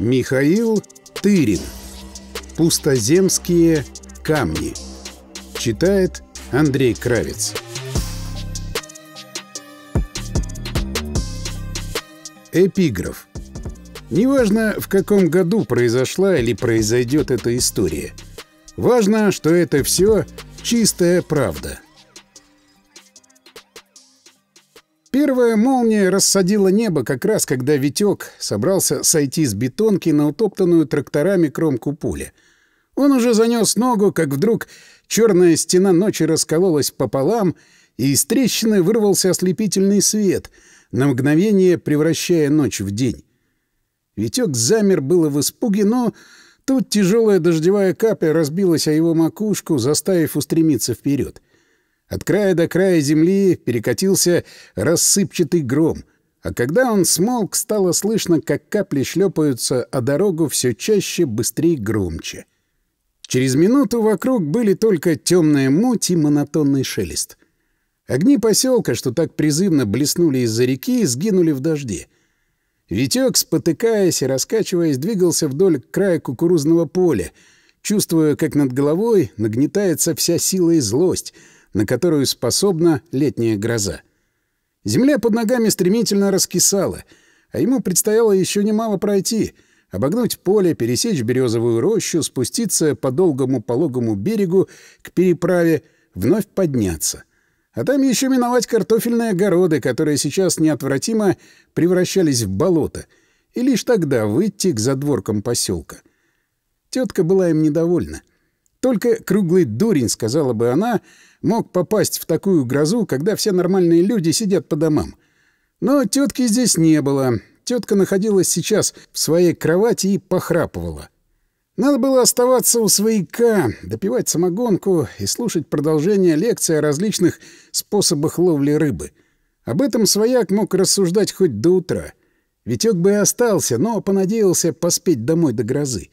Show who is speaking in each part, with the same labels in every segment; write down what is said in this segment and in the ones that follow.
Speaker 1: Михаил Тырин. Пустоземские камни. Читает Андрей Кравец. Эпиграф. Неважно, в каком году произошла или произойдет эта история. Важно, что это все чистая правда. Первая молния рассадила небо как раз, когда Витек собрался сойти с бетонки на утоптанную тракторами кромку пули. Он уже занёс ногу, как вдруг чёрная стена ночи раскололась пополам, и из трещины вырвался ослепительный свет, на мгновение превращая ночь в день. Витек замер было в испуге, но тут тяжелая дождевая капля разбилась о его макушку, заставив устремиться вперёд. От края до края земли перекатился рассыпчатый гром, а когда он смолк, стало слышно, как капли шлепаются о дорогу все чаще, быстрее, громче. Через минуту вокруг были только темная муть и монотонный шелест. Огни поселка, что так призывно блеснули из-за реки, сгинули в дожде. Витек, спотыкаясь и раскачиваясь, двигался вдоль края кукурузного поля, чувствуя, как над головой нагнетается вся сила и злость — на которую способна летняя гроза. Земля под ногами стремительно раскисала, а ему предстояло еще немало пройти — обогнуть поле, пересечь березовую рощу, спуститься по долгому пологому берегу к переправе, вновь подняться. А там еще миновать картофельные огороды, которые сейчас неотвратимо превращались в болото, и лишь тогда выйти к задворкам поселка. Тетка была им недовольна. Только круглый дурень, сказала бы она, мог попасть в такую грозу, когда все нормальные люди сидят по домам. Но тетки здесь не было. Тетка находилась сейчас в своей кровати и похрапывала. Надо было оставаться у свояка, допивать самогонку и слушать продолжение лекции о различных способах ловли рыбы. Об этом свояк мог рассуждать хоть до утра. Витек бы и остался, но понадеялся поспеть домой до грозы.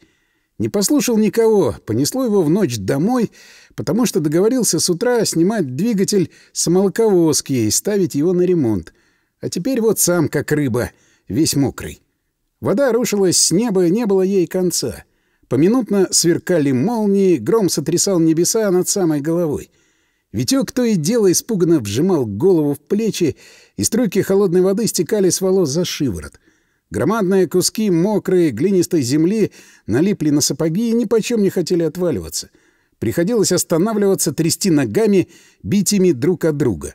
Speaker 1: Не послушал никого, понесло его в ночь домой — потому что договорился с утра снимать двигатель с молоковозки и ставить его на ремонт. А теперь вот сам, как рыба, весь мокрый. Вода рушилась с неба, не было ей конца. Поминутно сверкали молнии, гром сотрясал небеса над самой головой. Витёк то и дело испуганно вжимал голову в плечи, и струйки холодной воды стекали с волос за шиворот. Громадные куски мокрой глинистой земли налипли на сапоги и нипочем не хотели отваливаться — Приходилось останавливаться, трясти ногами, бить ими друг от друга.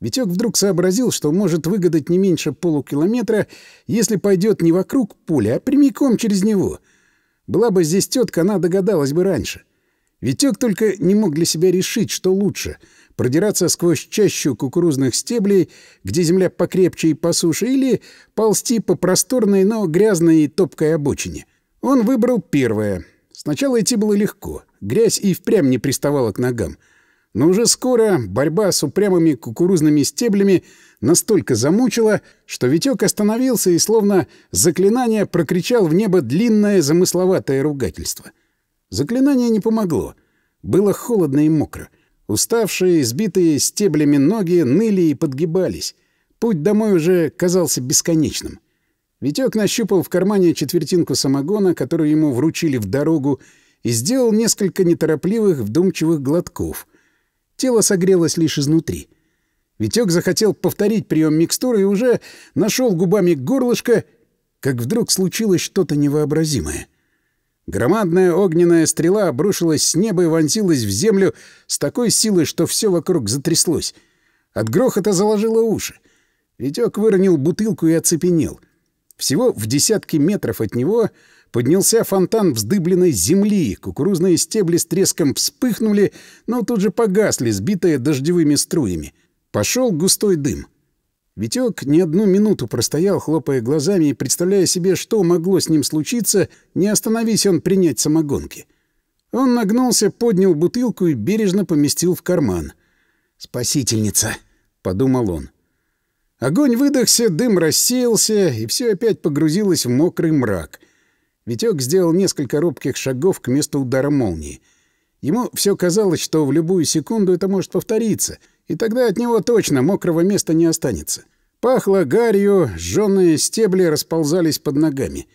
Speaker 1: Витек вдруг сообразил, что может выгадать не меньше полукилометра, если пойдет не вокруг поля, а прямиком через него. Была бы здесь тетка, она догадалась бы раньше. Витек только не мог для себя решить, что лучше — продираться сквозь чащу кукурузных стеблей, где земля покрепче и посуше, или ползти по просторной, но грязной и топкой обочине. Он выбрал первое. Сначала идти было легко. Грязь и впрямь не приставала к ногам. Но уже скоро борьба с упрямыми кукурузными стеблями настолько замучила, что Витек остановился и словно заклинание прокричал в небо длинное замысловатое ругательство. Заклинание не помогло. Было холодно и мокро. Уставшие, сбитые стеблями ноги ныли и подгибались. Путь домой уже казался бесконечным. Витек нащупал в кармане четвертинку самогона, которую ему вручили в дорогу, и сделал несколько неторопливых, вдумчивых глотков. Тело согрелось лишь изнутри. Витек захотел повторить прием микстуры и уже нашел губами горлышко, как вдруг случилось что-то невообразимое. Громадная огненная стрела обрушилась с неба и вонзилась в землю с такой силой, что все вокруг затряслось. От грохота заложило уши. Витек выронил бутылку и оцепенел. Всего в десятки метров от него — Поднялся фонтан вздыбленной земли, кукурузные стебли с треском вспыхнули, но тут же погасли, сбитые дождевыми струями. Пошел густой дым. Витек не одну минуту простоял, хлопая глазами и представляя себе, что могло с ним случиться, не остановись он принять самогонки. Он нагнулся, поднял бутылку и бережно поместил в карман. «Спасительница!» — подумал он. Огонь выдохся, дым рассеялся, и все опять погрузилось в мокрый мрак. Витек сделал несколько робких шагов к месту удара молнии. Ему все казалось, что в любую секунду это может повториться, и тогда от него точно мокрого места не останется. Пахло гарью, жженые стебли расползались под ногами.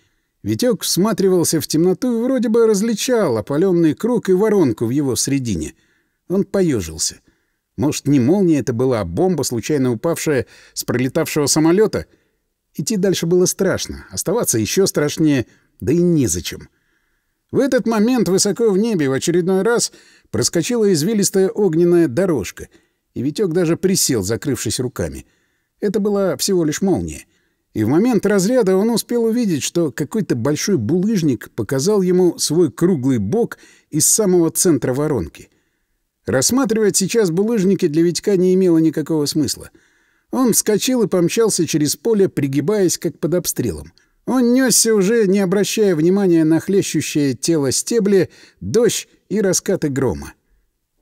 Speaker 1: Витек всматривался в темноту и вроде бы различал опаленный круг и воронку в его средине. Он поежился. Может, не молния это была, а бомба, случайно упавшая с пролетавшего самолета? Идти дальше было страшно, оставаться еще страшнее — да и незачем. В этот момент высоко в небе в очередной раз проскочила извилистая огненная дорожка, и Витек даже присел, закрывшись руками. Это была всего лишь молния. И в момент разряда он успел увидеть, что какой-то большой булыжник показал ему свой круглый бок из самого центра воронки. Рассматривать сейчас булыжники для Витька не имело никакого смысла. Он вскочил и помчался через поле, пригибаясь, как под обстрелом. Он несся уже, не обращая внимания на хлещущее тело стебли, дождь и раскаты грома.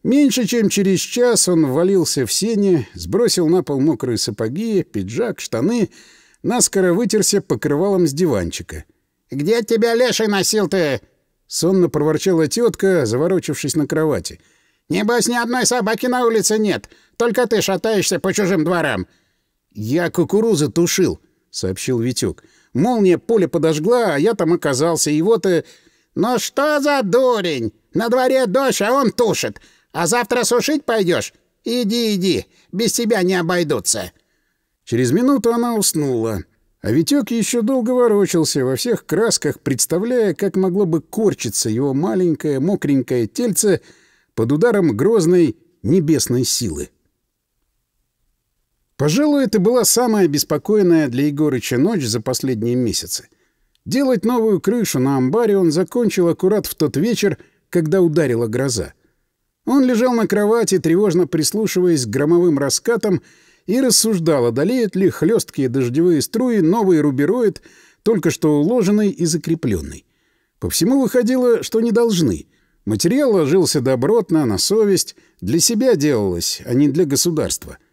Speaker 1: Меньше чем через час он ввалился в сене, сбросил на пол мокрые сапоги, пиджак, штаны, наскоро вытерся покрывалом с диванчика. «Где тебя леший носил-то?» — сонно проворчала тетка, заворочившись на кровати. «Небось, ни одной собаки на улице нет, только ты шатаешься по чужим дворам». «Я кукурузы тушил», — сообщил Витюк. Молния поле подожгла, а я там оказался. И вот и... «Ну что за дурень? На дворе дождь, а он тушит. А завтра сушить пойдешь? Иди, иди. Без тебя не обойдутся». Через минуту она уснула. А Витёк еще долго ворочался во всех красках, представляя, как могло бы корчиться его маленькое мокренькое тельце под ударом грозной небесной силы. Пожалуй, это была самая беспокойная для Егорыча ночь за последние месяцы. Делать новую крышу на амбаре он закончил аккурат в тот вечер, когда ударила гроза. Он лежал на кровати, тревожно прислушиваясь к громовым раскатам, и рассуждал, одолеют ли хлесткие дождевые струи новый рубероид, только что уложенный и закрепленный. По всему выходило, что не должны. Материал ложился добротно, на совесть, для себя делалось, а не для государства —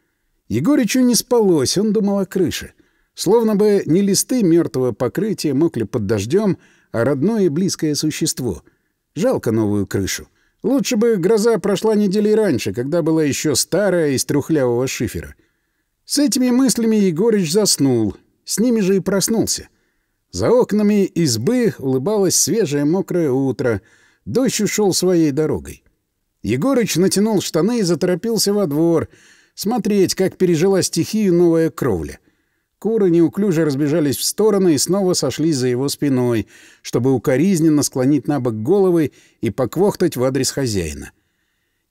Speaker 1: Егоричу не спалось, он думал о крыше. Словно бы не листы мертвого покрытия мокли под дождем, а родное и близкое существо. Жалко новую крышу. Лучше бы гроза прошла недели раньше, когда была еще старая из трухлявого шифера. С этими мыслями Егорич заснул, с ними же и проснулся. За окнами избы улыбалось свежее мокрое утро, дождь ушел своей дорогой. Егорыч натянул штаны и заторопился во двор, смотреть, как пережила стихию новая кровля. Куры неуклюже разбежались в стороны и снова сошлись за его спиной, чтобы укоризненно склонить на бок головы и поквохтать в адрес хозяина.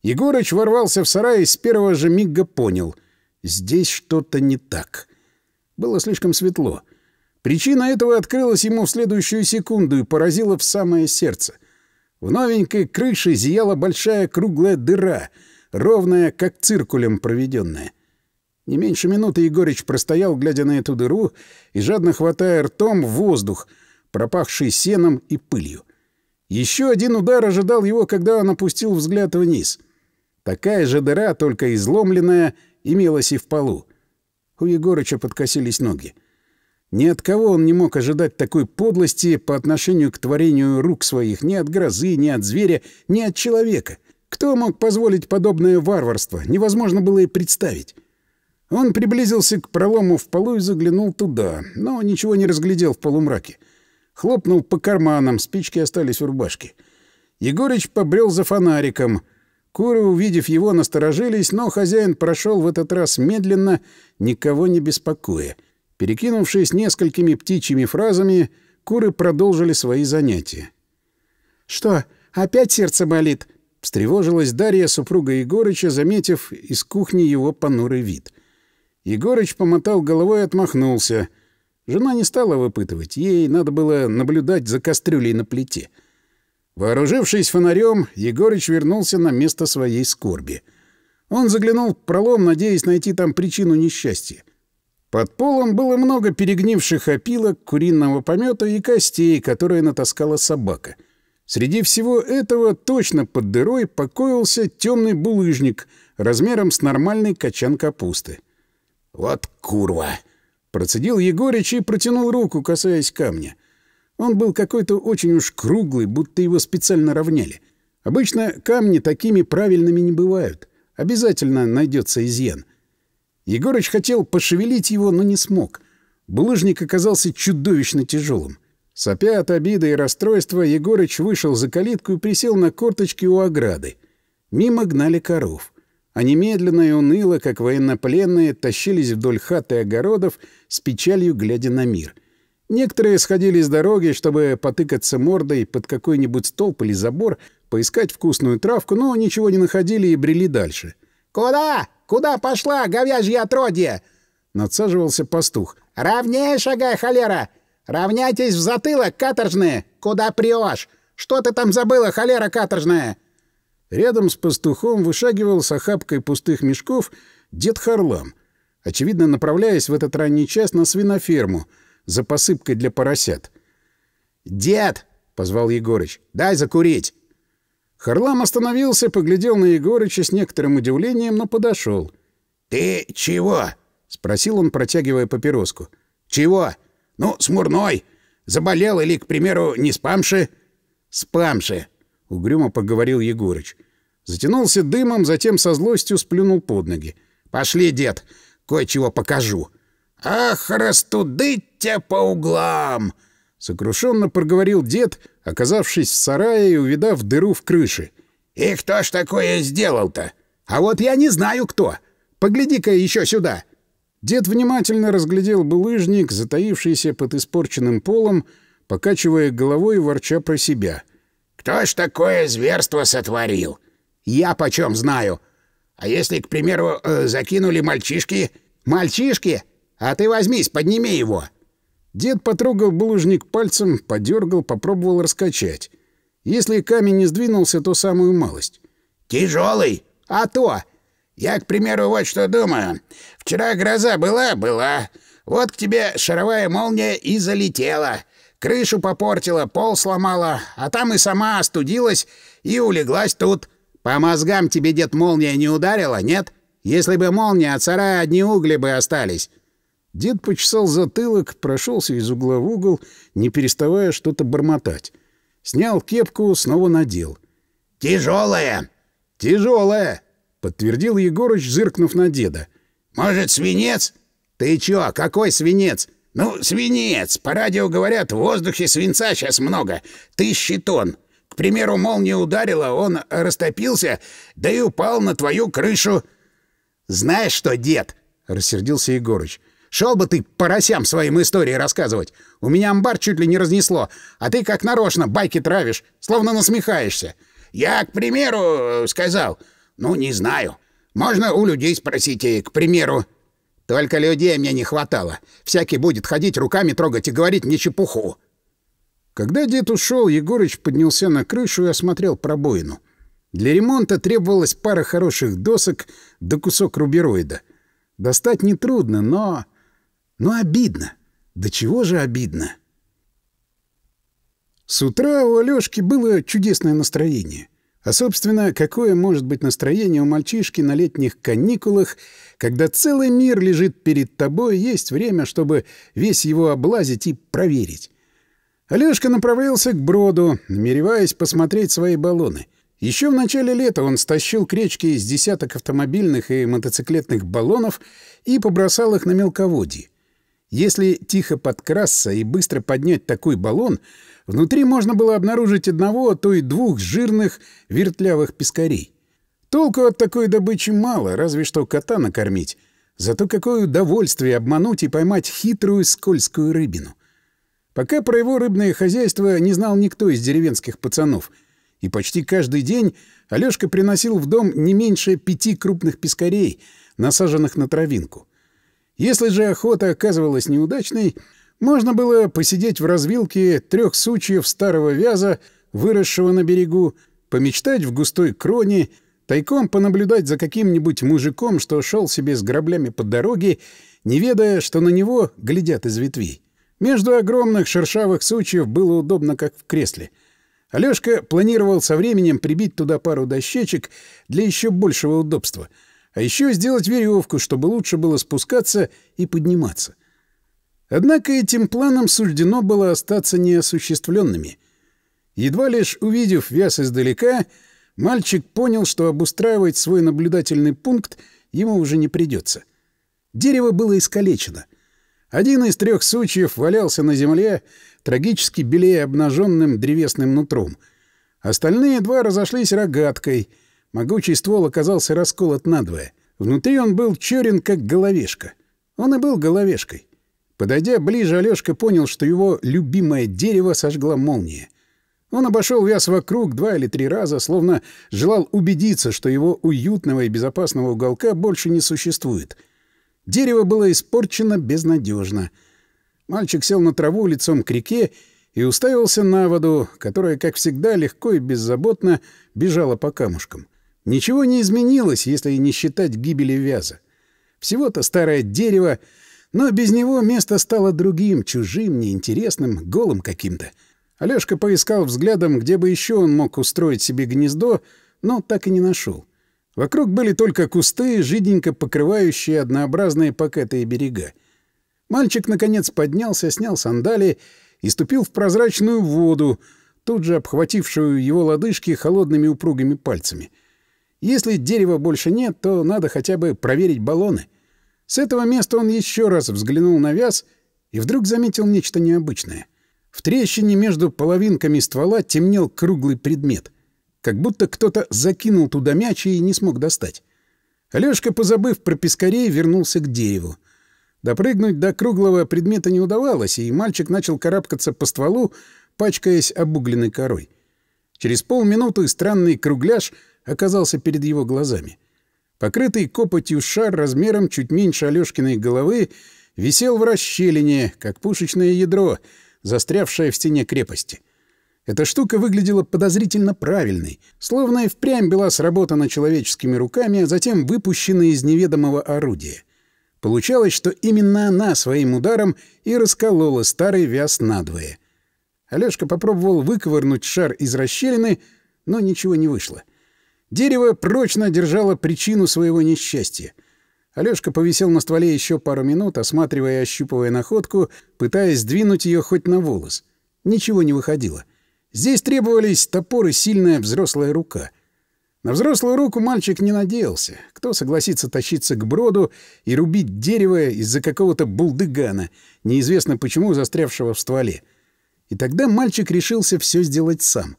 Speaker 1: Егорыч ворвался в сарай и с первого же мига понял — здесь что-то не так. Было слишком светло. Причина этого открылась ему в следующую секунду и поразила в самое сердце. В новенькой крыше зияла большая круглая дыра — ровная, как циркулем проведенная. Не меньше минуты Егорич простоял, глядя на эту дыру, и жадно хватая ртом воздух, пропахший сеном и пылью. Еще один удар ожидал его, когда он опустил взгляд вниз. Такая же дыра, только изломленная, имелась и в полу. У Егорыча подкосились ноги. Ни от кого он не мог ожидать такой подлости по отношению к творению рук своих, ни от грозы, ни от зверя, ни от человека. Кто мог позволить подобное варварство? Невозможно было и представить. Он приблизился к пролому в полу и заглянул туда, но ничего не разглядел в полумраке. Хлопнул по карманам, спички остались в рубашке. Егорыч побрел за фонариком. Куры, увидев его, насторожились, но хозяин прошел в этот раз медленно, никого не беспокоя. Перекинувшись несколькими птичьими фразами, куры продолжили свои занятия. «Что, опять сердце болит?» Встревожилась Дарья, супруга Егорыча, заметив из кухни его понурый вид. Егорыч помотал головой и отмахнулся. Жена не стала выпытывать, ей надо было наблюдать за кастрюлей на плите. Вооружившись фонарем, Егорыч вернулся на место своей скорби. Он заглянул в пролом, надеясь найти там причину несчастья. Под полом было много перегнивших опилок, куриного помета и костей, которые натаскала собака — Среди всего этого точно под дырой покоился темный булыжник размером с нормальный качан капусты. «Вот курва!» — процедил Егорич и протянул руку, касаясь камня. Он был какой-то очень уж круглый, будто его специально равняли. Обычно камни такими правильными не бывают. Обязательно найдется изъян. Егорыч хотел пошевелить его, но не смог. Булыжник оказался чудовищно тяжелым. Сопя от обиды и расстройства, Егорыч вышел за калитку и присел на корточки у ограды. Мимо гнали коров. Они медленно и уныло, как военнопленные, тащились вдоль хат и огородов с печалью, глядя на мир. Некоторые сходили с дороги, чтобы потыкаться мордой под какой-нибудь столб или забор, поискать вкусную травку, но ничего не находили и брели дальше. «Куда? Куда пошла, говяжья отродье?» — надсаживался пастух. Равнее шагай, холера! «Равняйтесь в затылок, каторжные! Куда прешь? Что ты там забыла, холера каторжная?» Рядом с пастухом вышагивал с охапкой пустых мешков дед Харлам, очевидно, направляясь в этот ранний час на свиноферму за посыпкой для поросят. «Дед!» — позвал Егорыч. «Дай закурить!» Харлам остановился, поглядел на Егорыча с некоторым удивлением, но подошел. «Ты чего?» — спросил он, протягивая папироску. «Чего?» Ну, Смурной. Заболел или, к примеру, не спамши? Спамши, — угрюмо поговорил Егорыч. Затянулся дымом, затем со злостью сплюнул под ноги. «Пошли, дед, кое-чего покажу». «Ах, растудыть тебя по углам!» Сокрушенно проговорил дед, оказавшись в сарае и увидав дыру в крыше. «И кто ж такое сделал-то? А вот я не знаю кто. Погляди-ка еще сюда!» Дед внимательно разглядел булыжник, затаившийся под испорченным полом, покачивая головой и ворча про себя. «Кто ж такое зверство сотворил? Я почем знаю? А если, к примеру, э, закинули мальчишки...» «Мальчишки? А ты возьмись, подними его!» Дед потрогал булыжник пальцем, подергал, попробовал раскачать. Если камень не сдвинулся, то самую малость. «Тяжелый! А то! Я, к примеру, вот что думаю. Вчера гроза была, была. Вот к тебе шаровая молния и залетела. Крышу попортила, пол сломала, а там и сама остудилась и улеглась тут. По мозгам тебе, дед, молния не ударила, нет? Если бы молния от сарая, одни угли бы остались. Дед почесал затылок, прошелся из угла в угол, не переставая что-то бормотать. Снял кепку, снова надел. «Тяжелая!» «Тяжелая!» — подтвердил Егорыч, зыркнув на деда. «Может, свинец?» «Ты чё? Какой свинец?» «Ну, свинец. По радио говорят, в воздухе свинца сейчас много. Тысячи тонн. К примеру, молния ударила, он растопился, да и упал на твою крышу». «Знаешь что, дед?» — рассердился Егорыч. «Шел бы ты поросям своим истории рассказывать. У меня амбар чуть ли не разнесло, а ты как нарочно байки травишь, словно насмехаешься». «Я, к примеру, сказал. Ну, не знаю. Можно у людей спросить, и, к примеру. Только людей мне не хватало. Всякий будет ходить, руками трогать и говорить мне чепуху. Когда дед ушел, Егорыч поднялся на крышу и осмотрел пробоину. Для ремонта требовалась пара хороших досок да кусок рубероида. Достать нетрудно, но... Но обидно. Да чего же обидно? С утра у Алёшки было чудесное настроение. А, собственно, какое может быть настроение у мальчишки на летних каникулах, когда целый мир лежит перед тобой, есть время, чтобы весь его облазить и проверить? Алешка направлялся к броду, намереваясь посмотреть свои баллоны. Еще в начале лета он стащил к речке из десяток автомобильных и мотоциклетных баллонов и побросал их на мелководье. Если тихо подкрасться и быстро поднять такой баллон — Внутри можно было обнаружить одного, а то и двух жирных вертлявых пескарей. Толку от такой добычи мало, разве что кота накормить. Зато какое удовольствие обмануть и поймать хитрую скользкую рыбину. Пока про его рыбное хозяйство не знал никто из деревенских пацанов. И почти каждый день Алёшка приносил в дом не меньше пяти крупных пескарей, насаженных на травинку. Если же охота оказывалась неудачной, можно было посидеть в развилке трех сучьев старого вяза, выросшего на берегу, помечтать в густой кроне, тайком понаблюдать за каким-нибудь мужиком, что шел себе с граблями по дороге, не ведая, что на него глядят из ветвей. Между огромных шершавых сучьев было удобно, как в кресле. Алёшка планировал со временем прибить туда пару дощечек для еще большего удобства, а еще сделать веревку, чтобы лучше было спускаться и подниматься — Однако этим планам суждено было остаться неосуществленными. Едва лишь увидев вяз издалека, мальчик понял, что обустраивать свой наблюдательный пункт ему уже не придется. Дерево было искалечено. Один из трех сучьев валялся на земле, трагически белее обнаженным древесным нутром. Остальные два разошлись рогаткой. Могучий ствол оказался расколот надвое. Внутри он был черен, как головешка. Он и был головешкой. Подойдя ближе, Алёшка понял, что его любимое дерево сожгла молния. Он обошел вяз вокруг два или три раза, словно желал убедиться, что его уютного и безопасного уголка больше не существует. Дерево было испорчено безнадежно. Мальчик сел на траву лицом к реке и уставился на воду, которая, как всегда, легко и беззаботно бежала по камушкам. Ничего не изменилось, если не считать гибели вяза. Всего-то старое дерево, но без него место стало другим, чужим, неинтересным, голым каким-то. Алёшка поискал взглядом, где бы еще он мог устроить себе гнездо, но так и не нашел. Вокруг были только кусты, жиденько покрывающие однообразные покатые берега. Мальчик, наконец, поднялся, снял сандали и ступил в прозрачную воду, тут же обхватившую его лодыжки холодными упругими пальцами. Если дерева больше нет, то надо хотя бы проверить баллоны. С этого места он еще раз взглянул на вяз и вдруг заметил нечто необычное. В трещине между половинками ствола темнел круглый предмет. Как будто кто-то закинул туда мяч и не смог достать. Алёшка, позабыв про пескарей, вернулся к дереву. Допрыгнуть до круглого предмета не удавалось, и мальчик начал карабкаться по стволу, пачкаясь обугленной корой. Через полминуты странный кругляш оказался перед его глазами. Покрытый копотью шар размером чуть меньше Алёшкиной головы висел в расщелине, как пушечное ядро, застрявшее в стене крепости. Эта штука выглядела подозрительно правильной, словно и впрямь была сработана человеческими руками, а затем выпущена из неведомого орудия. Получалось, что именно она своим ударом и расколола старый вяз надвое. Алёшка попробовал выковырнуть шар из расщелины, но ничего не вышло — Дерево прочно держало причину своего несчастья. Алёшка повисел на стволе ещё пару минут, осматривая и ощупывая находку, пытаясь сдвинуть её хоть на волос. Ничего не выходило. Здесь требовались топор и сильная взрослая рука. На взрослую руку мальчик не надеялся. Кто согласится тащиться к броду и рубить дерево из-за какого-то булдыгана, неизвестно почему застрявшего в стволе. И тогда мальчик решился всё сделать сам.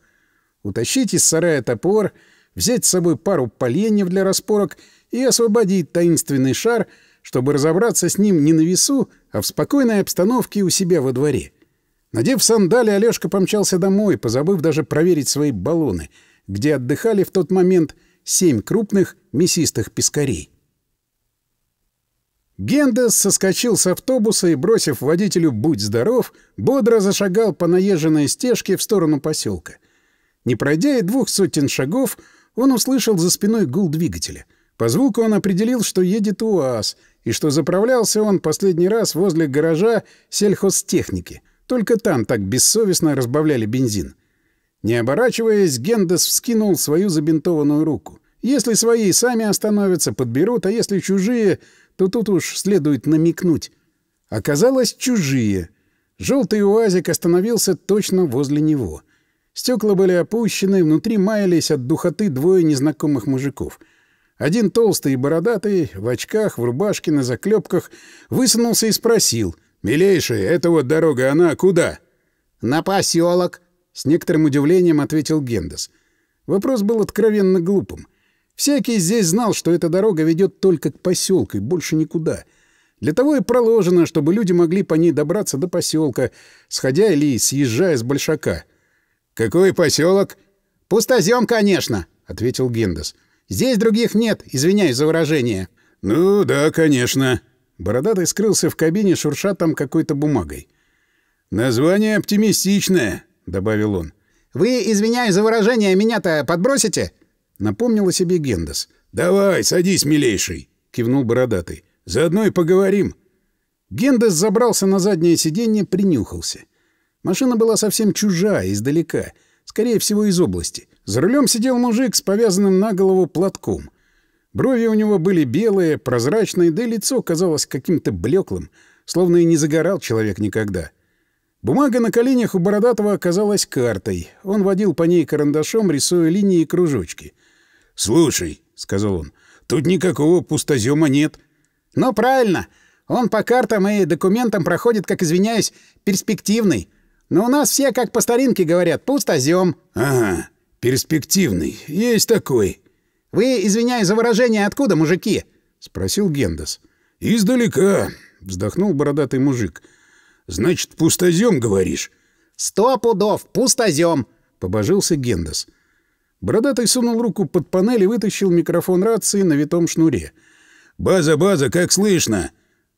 Speaker 1: Утащить из сарая топор — взять с собой пару поленьев для распорок и освободить таинственный шар, чтобы разобраться с ним не на весу, а в спокойной обстановке у себя во дворе. Надев сандали, Алёшка помчался домой, позабыв даже проверить свои баллоны, где отдыхали в тот момент семь крупных мясистых пескарей. Гендес соскочил с автобуса и, бросив водителю «Будь здоров!», бодро зашагал по наезженной стежке в сторону поселка. Не пройдя и двух сотен шагов, он услышал за спиной гул двигателя. По звуку он определил, что едет УАЗ, и что заправлялся он последний раз возле гаража сельхозтехники. Только там так бессовестно разбавляли бензин. Не оборачиваясь, Гендес вскинул свою забинтованную руку. Если свои сами остановятся, подберут, а если чужие, то тут уж следует намекнуть. Оказалось, чужие. Желтый уазик остановился точно возле него. Стекла были опущены, внутри маялись от духоты двое незнакомых мужиков. Один толстый и бородатый, в очках, в рубашке, на заклепках, высунулся и спросил. «Милейший, это вот дорога, она куда?» «На поселок», — с некоторым удивлением ответил Гендес. Вопрос был откровенно глупым. Всякий здесь знал, что эта дорога ведет только к поселку и больше никуда. Для того и проложено, чтобы люди могли по ней добраться до поселка, сходя или съезжая с большака — «Какой поселок?» «Пустозем, конечно», — ответил Гендес. «Здесь других нет, извиняюсь за выражение». «Ну да, конечно». Бородатый скрылся в кабине, шурша там какой-то бумагой. «Название оптимистичное», — добавил он. «Вы, извиняюсь за выражение, меня-то подбросите?» — напомнил о себе Гендес. «Давай, садись, милейший», — кивнул Бородатый. «Заодно и поговорим». Гендес забрался на заднее сиденье, принюхался. Машина была совсем чужая, издалека, скорее всего, из области. За рулем сидел мужик с повязанным на голову платком. Брови у него были белые, прозрачные, да и лицо казалось каким-то блеклым, словно и не загорал человек никогда. Бумага на коленях у Бородатого оказалась картой. Он водил по ней карандашом, рисуя линии и кружочки. «Слушай», — сказал он, — «тут никакого пустозема нет». «Ну, правильно. Он по картам и документам проходит, как извиняюсь, перспективный. Но у нас все, как по старинке говорят, пустозем. Ага, перспективный. Есть такой. Вы, извиняюсь за выражение, откуда, мужики? спросил Гендес. Издалека, вздохнул бородатый мужик. Значит, пустозем говоришь? Сто пудов, пустозем, побожился Гендес. Бородатый сунул руку под панель и вытащил микрофон рации на витом шнуре. «База, база, как слышно?»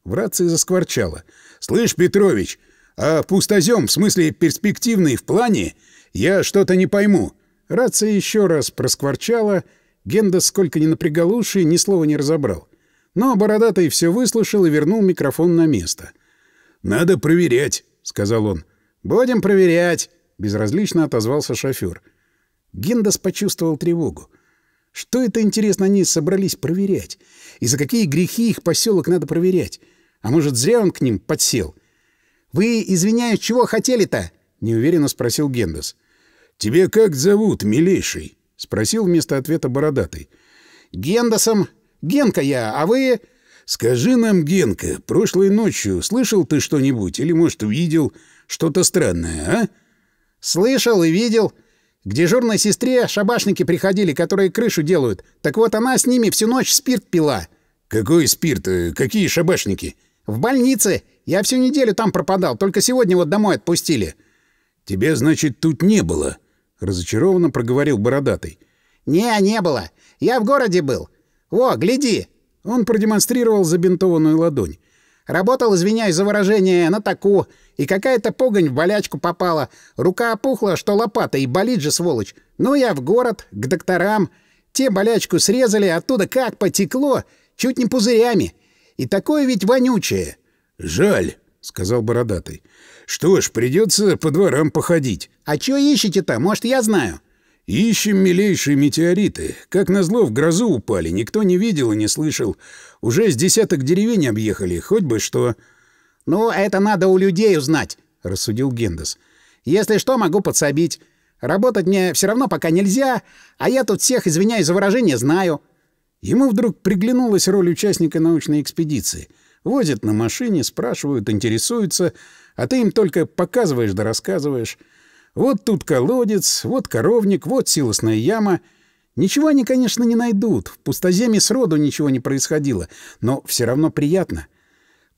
Speaker 1: В рации заскворчало. «Слышь, Петрович, а пустозем, в смысле перспективный в плане, я что-то не пойму. Рация еще раз проскворчала. Генда, сколько ни напрягал уши, ни слова не разобрал. Но Бородатый все выслушал и вернул микрофон на место. «Надо проверять», — сказал он. «Будем проверять», — безразлично отозвался шофер. Гендас почувствовал тревогу. Что это, интересно, они собрались проверять? И за какие грехи их поселок надо проверять? А может, зря он к ним подсел? Вы, извиняюсь, чего хотели-то? неуверенно спросил Гендес. Тебе как зовут, милейший? спросил вместо ответа бородатый. Гендесом. Генка я, а вы Скажи нам, Генка, прошлой ночью слышал ты что-нибудь или, может, увидел что-то странное, а? Слышал и видел. К дежурной сестре шабашники приходили, которые крышу делают. Так вот, она с ними всю ночь спирт пила. Какой спирт? Э, какие шабашники? В больнице. Я всю неделю там пропадал, только сегодня вот домой отпустили. Тебя, значит, тут не было, разочарованно проговорил бородатый. Не, не было. Я в городе был. Во, гляди. Он продемонстрировал забинтованную ладонь. Работал, извиняюсь за выражение, на таку, и какая-то погонь в болячку попала. Рука опухла, что лопата, и болит же, сволочь. Ну, я в город, к докторам. Те болячку срезали, оттуда как потекло, чуть не пузырями. И такое ведь вонючее. «Жаль», — сказал Бородатый. «Что ж, придется по дворам походить». «А чё ищете-то? Может, я знаю?» «Ищем милейшие метеориты. Как назло, в грозу упали. Никто не видел и не слышал. Уже с десяток деревень объехали. Хоть бы что». «Ну, это надо у людей узнать», — рассудил Гендес. «Если что, могу подсобить. Работать мне все равно пока нельзя, а я тут всех, извиняюсь за выражение, знаю». Ему вдруг приглянулась роль участника научной экспедиции — Возят на машине, спрашивают, интересуются, а ты им только показываешь да рассказываешь. Вот тут колодец, вот коровник, вот силосная яма. Ничего они, конечно, не найдут. В пустоземье сроду ничего не происходило, но все равно приятно.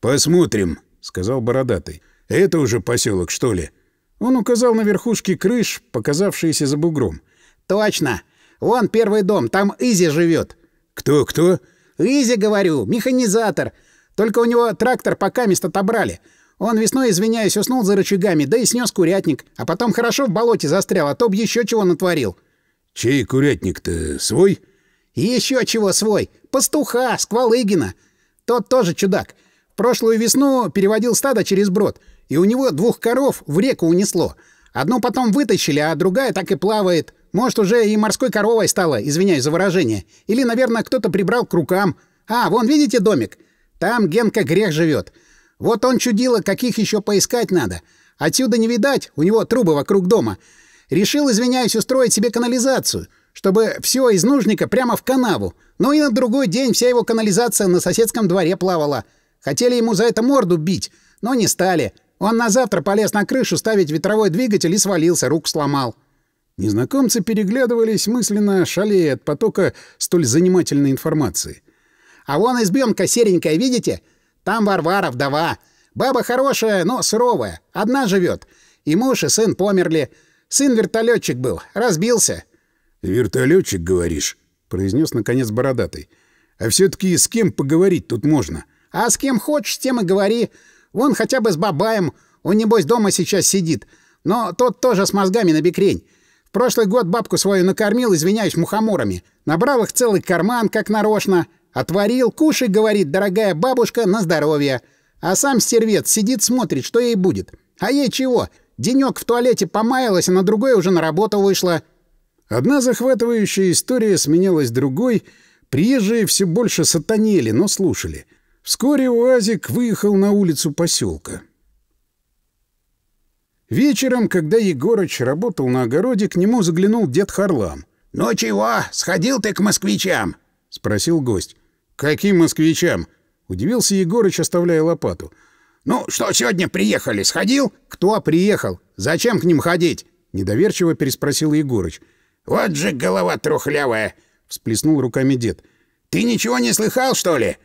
Speaker 1: «Посмотрим», — сказал Бородатый. «Это уже поселок, что ли?» Он указал на верхушки крыш, показавшиеся за бугром. «Точно! Вон первый дом, там Изи живет. «Кто-кто?» «Изи, говорю, механизатор. Только у него трактор пока мест отобрали. Он весной, извиняюсь, уснул за рычагами, да и снес курятник, а потом хорошо в болоте застрял, а то б еще чего натворил. Чей курятник-то свой? Еще чего свой. Пастуха, Сквалыгина. Тот тоже чудак. Прошлую весну переводил стадо через брод, и у него двух коров в реку унесло. Одну потом вытащили, а другая так и плавает. Может, уже и морской коровой стала, извиняюсь за выражение. Или, наверное, кто-то прибрал к рукам. А, вон, видите домик? Там Генка грех живет. Вот он чудило, каких еще поискать надо. Отсюда не видать, у него трубы вокруг дома. Решил, извиняюсь, устроить себе канализацию, чтобы все из нужника прямо в канаву. Ну и на другой день вся его канализация на соседском дворе плавала. Хотели ему за это морду бить, но не стали. Он на завтра полез на крышу ставить ветровой двигатель и свалился, рук сломал. Незнакомцы переглядывались, мысленно шалея от потока столь занимательной информации — а вон избенка серенькая, видите? Там Варвара вдова. Баба хорошая, но суровая. Одна живет. И муж, и сын померли. Сын вертолетчик был, разбился. Вертолетчик, говоришь, произнес наконец бородатый. А все-таки с кем поговорить тут можно? А с кем хочешь, тем и говори. Вон хотя бы с бабаем. Он, небось, дома сейчас сидит. Но тот тоже с мозгами на бекрень. В прошлый год бабку свою накормил, извиняюсь, мухоморами. Набрал их целый карман, как нарочно. Отварил, кушай, говорит, дорогая бабушка, на здоровье. А сам сервец сидит, смотрит, что ей будет. А ей чего? Денек в туалете помаялась, а на другой уже на работу вышла. Одна захватывающая история сменилась другой. Приезжие все больше сатанели, но слушали. Вскоре УАЗик выехал на улицу поселка. Вечером, когда Егорыч работал на огороде, к нему заглянул дед Харлам. «Ну чего, сходил ты к москвичам?» — спросил гость. «Каким москвичам?» — удивился Егорыч, оставляя лопату. «Ну, что, сегодня приехали? Сходил?» «Кто приехал? Зачем к ним ходить?» — недоверчиво переспросил Егорыч. «Вот же голова трухлявая!» — всплеснул руками дед. «Ты ничего не слыхал, что ли?»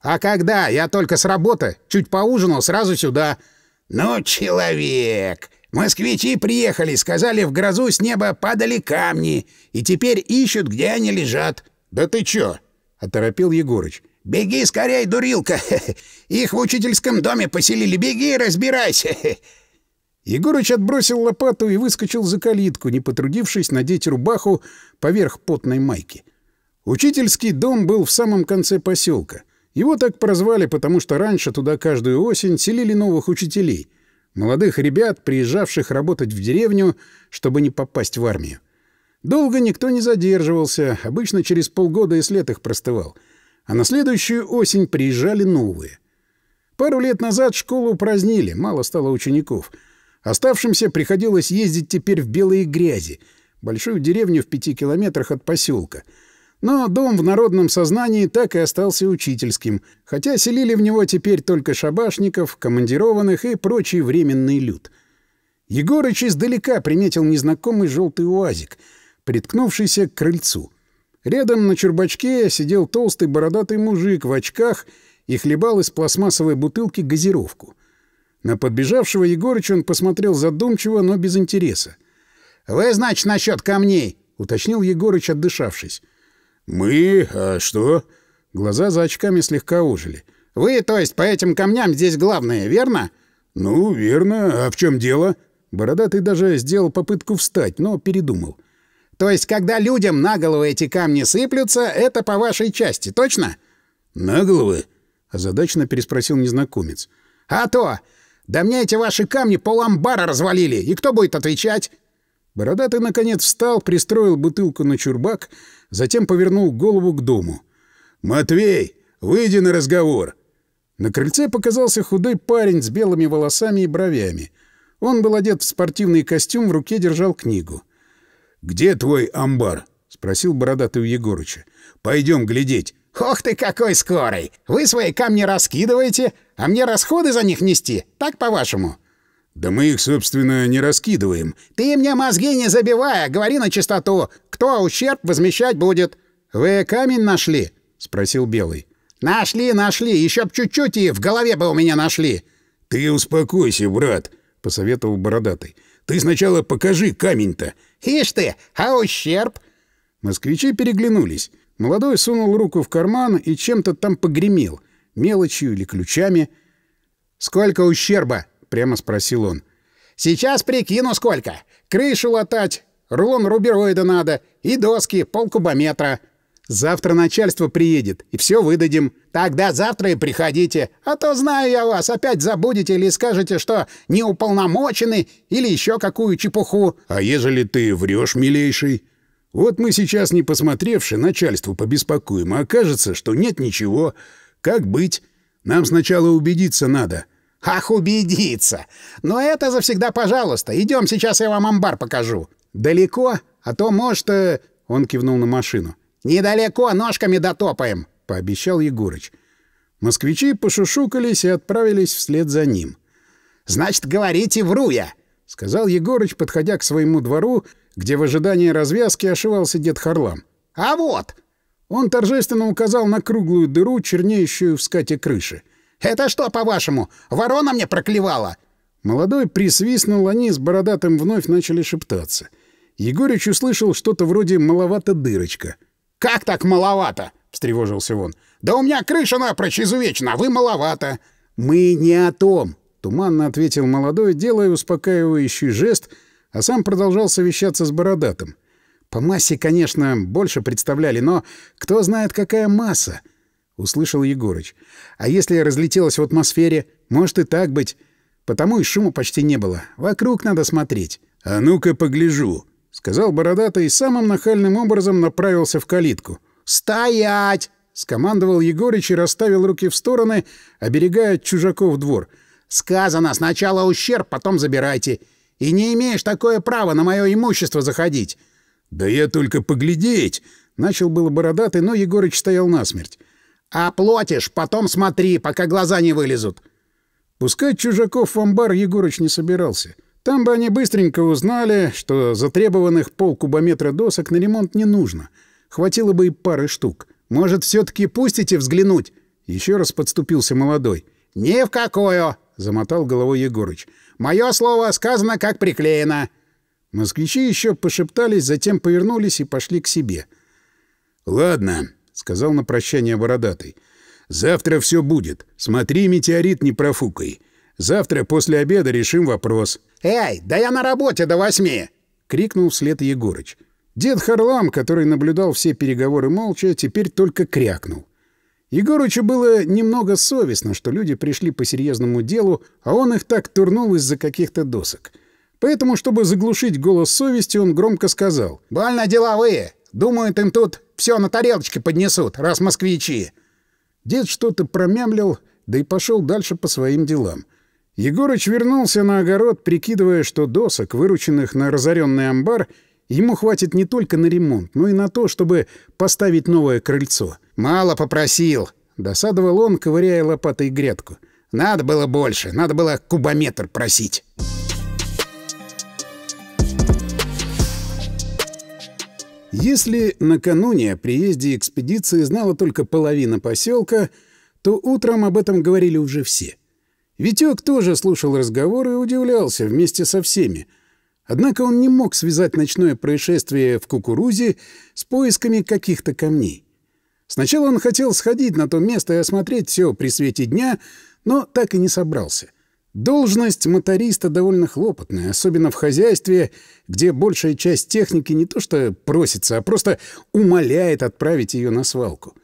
Speaker 1: «А когда? Я только с работы. Чуть поужинал, сразу сюда». «Ну, человек! Москвичи приехали, сказали, в грозу с неба падали камни, и теперь ищут, где они лежат». «Да ты чё?» оторопил Егорыч. «Беги скорей, дурилка! Их в учительском доме поселили! Беги, и разбирайся!» Егорыч отбросил лопату и выскочил за калитку, не потрудившись надеть рубаху поверх потной майки. Учительский дом был в самом конце поселка. Его так прозвали, потому что раньше туда каждую осень селили новых учителей, молодых ребят, приезжавших работать в деревню, чтобы не попасть в армию. Долго никто не задерживался, обычно через полгода и след их простывал. А на следующую осень приезжали новые. Пару лет назад школу упразднили, мало стало учеников. Оставшимся приходилось ездить теперь в белые грязи, большую деревню в пяти километрах от поселка. Но дом в народном сознании так и остался учительским, хотя селили в него теперь только шабашников, командированных и прочий временный люд. Егорыч издалека приметил незнакомый желтый уазик — приткнувшийся к крыльцу. Рядом на чербачке сидел толстый бородатый мужик в очках и хлебал из пластмассовой бутылки газировку. На подбежавшего Егорыча он посмотрел задумчиво, но без интереса. «Вы, значит, насчет камней?» — уточнил Егорыч, отдышавшись. «Мы? А что?» Глаза за очками слегка ужили. «Вы, то есть, по этим камням здесь главное, верно?» «Ну, верно. А в чем дело?» Бородатый даже сделал попытку встать, но передумал. То есть, когда людям на голову эти камни сыплются, это по вашей части, точно? — На головы? — озадаченно переспросил незнакомец. — А то! Да мне эти ваши камни по ламбара развалили, и кто будет отвечать? Бородатый, наконец, встал, пристроил бутылку на чурбак, затем повернул голову к дому. — Матвей, выйди на разговор! На крыльце показался худой парень с белыми волосами и бровями. Он был одет в спортивный костюм, в руке держал книгу. «Где твой амбар?» — спросил бородатый у Егорыча. «Пойдем глядеть». «Ох ты какой скорый! Вы свои камни раскидываете, а мне расходы за них нести, так по-вашему?» «Да мы их, собственно, не раскидываем». «Ты мне мозги не забивая, а говори на чистоту. Кто ущерб возмещать будет?» «Вы камень нашли?» — спросил Белый. «Нашли, нашли. Еще б чуть-чуть и в голове бы у меня нашли». «Ты успокойся, брат», — посоветовал Бородатый. «Ты сначала покажи камень-то. «Ишь ты! А ущерб?» Москвичи переглянулись. Молодой сунул руку в карман и чем-то там погремел. Мелочью или ключами. «Сколько ущерба?» — прямо спросил он. «Сейчас прикину, сколько. Крышу латать, рулон рубероида надо и доски полкубометра». Завтра начальство приедет, и все выдадим. Тогда завтра и приходите, а то, знаю я вас, опять забудете или скажете, что неуполномочены или еще какую чепуху». «А ежели ты врешь, милейший?» «Вот мы сейчас, не посмотревши, начальству побеспокоим, а окажется, что нет ничего. Как быть? Нам сначала убедиться надо». «Ах, убедиться! Но это завсегда пожалуйста. Идем, сейчас я вам амбар покажу». «Далеко? А то, может...» э, — он кивнул на машину. «Недалеко ножками дотопаем», — пообещал Егорыч. Москвичи пошушукались и отправились вслед за ним. «Значит, говорите, вру я!» — сказал Егорыч, подходя к своему двору, где в ожидании развязки ошивался дед Харлам. «А вот!» Он торжественно указал на круглую дыру, чернеющую в скате крыши. «Это что, по-вашему, ворона мне проклевала?» Молодой присвистнул, они с бородатым вновь начали шептаться. Егорич услышал что-то вроде «маловато дырочка». «Как так маловато?» — встревожился он. «Да у меня крыша напрочь изувечена, а вы маловато». «Мы не о том», — туманно ответил молодой, делая успокаивающий жест, а сам продолжал совещаться с бородатым. По массе, конечно, больше представляли, но кто знает, какая масса? Услышал Егорыч. А если разлетелась в атмосфере? Может и так быть. Потому и шума почти не было. Вокруг надо смотреть. А ну-ка погляжу сказал бородатый и самым нахальным образом направился в калитку. «Стоять!» — скомандовал Егорич и расставил руки в стороны, оберегая чужаков двор. «Сказано, сначала ущерб, потом забирайте. И не имеешь такое право на мое имущество заходить». «Да я только поглядеть!» — начал был бородатый, но Егорыч стоял насмерть. «Оплотишь, потом смотри, пока глаза не вылезут». Пускать чужаков в амбар Егорыч не собирался — там бы они быстренько узнали, что затребованных полкубометра досок на ремонт не нужно. Хватило бы и пары штук. Может, все-таки пустите взглянуть? Еще раз подступился молодой. Ни в какое, замотал головой Егорыч. Мое слово сказано как приклеено. Москвичи еще пошептались, затем повернулись и пошли к себе. Ладно, сказал на прощание бородатый. Завтра все будет. Смотри, метеорит не профукай. Завтра после обеда решим вопрос». «Эй, да я на работе до восьми!» — крикнул вслед Егорыч. Дед Харлам, который наблюдал все переговоры молча, теперь только крякнул. Егорычу было немного совестно, что люди пришли по серьезному делу, а он их так турнул из-за каких-то досок. Поэтому, чтобы заглушить голос совести, он громко сказал. «Больно деловые! Думают, им тут все на тарелочке поднесут, раз москвичи!» Дед что-то промямлил, да и пошел дальше по своим делам. Егорыч вернулся на огород, прикидывая, что досок, вырученных на разоренный амбар, ему хватит не только на ремонт, но и на то, чтобы поставить новое крыльцо. «Мало попросил!» — досадовал он, ковыряя лопатой грядку. «Надо было больше, надо было кубометр просить!» Если накануне о приезде экспедиции знала только половина поселка, то утром об этом говорили уже все — Витек тоже слушал разговор и удивлялся вместе со всеми. Однако он не мог связать ночное происшествие в кукурузе с поисками каких-то камней. Сначала он хотел сходить на то место и осмотреть все при свете дня, но так и не собрался. Должность моториста довольно хлопотная, особенно в хозяйстве, где большая часть техники не то что просится, а просто умоляет отправить ее на свалку.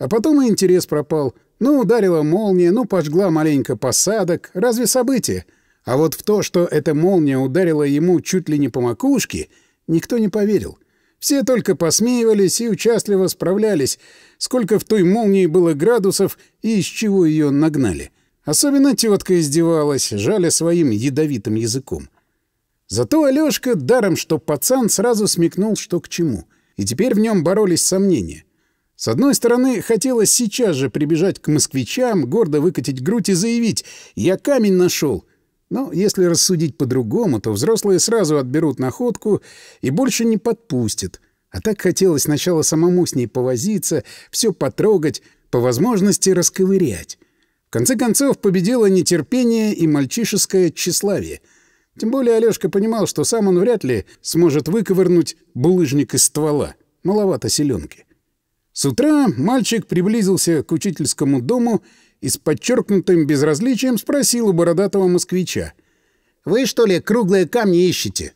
Speaker 1: А потом и интерес пропал — ну, ударила молния, ну, пожгла маленько посадок. Разве событие? А вот в то, что эта молния ударила ему чуть ли не по макушке, никто не поверил. Все только посмеивались и участливо справлялись, сколько в той молнии было градусов и из чего ее нагнали. Особенно тетка издевалась, жаля своим ядовитым языком. Зато Алёшка, даром что пацан, сразу смекнул, что к чему. И теперь в нем боролись сомнения. С одной стороны, хотелось сейчас же прибежать к москвичам, гордо выкатить грудь и заявить «Я камень нашел». Но если рассудить по-другому, то взрослые сразу отберут находку и больше не подпустят. А так хотелось сначала самому с ней повозиться, все потрогать, по возможности расковырять. В конце концов, победило нетерпение и мальчишеское тщеславие. Тем более Алёшка понимал, что сам он вряд ли сможет выковырнуть булыжник из ствола. Маловато селенки. С утра мальчик приблизился к учительскому дому и с подчеркнутым безразличием спросил у бородатого москвича. «Вы, что ли, круглые камни ищете?»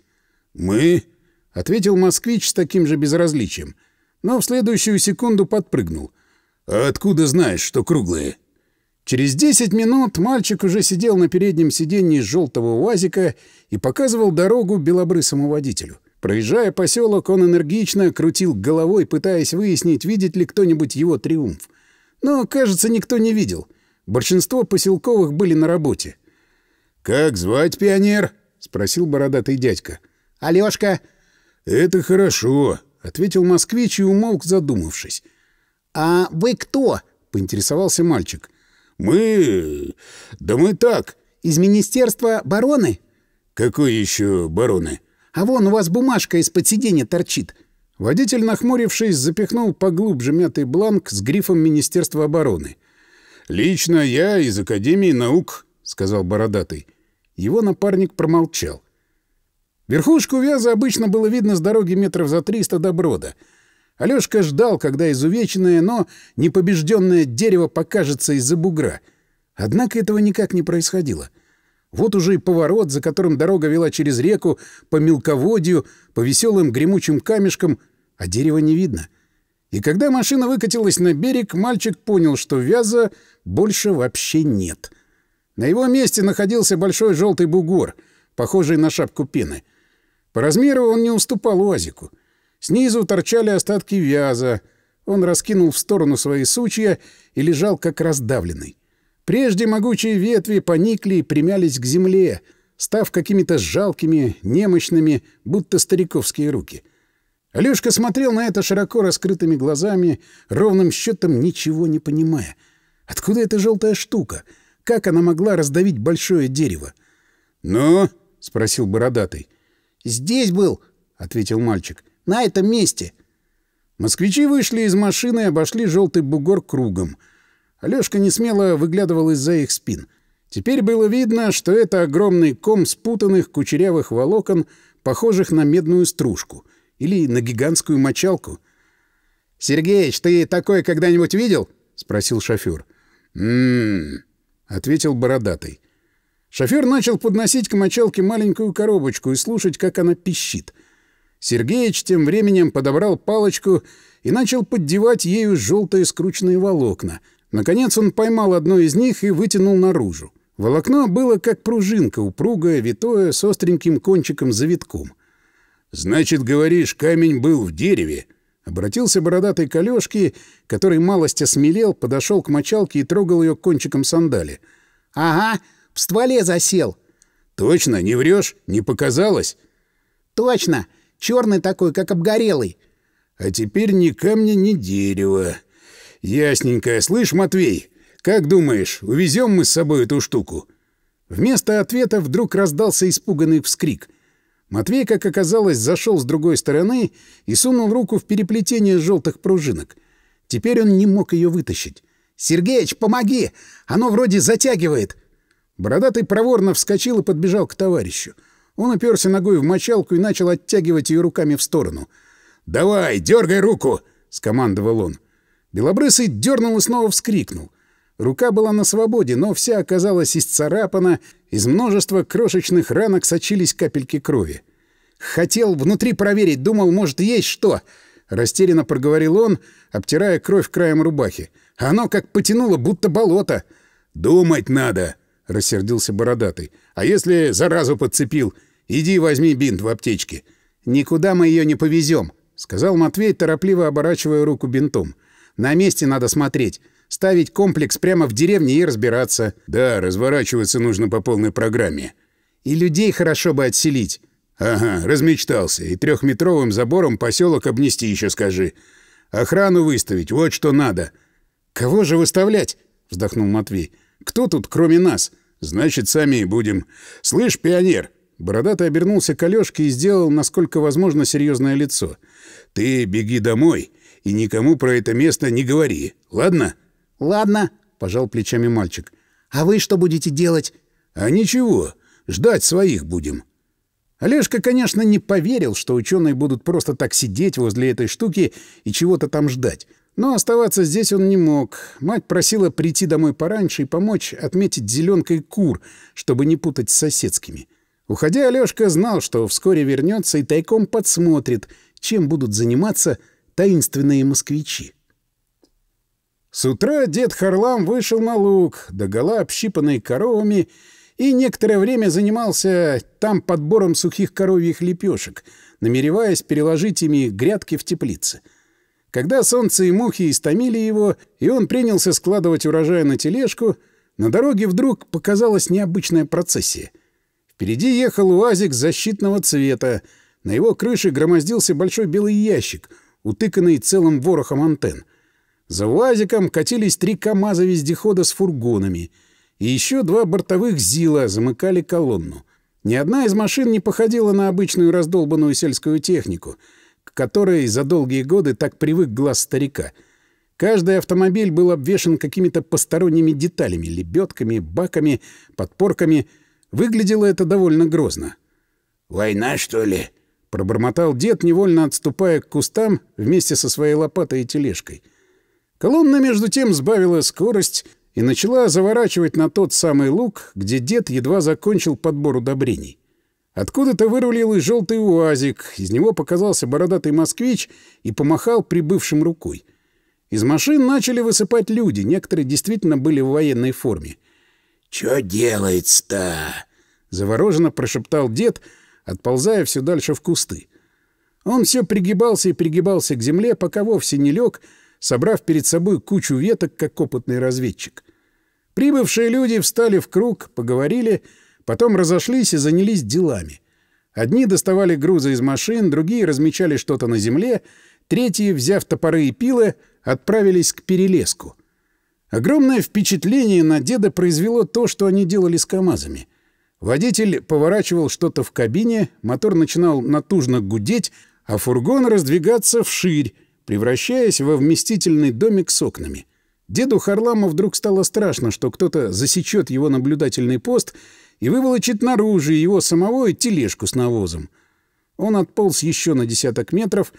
Speaker 1: «Мы?» — ответил москвич с таким же безразличием, но в следующую секунду подпрыгнул. «А откуда знаешь, что круглые?» Через 10 минут мальчик уже сидел на переднем сиденье желтого УАЗика и показывал дорогу белобрысому водителю — Проезжая поселок, он энергично крутил головой, пытаясь выяснить, видит ли кто-нибудь его триумф. Но, кажется, никто не видел. Большинство поселковых были на работе. «Как звать, пионер?» — спросил бородатый дядька. «Алёшка». «Это хорошо», — ответил москвич и умолк, задумавшись. «А вы кто?» — поинтересовался мальчик. «Мы... да мы так». «Из Министерства бароны? «Какой еще бароны? А вон у вас бумажка из-под сиденья торчит». Водитель, нахмурившись, запихнул поглубже мятый бланк с грифом Министерства обороны. «Лично я из Академии наук», — сказал Бородатый. Его напарник промолчал. Верхушку вяза обычно было видно с дороги метров за триста до брода. Алёшка ждал, когда изувеченное, но непобежденное дерево покажется из-за бугра. Однако этого никак не происходило. Вот уже и поворот, за которым дорога вела через реку, по мелководью, по веселым гремучим камешкам, а дерева не видно. И когда машина выкатилась на берег, мальчик понял, что вяза больше вообще нет. На его месте находился большой желтый бугор, похожий на шапку пены. По размеру он не уступал уазику. Снизу торчали остатки вяза. Он раскинул в сторону свои сучья и лежал как раздавленный. Прежде могучие ветви поникли и примялись к земле, став какими-то жалкими, немощными, будто стариковские руки. Алёшка смотрел на это широко раскрытыми глазами, ровным счетом ничего не понимая. Откуда эта желтая штука? Как она могла раздавить большое дерево? «Ну?» — спросил бородатый. «Здесь был», — ответил мальчик. «На этом месте». Москвичи вышли из машины и обошли желтый бугор кругом — Алёшка несмело выглядывал из-за их спин. Теперь было видно, что это огромный ком спутанных кучерявых волокон, похожих на медную стружку или на гигантскую мочалку. «Сергеич, ты такое когда-нибудь видел?» — спросил шофёр. «М-м-м», ответил бородатый. Шофёр начал подносить к мочалке маленькую коробочку и слушать, как она пищит. Сергеич тем временем подобрал палочку и начал поддевать ею желтые скрученные волокна, Наконец он поймал одно из них и вытянул наружу. Волокно было как пружинка, упругое, витое, с остреньким кончиком-завитком. «Значит, говоришь, камень был в дереве?» Обратился бородатый к Алёшке, который малость осмелел, подошел к мочалке и трогал ее кончиком сандали. «Ага, в стволе засел». «Точно? Не врешь? Не показалось?» «Точно! черный такой, как обгорелый». «А теперь ни камня, ни дерева», «Ясненько. Слышь, Матвей, как думаешь, увезем мы с собой эту штуку?» Вместо ответа вдруг раздался испуганный вскрик. Матвей, как оказалось, зашел с другой стороны и сунул руку в переплетение желтых пружинок. Теперь он не мог ее вытащить. «Сергеич, помоги! Оно вроде затягивает!» Бородатый проворно вскочил и подбежал к товарищу. Он уперся ногой в мочалку и начал оттягивать ее руками в сторону. «Давай, дергай руку!» — скомандовал он. Белобрысый дернул и снова вскрикнул. Рука была на свободе, но вся оказалась исцарапана, из множества крошечных ранок сочились капельки крови. «Хотел внутри проверить, думал, может, есть что!» Растерянно проговорил он, обтирая кровь краем рубахи. «Оно как потянуло, будто болото!» «Думать надо!» — рассердился Бородатый. «А если заразу подцепил? Иди возьми бинт в аптечке». «Никуда мы ее не повезем», — сказал Матвей, торопливо оборачивая руку бинтом. На месте надо смотреть. Ставить комплекс прямо в деревне и разбираться. Да, разворачиваться нужно по полной программе. И людей хорошо бы отселить. Ага, размечтался. И трехметровым забором поселок обнести еще скажи. Охрану выставить, вот что надо. Кого же выставлять? вздохнул Матвей. Кто тут, кроме нас? Значит, сами и будем. Слышь, пионер, Бородатый обернулся к Алёшке и сделал, насколько возможно, серьезное лицо. «Ты беги домой и никому про это место не говори, ладно?» «Ладно», — пожал плечами мальчик. «А вы что будете делать?» «А ничего, ждать своих будем». Олежка, конечно, не поверил, что ученые будут просто так сидеть возле этой штуки и чего-то там ждать. Но оставаться здесь он не мог. Мать просила прийти домой пораньше и помочь отметить зеленкой кур, чтобы не путать с соседскими. Уходя, Алёшка знал, что вскоре вернется и тайком подсмотрит, чем будут заниматься таинственные москвичи. С утра дед Харлам вышел на луг, догола общипанный коровами, и некоторое время занимался там подбором сухих коровьих лепешек, намереваясь переложить ими грядки в теплице. Когда солнце и мухи истомили его, и он принялся складывать урожай на тележку, на дороге вдруг показалась необычная процессия. Впереди ехал уазик защитного цвета, на его крыше громоздился большой белый ящик, утыканный целым ворохом антенн. За УАЗиком катились три КАМАЗа вездехода с фургонами, и еще два бортовых ЗИЛа замыкали колонну. Ни одна из машин не походила на обычную раздолбанную сельскую технику, к которой за долгие годы так привык глаз старика. Каждый автомобиль был обвешан какими-то посторонними деталями — лебедками, баками, подпорками. Выглядело это довольно грозно. «Война, что ли?» Пробормотал дед, невольно отступая к кустам вместе со своей лопатой и тележкой. Колонна, между тем, сбавила скорость и начала заворачивать на тот самый луг, где дед едва закончил подбор удобрений. Откуда-то вырулил и желтый уазик, из него показался бородатый москвич и помахал прибывшим рукой. Из машин начали высыпать люди, некоторые действительно были в военной форме. «Чё делается-то?» — завороженно прошептал дед — отползая все дальше в кусты. Он все пригибался и пригибался к земле, пока вовсе не лег, собрав перед собой кучу веток, как опытный разведчик. Прибывшие люди встали в круг, поговорили, потом разошлись и занялись делами. Одни доставали грузы из машин, другие размечали что-то на земле, третьи, взяв топоры и пилы, отправились к перелеску. Огромное впечатление на деда произвело то, что они делали с КАМАЗами. Водитель поворачивал что-то в кабине, мотор начинал натужно гудеть, а фургон раздвигаться вширь, превращаясь во вместительный домик с окнами. Деду Харлама вдруг стало страшно, что кто-то засечет его наблюдательный пост и выволочит наружу его самого и тележку с навозом. Он отполз еще на десяток метров,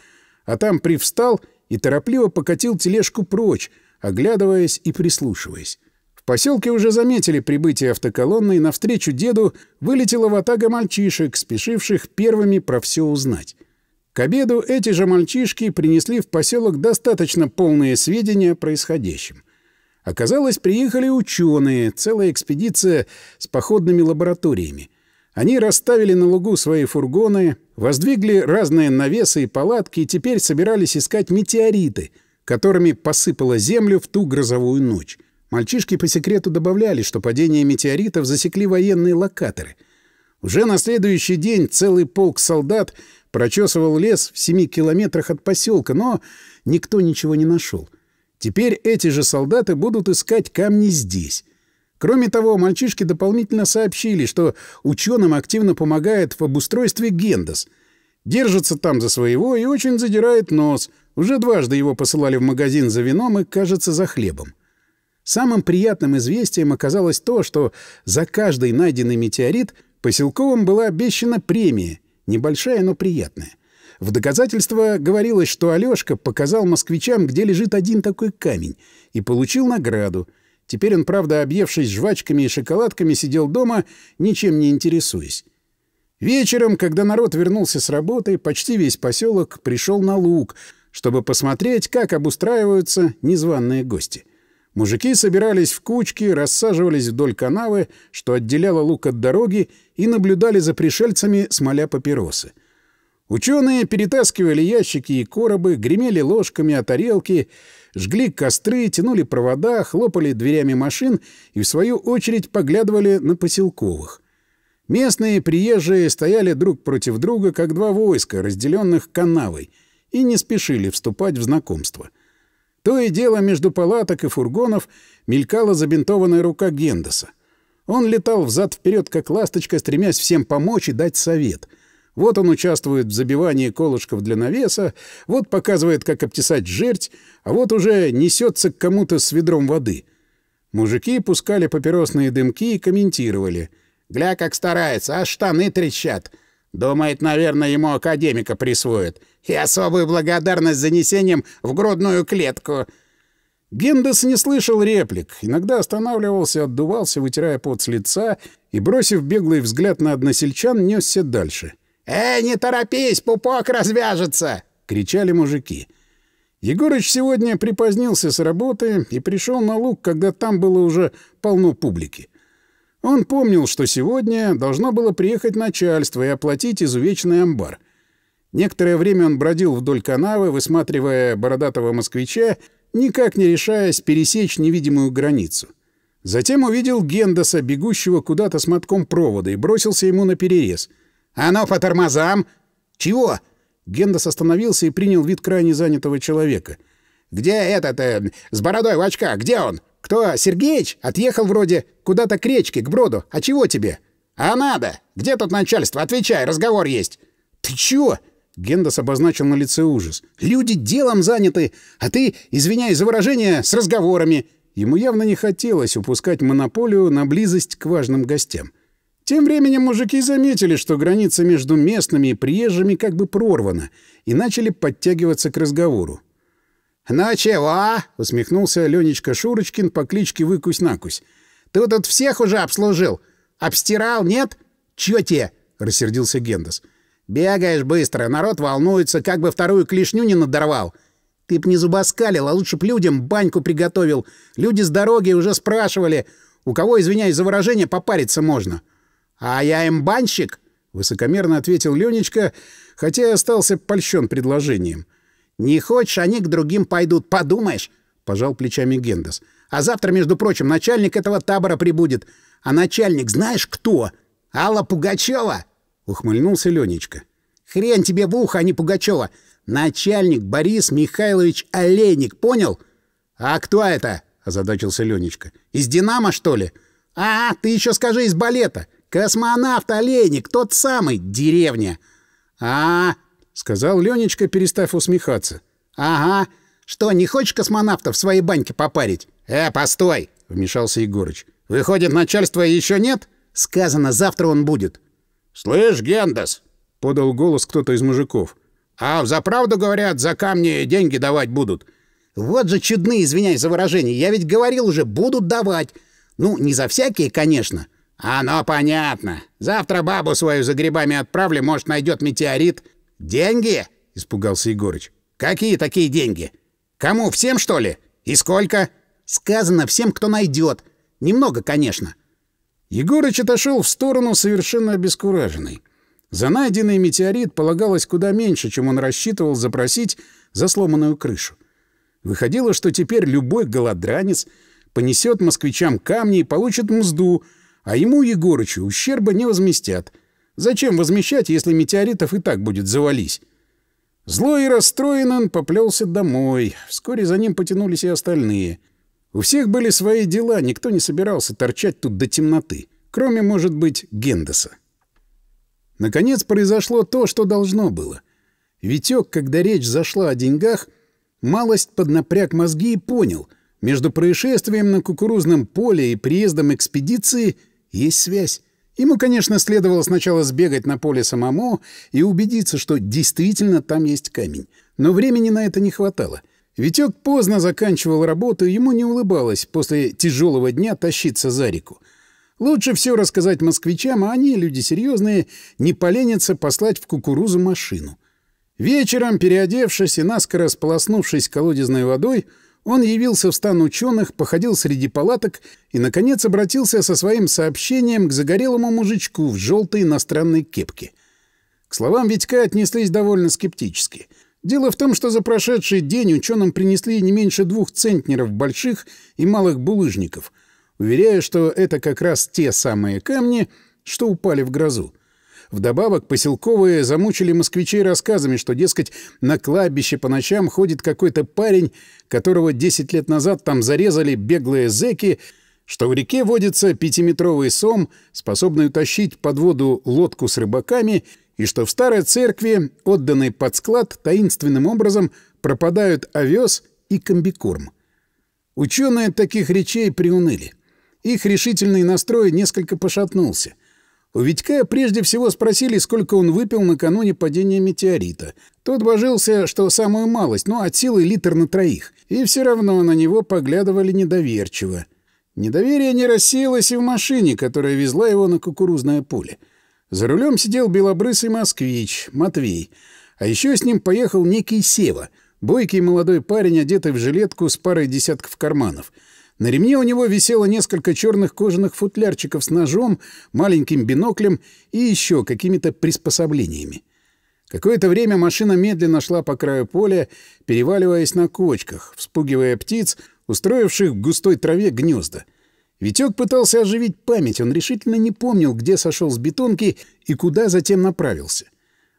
Speaker 1: а там привстал и торопливо покатил тележку прочь, оглядываясь и прислушиваясь. В поселке уже заметили прибытие автоколонны, и навстречу деду вылетела ватага мальчишек, спешивших первыми про все узнать. К обеду эти же мальчишки принесли в поселок достаточно полные сведения о происходящем. Оказалось, приехали ученые, целая экспедиция с походными лабораториями. Они расставили на лугу свои фургоны, воздвигли разные навесы и палатки и теперь собирались искать метеориты, которыми посыпала землю в ту грозовую ночь. Мальчишки по секрету добавляли, что падение метеоритов засекли военные локаторы. Уже на следующий день целый полк солдат прочесывал лес в семи километрах от поселка, но никто ничего не нашел. Теперь эти же солдаты будут искать камни здесь. Кроме того, мальчишки дополнительно сообщили, что ученым активно помогает в обустройстве Гендес. Держится там за своего и очень задирает нос. Уже дважды его посылали в магазин за вином и, кажется, за хлебом. Самым приятным известием оказалось то, что за каждый найденный метеорит поселковым была обещана премия, небольшая, но приятная. В доказательство говорилось, что Алёшка показал москвичам, где лежит один такой камень, и получил награду. Теперь он, правда, объевшись жвачками и шоколадками, сидел дома, ничем не интересуясь. Вечером, когда народ вернулся с работы, почти весь поселок пришел на луг, чтобы посмотреть, как обустраиваются незваные гости. Мужики собирались в кучки, рассаживались вдоль канавы, что отделяло лук от дороги, и наблюдали за пришельцами, смоля папиросы. Ученые перетаскивали ящики и коробы, гремели ложками о тарелки, жгли костры, тянули провода, хлопали дверями машин и, в свою очередь, поглядывали на поселковых. Местные приезжие стояли друг против друга, как два войска, разделенных канавой, и не спешили вступать в знакомство — то и дело между палаток и фургонов мелькала забинтованная рука Гендеса. Он летал взад-вперед, как ласточка, стремясь всем помочь и дать совет. Вот он участвует в забивании колышков для навеса, вот показывает, как обтесать жерть, а вот уже несется к кому-то с ведром воды. Мужики пускали папиросные дымки и комментировали. «Гля, как старается, а штаны трещат! Думает, наверное, ему академика присвоят. И особую благодарность занесением в грудную клетку. Гендес не слышал реплик. Иногда останавливался, отдувался, вытирая пот с лица, и, бросив беглый взгляд на односельчан, несся дальше. «Эй, не торопись, пупок развяжется!» — кричали мужики. Егорыч сегодня припозднился с работы и пришел на луг, когда там было уже полно публики. Он помнил, что сегодня должно было приехать начальство и оплатить изувеченный амбар. Некоторое время он бродил вдоль канавы, высматривая бородатого москвича, никак не решаясь пересечь невидимую границу. Затем увидел Гендаса, бегущего куда-то с мотком провода, и бросился ему на перерез. Оно «А ну, по тормозам!» «Чего?» Гендас остановился и принял вид крайне занятого человека. «Где этот э, с бородой в очках? Где он?» «Кто? Сергеич? Отъехал вроде. Куда-то к речке, к броду. А чего тебе?» «А надо! Где тут начальство? Отвечай, разговор есть!» «Ты чё?» — Гендас обозначил на лице ужас. «Люди делом заняты, а ты, извиняй за выражение, с разговорами!» Ему явно не хотелось упускать монополию на близость к важным гостям. Тем временем мужики заметили, что граница между местными и приезжими как бы прорвана, и начали подтягиваться к разговору. «Ну чего?» а?» — усмехнулся Ленечка Шурочкин по кличке Выкусь-накусь. «Ты тут всех уже обслужил? Обстирал, нет? Чё тебе?» — рассердился Гендас. «Бегаешь быстро, народ волнуется, как бы вторую клешню не надорвал. Ты б не зубоскалил, а лучше б людям баньку приготовил. Люди с дороги уже спрашивали, у кого, извиняюсь за выражение, попариться можно». «А я им банщик?» — высокомерно ответил Ленечка, хотя и остался польщен предложением. — «Не хочешь, они к другим пойдут, подумаешь!» — пожал плечами Гендес. «А завтра, между прочим, начальник этого табора прибудет. А начальник знаешь кто? Алла Пугачева!» — ухмыльнулся Ленечка. «Хрен тебе в ухо, а не Пугачева! Начальник Борис Михайлович Олейник, понял?» «А кто это?» — озадачился Ленечка. «Из «Динамо», что ли?» «А, ты еще скажи, из балета! Космонавт Олейник, тот самый, деревня!» «А, сказал Ленечка, перестав усмехаться. Ага. Что, не хочешь космонавта в своей баньке попарить? Э, постой, вмешался Егорыч. Выходит, начальства еще нет? Сказано, завтра он будет. Слышь, Гендас, подал голос кто-то из мужиков. А за правду говорят, за камни деньги давать будут. Вот же чудные, извиняй за выражение. Я ведь говорил уже, будут давать. Ну, не за всякие, конечно. Оно понятно. Завтра бабу свою за грибами отправлю, может, найдет метеорит. «Деньги?» — испугался Егорыч. «Какие такие деньги? Кому, всем, что ли? И сколько?» «Сказано всем, кто найдет. Немного, конечно». Егорыч отошел в сторону совершенно обескураженный. За найденный метеорит полагалось куда меньше, чем он рассчитывал запросить за сломанную крышу. Выходило, что теперь любой голодранец понесет москвичам камни и получит мзду, а ему, Егорычу, ущерба не возместят. Зачем возмещать, если метеоритов и так будет завались? Злой и расстроен он поплелся домой. Вскоре за ним потянулись и остальные. У всех были свои дела, никто не собирался торчать тут до темноты. Кроме, может быть, Гендеса. Наконец произошло то, что должно было. Витек, когда речь зашла о деньгах, малость поднапряг мозги и понял — между происшествием на кукурузном поле и приездом экспедиции есть связь. Ему, конечно, следовало сначала сбегать на поле самому и убедиться, что действительно там есть камень. Но времени на это не хватало. Витек поздно заканчивал работу, ему не улыбалось после тяжелого дня тащиться за реку. Лучше все рассказать москвичам, а они, люди серьезные, не поленятся послать в кукурузу машину. Вечером, переодевшись и наскоро сполоснувшись колодезной водой, он явился в стан ученых, походил среди палаток и, наконец, обратился со своим сообщением к загорелому мужичку в желтой иностранной кепке. К словам Витька отнеслись довольно скептически. Дело в том, что за прошедший день ученым принесли не меньше двух центнеров больших и малых булыжников, уверяя, что это как раз те самые камни, что упали в грозу. Вдобавок поселковые замучили москвичей рассказами, что, дескать, на кладбище по ночам ходит какой-то парень, которого 10 лет назад там зарезали беглые зеки, что в реке водится пятиметровый сом, способный утащить под воду лодку с рыбаками, и что в старой церкви, отданной под склад, таинственным образом пропадают овес и комбикорм. Ученые таких речей приуныли. Их решительный настрой несколько пошатнулся. У Витька прежде всего спросили, сколько он выпил накануне падения метеорита. Тот божился, что самую малость, но ну, от силы литр на троих. И все равно на него поглядывали недоверчиво. Недоверие не рассеялось и в машине, которая везла его на кукурузное поле. За рулем сидел белобрысый москвич, Матвей. А еще с ним поехал некий Сева, бойкий молодой парень, одетый в жилетку с парой десятков карманов — на ремне у него висело несколько черных кожаных футлярчиков с ножом, маленьким биноклем и еще какими-то приспособлениями. Какое-то время машина медленно шла по краю поля, переваливаясь на кочках, вспугивая птиц, устроивших в густой траве гнезда. Витек пытался оживить память, он решительно не помнил, где сошел с бетонки и куда затем направился.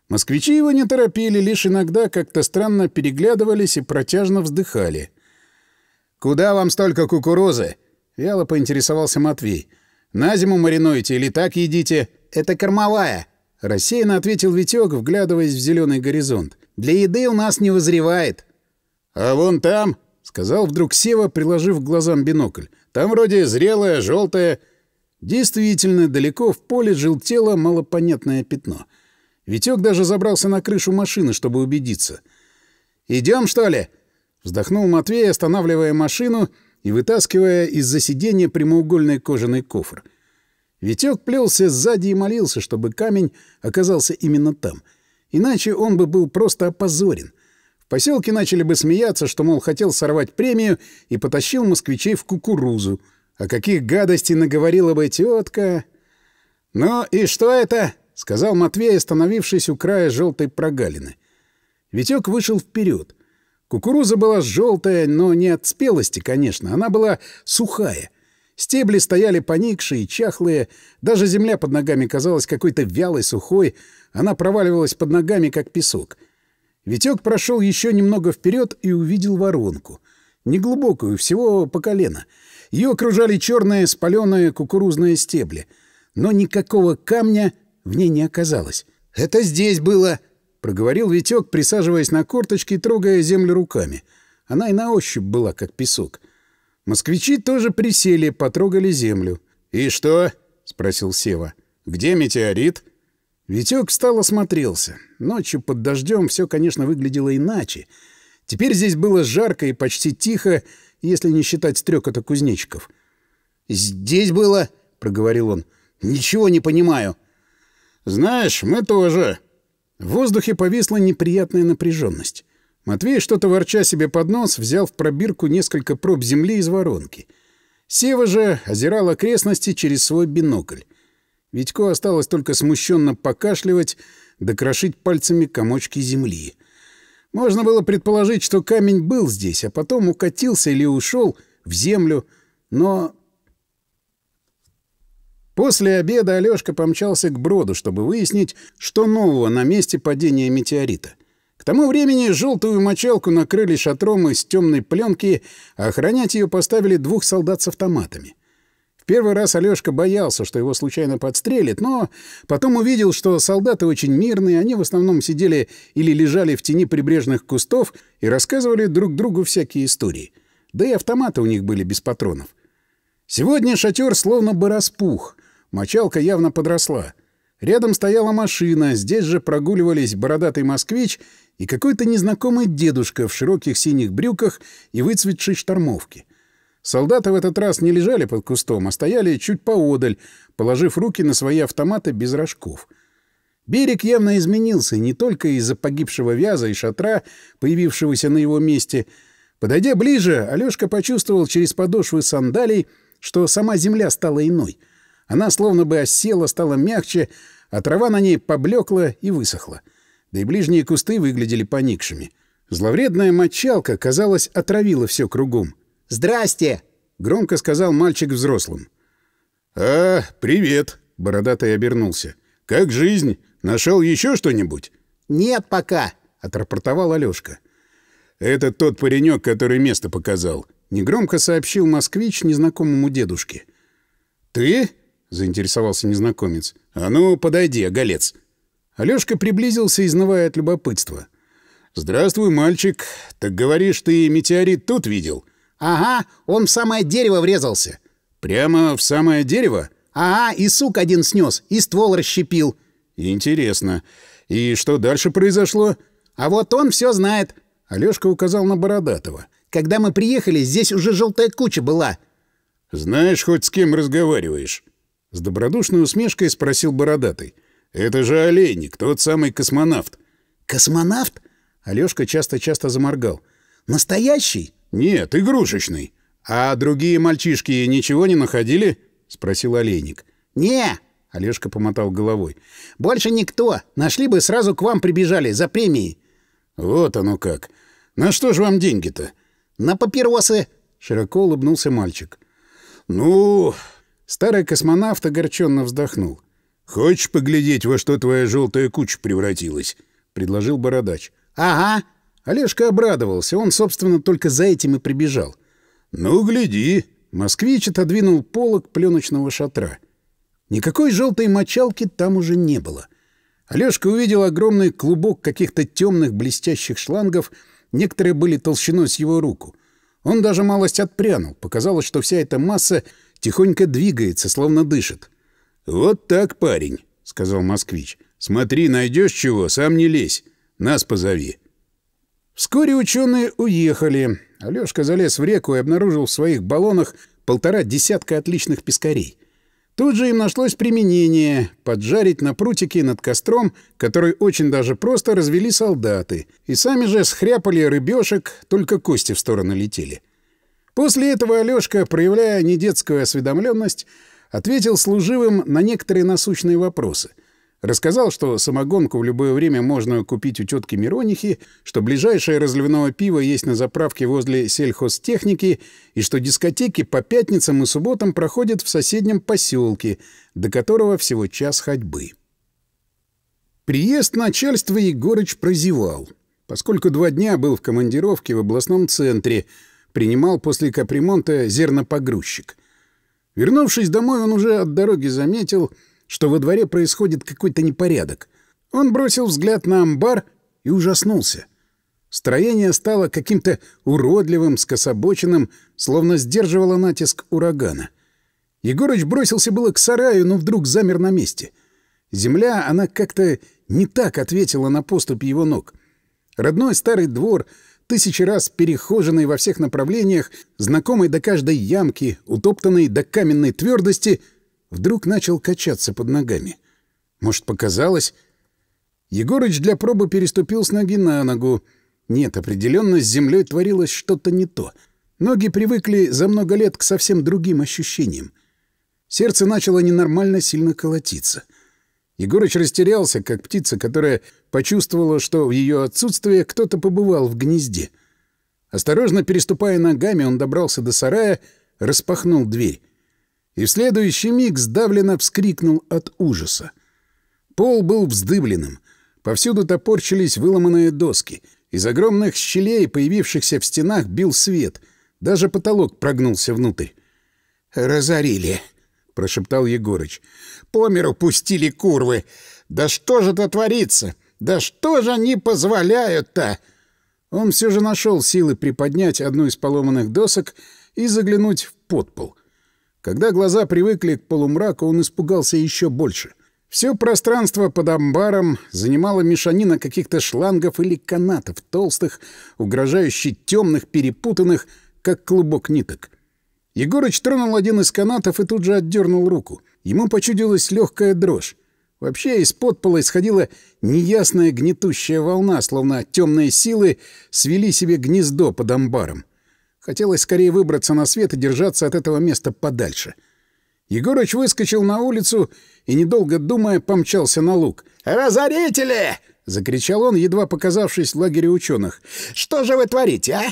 Speaker 1: Москвичи его не торопили, лишь иногда как-то странно переглядывались и протяжно вздыхали. «Куда вам столько кукурузы?» — вяло поинтересовался Матвей. «На зиму маринуете или так едите?» «Это кормовая», — рассеянно ответил Витёк, вглядываясь в зеленый горизонт. «Для еды у нас не вызревает». «А вон там», — сказал вдруг Сева, приложив к глазам бинокль. «Там вроде зрелое, желтое. Действительно, далеко в поле желтело малопонятное пятно. Витёк даже забрался на крышу машины, чтобы убедиться. Идем что ли?» Вздохнул Матвей, останавливая машину и вытаскивая из-за сиденья прямоугольный кожаный кофр. Витек плелся сзади и молился, чтобы камень оказался именно там. Иначе он бы был просто опозорен. В поселке начали бы смеяться, что, мол, хотел сорвать премию и потащил москвичей в кукурузу. А каких гадостей наговорила бы тетка! «Ну и что это?» — сказал Матвей, остановившись у края желтой прогалины. Витек вышел вперед — Кукуруза была желтая, но не от спелости, конечно, она была сухая. Стебли стояли поникшие, чахлые, даже земля под ногами казалась какой-то вялой, сухой, она проваливалась под ногами, как песок. Витек прошел еще немного вперед и увидел воронку. Неглубокую, всего по колено. Ее окружали черные спаленные кукурузные стебли. Но никакого камня в ней не оказалось. «Это здесь было!» Проговорил Витек, присаживаясь на корточки и трогая землю руками. Она и на ощупь была, как песок. Москвичи тоже присели, потрогали землю. «И что?» — спросил Сева. «Где метеорит?» Витек встал, осмотрелся. Ночью под дождем все, конечно, выглядело иначе. Теперь здесь было жарко и почти тихо, если не считать стрекота кузнечиков. «Здесь было?» — проговорил он. «Ничего не понимаю». «Знаешь, мы тоже», в воздухе повисла неприятная напряженность. Матвей, что-то ворча себе под нос, взял в пробирку несколько проб земли из воронки. Сева же озирал окрестности через свой бинокль. Витько осталось только смущенно покашливать, докрошить пальцами комочки земли. Можно было предположить, что камень был здесь, а потом укатился или ушел в землю, но После обеда Алёшка помчался к броду, чтобы выяснить, что нового на месте падения метеорита. К тому времени желтую мочалку накрыли шатром из темной пленки, а охранять ее поставили двух солдат с автоматами. В первый раз Алёшка боялся, что его случайно подстрелят, но потом увидел, что солдаты очень мирные, они в основном сидели или лежали в тени прибрежных кустов и рассказывали друг другу всякие истории. Да и автоматы у них были без патронов. Сегодня шатер словно бы распух — Мочалка явно подросла. Рядом стояла машина, здесь же прогуливались бородатый москвич и какой-то незнакомый дедушка в широких синих брюках и выцветшей штормовке. Солдаты в этот раз не лежали под кустом, а стояли чуть поодаль, положив руки на свои автоматы без рожков. Берег явно изменился не только из-за погибшего вяза и шатра, появившегося на его месте. Подойдя ближе, Алёшка почувствовал через подошвы сандалий, что сама земля стала иной — она словно бы осела, стала мягче, а трава на ней поблекла и высохла. Да и ближние кусты выглядели поникшими. Зловредная мочалка, казалось, отравила все кругом. «Здрасте!» — громко сказал мальчик взрослым. «А, привет!» — бородатый обернулся. «Как жизнь? Нашел еще что-нибудь?» «Нет пока!» — отрапортовал Алёшка. «Это тот паренек, который место показал», — негромко сообщил москвич незнакомому дедушке. «Ты?» заинтересовался незнакомец. «А ну, подойди, оголец!» Алёшка приблизился, изнывая от любопытства. «Здравствуй, мальчик. Так говоришь, ты метеорит тут видел?» «Ага, он в самое дерево врезался». «Прямо в самое дерево?» «Ага, и сук один снес, и ствол расщепил». «Интересно. И что дальше произошло?» «А вот он все знает». Алёшка указал на Бородатого. «Когда мы приехали, здесь уже желтая куча была». «Знаешь, хоть с кем разговариваешь?» С добродушной усмешкой спросил Бородатый. «Это же Олейник, тот самый космонавт». «Космонавт?» Алёшка часто-часто заморгал. «Настоящий?» «Нет, игрушечный». «А другие мальчишки ничего не находили?» — спросил Олейник. «Не!» — Алёшка помотал головой. «Больше никто. Нашли бы, сразу к вам прибежали за премией». «Вот оно как. На что же вам деньги-то?» «На папиросы!» — широко улыбнулся мальчик. «Ну...» Старый космонавт огорченно вздохнул. «Хочешь поглядеть, во что твоя желтая куча превратилась?» — предложил бородач. «Ага!» Олежка обрадовался. Он, собственно, только за этим и прибежал. «Ну, гляди!» Москвич отодвинул полок пленочного шатра. Никакой желтой мочалки там уже не было. Алёшка увидел огромный клубок каких-то темных блестящих шлангов, некоторые были толщиной с его руку. Он даже малость отпрянул. Показалось, что вся эта масса Тихонько двигается, словно дышит. «Вот так, парень», — сказал москвич. «Смотри, найдешь чего, сам не лезь. Нас позови». Вскоре ученые уехали. Алёшка залез в реку и обнаружил в своих баллонах полтора десятка отличных пескарей. Тут же им нашлось применение — поджарить на прутике над костром, который очень даже просто развели солдаты, и сами же схряпали рыбешек, только кости в сторону летели. После этого Алёшка, проявляя недетскую осведомленность, ответил служивым на некоторые насущные вопросы. Рассказал, что самогонку в любое время можно купить у тетки Миронихи, что ближайшее разливное пиво есть на заправке возле сельхозтехники и что дискотеки по пятницам и субботам проходят в соседнем поселке, до которого всего час ходьбы. Приезд начальства Егорыч прозевал, поскольку два дня был в командировке в областном центре — принимал после капремонта зернопогрузчик. Вернувшись домой, он уже от дороги заметил, что во дворе происходит какой-то непорядок. Он бросил взгляд на амбар и ужаснулся. Строение стало каким-то уродливым, скособоченным, словно сдерживало натиск урагана. Егорыч бросился было к сараю, но вдруг замер на месте. Земля, она как-то не так ответила на поступь его ног. Родной старый двор — тысячи раз перехоженный во всех направлениях, знакомый до каждой ямки, утоптанный до каменной твердости, вдруг начал качаться под ногами. Может, показалось? Егорыч для пробы переступил с ноги на ногу. Нет, определенно с землей творилось что-то не то. Ноги привыкли за много лет к совсем другим ощущениям. Сердце начало ненормально сильно колотиться. Егорыч растерялся, как птица, которая почувствовала, что в ее отсутствие кто-то побывал в гнезде. Осторожно переступая ногами, он добрался до сарая, распахнул дверь. И в следующий миг сдавленно вскрикнул от ужаса. Пол был вздыбленным. Повсюду топорчились выломанные доски. Из огромных щелей, появившихся в стенах, бил свет. Даже потолок прогнулся внутрь. «Разорили», — прошептал Егорыч. Померу пустили курвы! Да что же это творится? «Да что же они позволяют-то?» Он все же нашел силы приподнять одну из поломанных досок и заглянуть в подпол. Когда глаза привыкли к полумраку, он испугался еще больше. Все пространство под амбаром занимало мешанина каких-то шлангов или канатов, толстых, угрожающих темных, перепутанных, как клубок ниток. Егорыч тронул один из канатов и тут же отдернул руку. Ему почудилась легкая дрожь. Вообще из-под пола исходила неясная гнетущая волна, словно темные силы свели себе гнездо под амбаром. Хотелось скорее выбраться на свет и держаться от этого места подальше. Егорыч выскочил на улицу и, недолго думая, помчался на луг. «Разорители!» — закричал он, едва показавшись в лагере ученых. «Что же вы творите, а?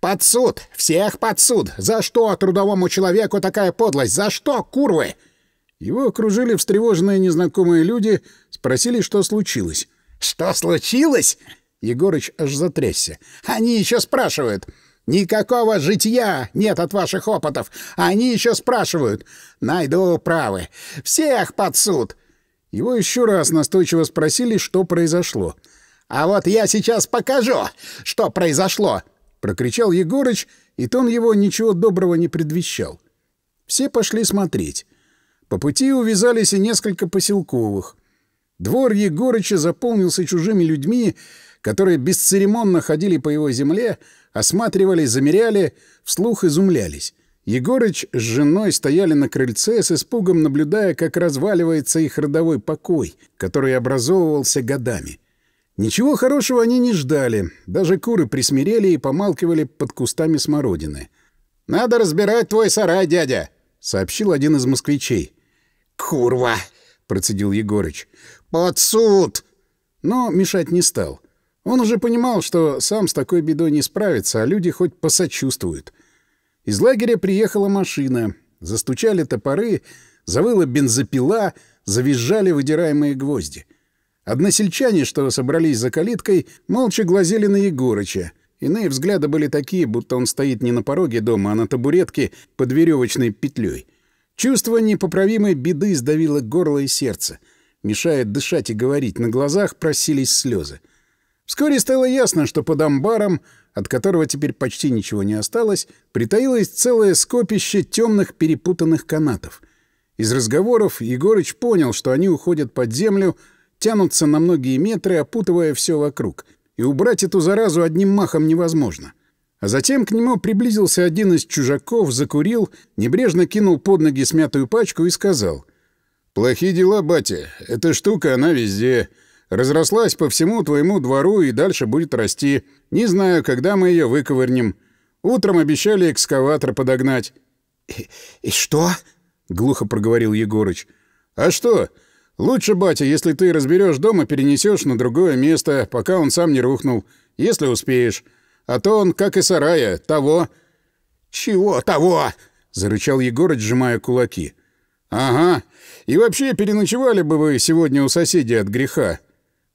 Speaker 1: Под суд! Всех под суд! За что трудовому человеку такая подлость? За что, курвы?» Его окружили встревоженные незнакомые люди, спросили, что случилось. «Что случилось?» Егорыч аж затрясся. «Они еще спрашивают. Никакого житья нет от ваших опытов. Они еще спрашивают. Найду правы. Всех под суд!» Его еще раз настойчиво спросили, что произошло. «А вот я сейчас покажу, что произошло!» Прокричал Егорыч, и тон его ничего доброго не предвещал. Все пошли смотреть. По пути увязались и несколько поселковых. Двор Егорыча заполнился чужими людьми, которые бесцеремонно ходили по его земле, осматривали, замеряли, вслух изумлялись. Егорыч с женой стояли на крыльце с испугом, наблюдая, как разваливается их родовой покой, который образовывался годами. Ничего хорошего они не ждали, даже куры присмирели и помалкивали под кустами смородины. «Надо разбирать твой сарай, дядя!» — сообщил один из москвичей. «Курва!» — процедил Егорыч. «Под суд!» Но мешать не стал. Он уже понимал, что сам с такой бедой не справится, а люди хоть посочувствуют. Из лагеря приехала машина. Застучали топоры, завыла бензопила, завизжали выдираемые гвозди. Односельчане, что собрались за калиткой, молча глазели на Егорыча. Иные взгляды были такие, будто он стоит не на пороге дома, а на табуретке под веревочной петлей. Чувство непоправимой беды сдавило горло и сердце. Мешая дышать и говорить, на глазах просились слезы. Вскоре стало ясно, что под амбаром, от которого теперь почти ничего не осталось, притаилось целое скопище темных перепутанных канатов. Из разговоров Егорыч понял, что они уходят под землю, тянутся на многие метры, опутывая все вокруг. И убрать эту заразу одним махом невозможно. — а затем к нему приблизился один из чужаков, закурил, небрежно кинул под ноги смятую пачку и сказал. «Плохие дела, батя. Эта штука, она везде. Разрослась по всему твоему двору и дальше будет расти. Не знаю, когда мы ее выковырнем. Утром обещали экскаватор подогнать». «И, и что?» — глухо проговорил Егорыч. «А что? Лучше, батя, если ты разберешь дом и перенесешь на другое место, пока он сам не рухнул, если успеешь». А то он, как и сарая, того...» «Чего того?» — зарычал Егор, сжимая кулаки. «Ага. И вообще переночевали бы вы сегодня у соседей от греха».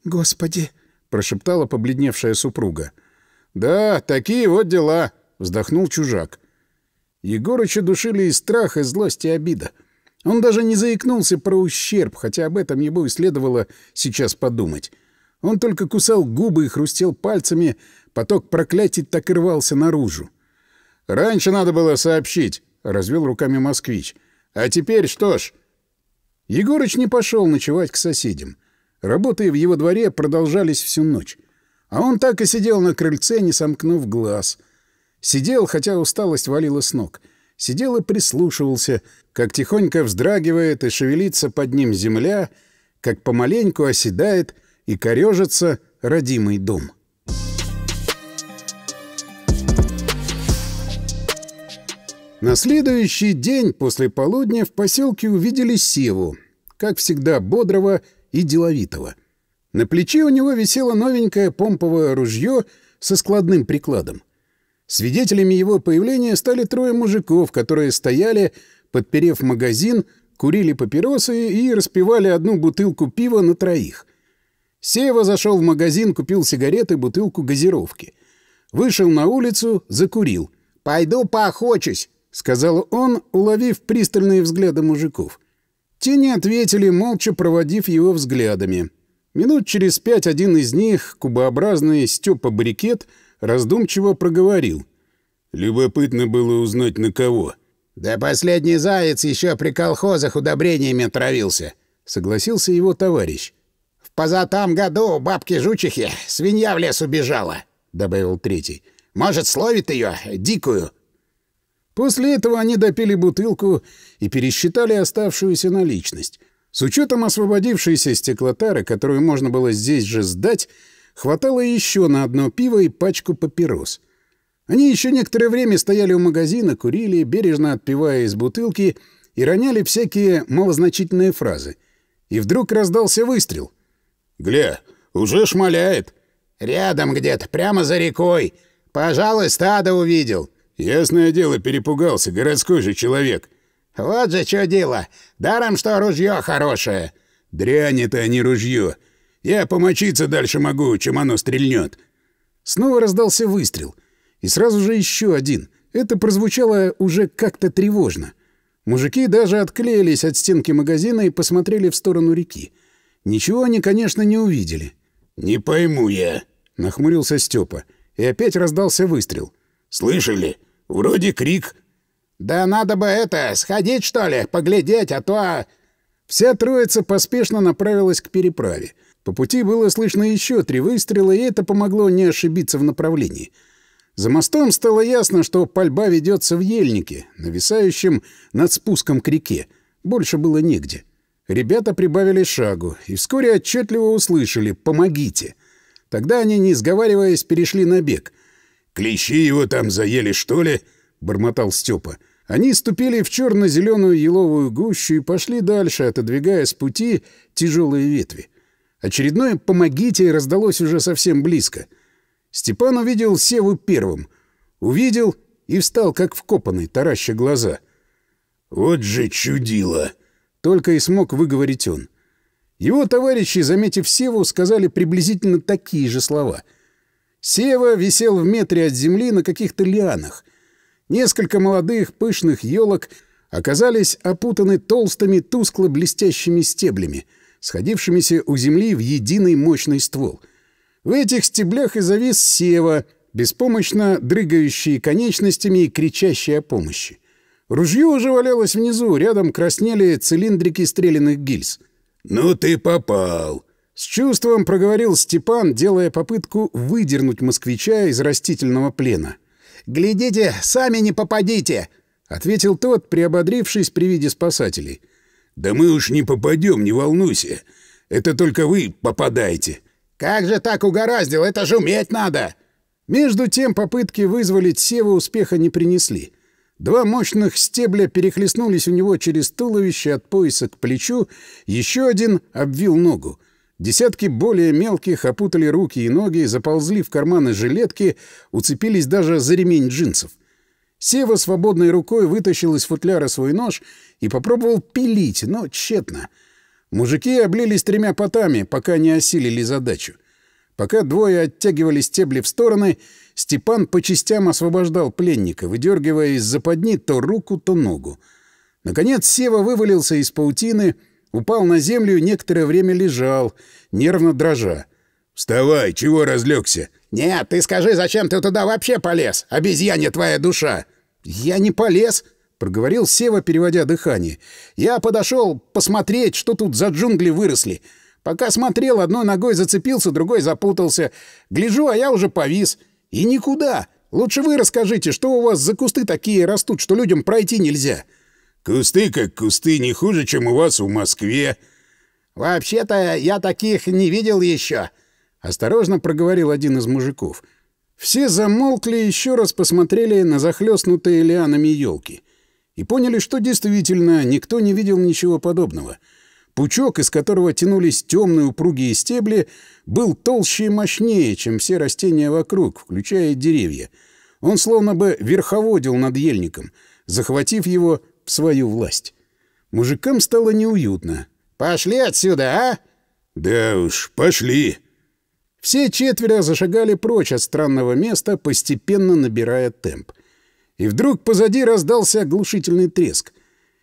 Speaker 1: «Господи!» — прошептала побледневшая супруга. «Да, такие вот дела», — вздохнул чужак. Егорыча душили и страх, и злость, и обида. Он даже не заикнулся про ущерб, хотя об этом ему и следовало сейчас подумать. Он только кусал губы и хрустел пальцами, Поток проклятий так и рвался наружу. «Раньше надо было сообщить», — развел руками москвич. «А теперь что ж?» Егорыч не пошел ночевать к соседям. Работы в его дворе продолжались всю ночь. А он так и сидел на крыльце, не сомкнув глаз. Сидел, хотя усталость валила с ног. Сидел и прислушивался, как тихонько вздрагивает и шевелится под ним земля, как помаленьку оседает и корежится родимый дом. На следующий день после полудня в поселке увидели Севу, как всегда бодрого и деловитого. На плече у него висело новенькое помповое ружье со складным прикладом. Свидетелями его появления стали трое мужиков, которые стояли, подперев магазин, курили папиросы и распивали одну бутылку пива на троих. Сева зашел в магазин, купил сигареты, бутылку газировки. Вышел на улицу, закурил. «Пойду поохочусь», — сказал он, уловив пристальные взгляды мужиков. Те не ответили, молча проводив его взглядами. Минут через пять один из них, кубообразный Степа Брикет, раздумчиво проговорил. «Любопытно было узнать, на кого». «Да последний заяц еще при колхозах удобрениями травился". согласился его товарищ. «В позатом году у бабки-жучихи свинья в лес убежала», — добавил третий. «Может, словит ее, дикую, После этого они допили бутылку и пересчитали оставшуюся наличность. С учетом освободившейся стеклотары, которую можно было здесь же сдать, хватало еще на одно пиво и пачку папирос. Они еще некоторое время стояли у магазина, курили, бережно отпивая из бутылки и роняли всякие малозначительные фразы. И вдруг раздался выстрел. «Гля, уже шмаляет!» «Рядом где-то, прямо за рекой. Пожалуй, стадо увидел. «Ясное дело, перепугался, городской же человек». «Вот же что дело! Даром, что ружье хорошее!» «Дрянь это, а не ружье! Я помочиться дальше могу, чем оно стрельнет!» Снова раздался выстрел. И сразу же еще один. Это прозвучало уже как-то тревожно. Мужики даже отклеились от стенки магазина и посмотрели в сторону реки. Ничего они, конечно, не увидели. «Не пойму я», — нахмурился Степа. И опять раздался выстрел. «Слышали? Вроде крик. Да надо бы это, сходить что ли, поглядеть, а то... Вся троица поспешно направилась к переправе. По пути было слышно еще три выстрела, и это помогло не ошибиться в направлении. За мостом стало ясно, что пальба ведется в ельнике, нависающем над спуском к реке. Больше было негде. Ребята прибавили шагу и вскоре отчетливо услышали «Помогите!». Тогда они, не сговариваясь, перешли на бег. «Клещи его там заели, что ли?» — бормотал Степа. Они ступили в черно-зеленую еловую гущу и пошли дальше, отодвигая с пути тяжелые ветви. Очередное «помогите» раздалось уже совсем близко. Степан увидел Севу первым. Увидел и встал, как вкопанный, тараща глаза. «Вот же чудило!» — только и смог выговорить он. Его товарищи, заметив Севу, сказали приблизительно такие же слова — Сева висел в метре от земли на каких-то лианах. Несколько молодых пышных елок оказались опутаны толстыми тускло-блестящими стеблями, сходившимися у земли в единый мощный ствол. В этих стеблях и завис Сева, беспомощно дрыгающие конечностями и кричащие о помощи. Ружье уже валялось внизу, рядом краснели цилиндрики стреляных гильз. «Ну ты попал!» С чувством проговорил Степан, делая попытку выдернуть москвича из растительного плена. «Глядите, сами не попадите!» — ответил тот, приободрившись при виде спасателей. «Да мы уж не попадем, не волнуйся. Это только вы попадаете». «Как же так угораздил? Это же уметь надо!» Между тем попытки вызволить Сева успеха не принесли. Два мощных стебля перехлестнулись у него через туловище от пояса к плечу, еще один обвил ногу. Десятки более мелких опутали руки и ноги, заползли в карманы жилетки, уцепились даже за ремень джинсов. Сева свободной рукой вытащил из футляра свой нож и попробовал пилить, но тщетно. Мужики облились тремя потами, пока не осилили задачу. Пока двое оттягивали стебли в стороны, Степан по частям освобождал пленника, выдергивая из западни то руку, то ногу. Наконец Сева вывалился из паутины — Упал на землю некоторое время лежал, нервно дрожа. «Вставай! Чего разлегся?» «Нет, ты скажи, зачем ты туда вообще полез? Обезьяня твоя душа!» «Я не полез!» — проговорил Сева, переводя дыхание. «Я подошел посмотреть, что тут за джунгли выросли. Пока смотрел, одной ногой зацепился, другой запутался. Гляжу, а я уже повис. И никуда. Лучше вы расскажите, что у вас за кусты такие растут, что людям пройти нельзя?» Кусты как кусты, не хуже, чем у вас в Москве. Вообще-то я таких не видел еще, осторожно проговорил один из мужиков. Все замолкли и еще раз посмотрели на захлестнутые лианами елки и поняли, что действительно никто не видел ничего подобного. Пучок, из которого тянулись темные упругие стебли, был толще и мощнее, чем все растения вокруг, включая деревья. Он словно бы верховодил над ельником, захватив его в свою власть. Мужикам стало неуютно. «Пошли отсюда, а!» «Да уж, пошли!» Все четверо зашагали прочь от странного места, постепенно набирая темп. И вдруг позади раздался оглушительный треск.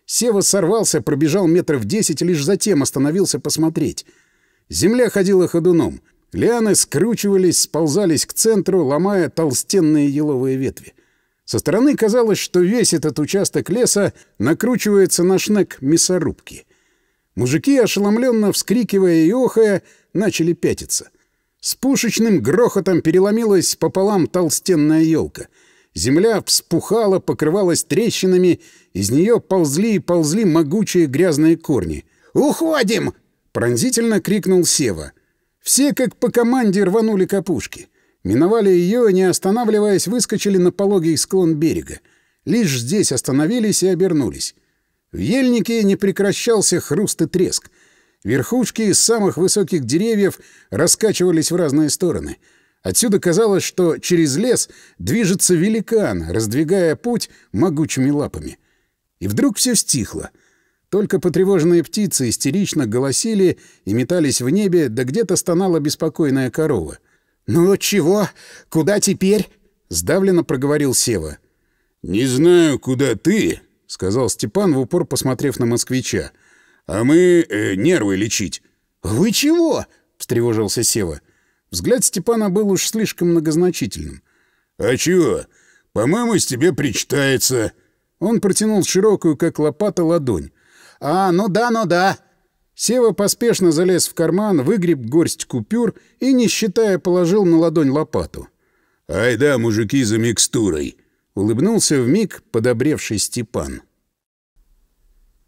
Speaker 1: Сева сорвался, пробежал метров десять, лишь затем остановился посмотреть. Земля ходила ходуном. Лианы скручивались, сползались к центру, ломая толстенные еловые ветви. Со стороны казалось, что весь этот участок леса накручивается на шнек мясорубки. Мужики, ошеломленно вскрикивая и охая, начали пятиться. С пушечным грохотом переломилась пополам толстенная елка. Земля вспухала, покрывалась трещинами, из нее ползли и ползли могучие грязные корни. «Уходим!» — пронзительно крикнул Сева. Все как по команде рванули капушки. опушке. Миновали ее и, не останавливаясь, выскочили на пологий склон берега. Лишь здесь остановились и обернулись. В ельнике не прекращался хруст и треск. Верхушки из самых высоких деревьев раскачивались в разные стороны. Отсюда казалось, что через лес движется великан, раздвигая путь могучими лапами. И вдруг все стихло. Только потревоженные птицы истерично голосили и метались в небе, да где-то стонала беспокойная корова. «Ну чего? Куда теперь?» — сдавленно проговорил Сева. «Не знаю, куда ты», — сказал Степан, в упор посмотрев на москвича. «А мы э, нервы лечить». «Вы чего?» — встревожился Сева. Взгляд Степана был уж слишком многозначительным. «А чего? По-моему, с тебе причитается». Он протянул широкую, как лопата, ладонь. «А, ну да, ну да», Сева поспешно залез в карман, выгреб горсть купюр и, не считая, положил на ладонь лопату. «Ай да, мужики, за микстурой!» — улыбнулся вмиг подобревший Степан.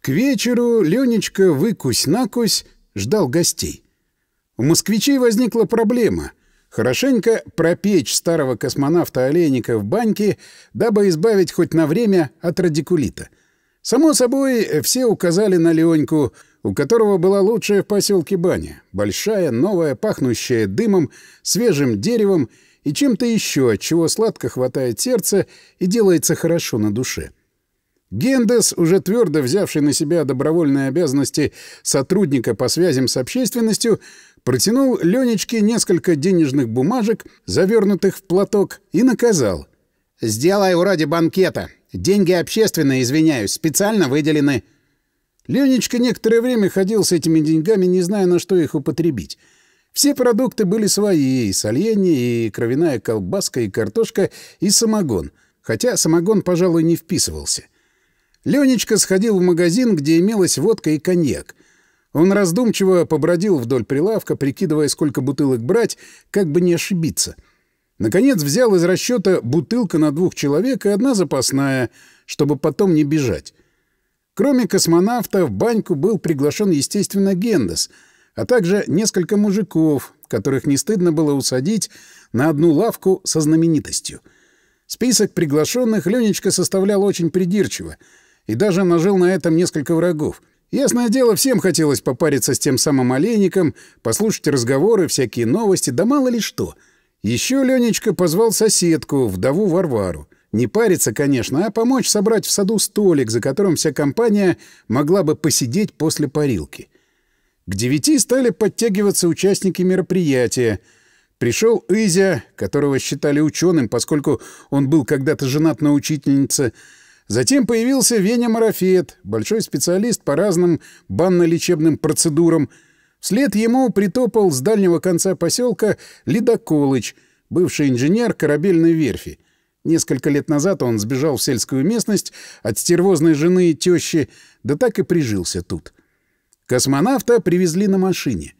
Speaker 1: К вечеру Ленечка выкусь-накусь ждал гостей. У москвичей возникла проблема — хорошенько пропечь старого космонавта Олейника в баньке, дабы избавить хоть на время от радикулита. Само собой, все указали на Леоньку у которого была лучшая в поселке баня. Большая, новая, пахнущая дымом, свежим деревом и чем-то еще, от чего сладко хватает сердце и делается хорошо на душе. Гендес, уже твердо взявший на себя добровольные обязанности сотрудника по связям с общественностью, протянул Ленечке несколько денежных бумажек, завернутых в платок, и наказал. «Сделай уроде банкета. Деньги общественные, извиняюсь, специально выделены». Ленечка некоторое время ходил с этими деньгами, не зная, на что их употребить. Все продукты были свои, и соленье, и кровяная колбаска, и картошка, и самогон. Хотя самогон, пожалуй, не вписывался. Ленечка сходил в магазин, где имелась водка и коньяк. Он раздумчиво побродил вдоль прилавка, прикидывая, сколько бутылок брать, как бы не ошибиться. Наконец взял из расчета бутылка на двух человек и одна запасная, чтобы потом не бежать. Кроме космонавта, в баньку был приглашен, естественно, Гендес, а также несколько мужиков, которых не стыдно было усадить на одну лавку со знаменитостью. Список приглашенных Ленечка составлял очень придирчиво и даже нажил на этом несколько врагов. Ясное дело, всем хотелось попариться с тем самым олейником, послушать разговоры, всякие новости, да мало ли что. Еще Ленечка позвал соседку, вдову Варвару. Не париться, конечно, а помочь собрать в саду столик, за которым вся компания могла бы посидеть после парилки. К девяти стали подтягиваться участники мероприятия. Пришел Изя, которого считали ученым, поскольку он был когда-то женат на учительнице. Затем появился Веня Марафет, большой специалист по разным банно-лечебным процедурам. Вслед ему притопал с дальнего конца поселка Ледоколыч, бывший инженер корабельной верфи — Несколько лет назад он сбежал в сельскую местность от стервозной жены и тещи, да так и прижился тут. Космонавта привезли на машине.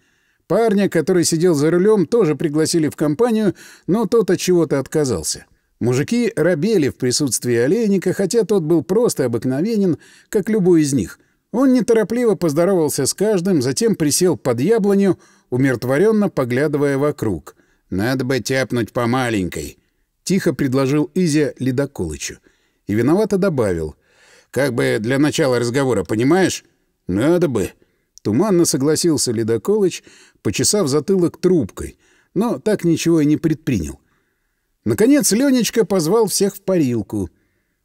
Speaker 1: Парня, который сидел за рулем, тоже пригласили в компанию, но тот от чего-то отказался. Мужики робели в присутствии олейника, хотя тот был просто обыкновенен, как любой из них. Он неторопливо поздоровался с каждым, затем присел под яблоню, умиротворенно поглядывая вокруг. «Надо бы тяпнуть по маленькой», Тихо предложил Изя Ледоколычу. И виновато добавил. «Как бы для начала разговора, понимаешь? Надо бы». Туманно согласился Ледоколыч, почесав затылок трубкой, но так ничего и не предпринял. Наконец Ленечка позвал всех в парилку.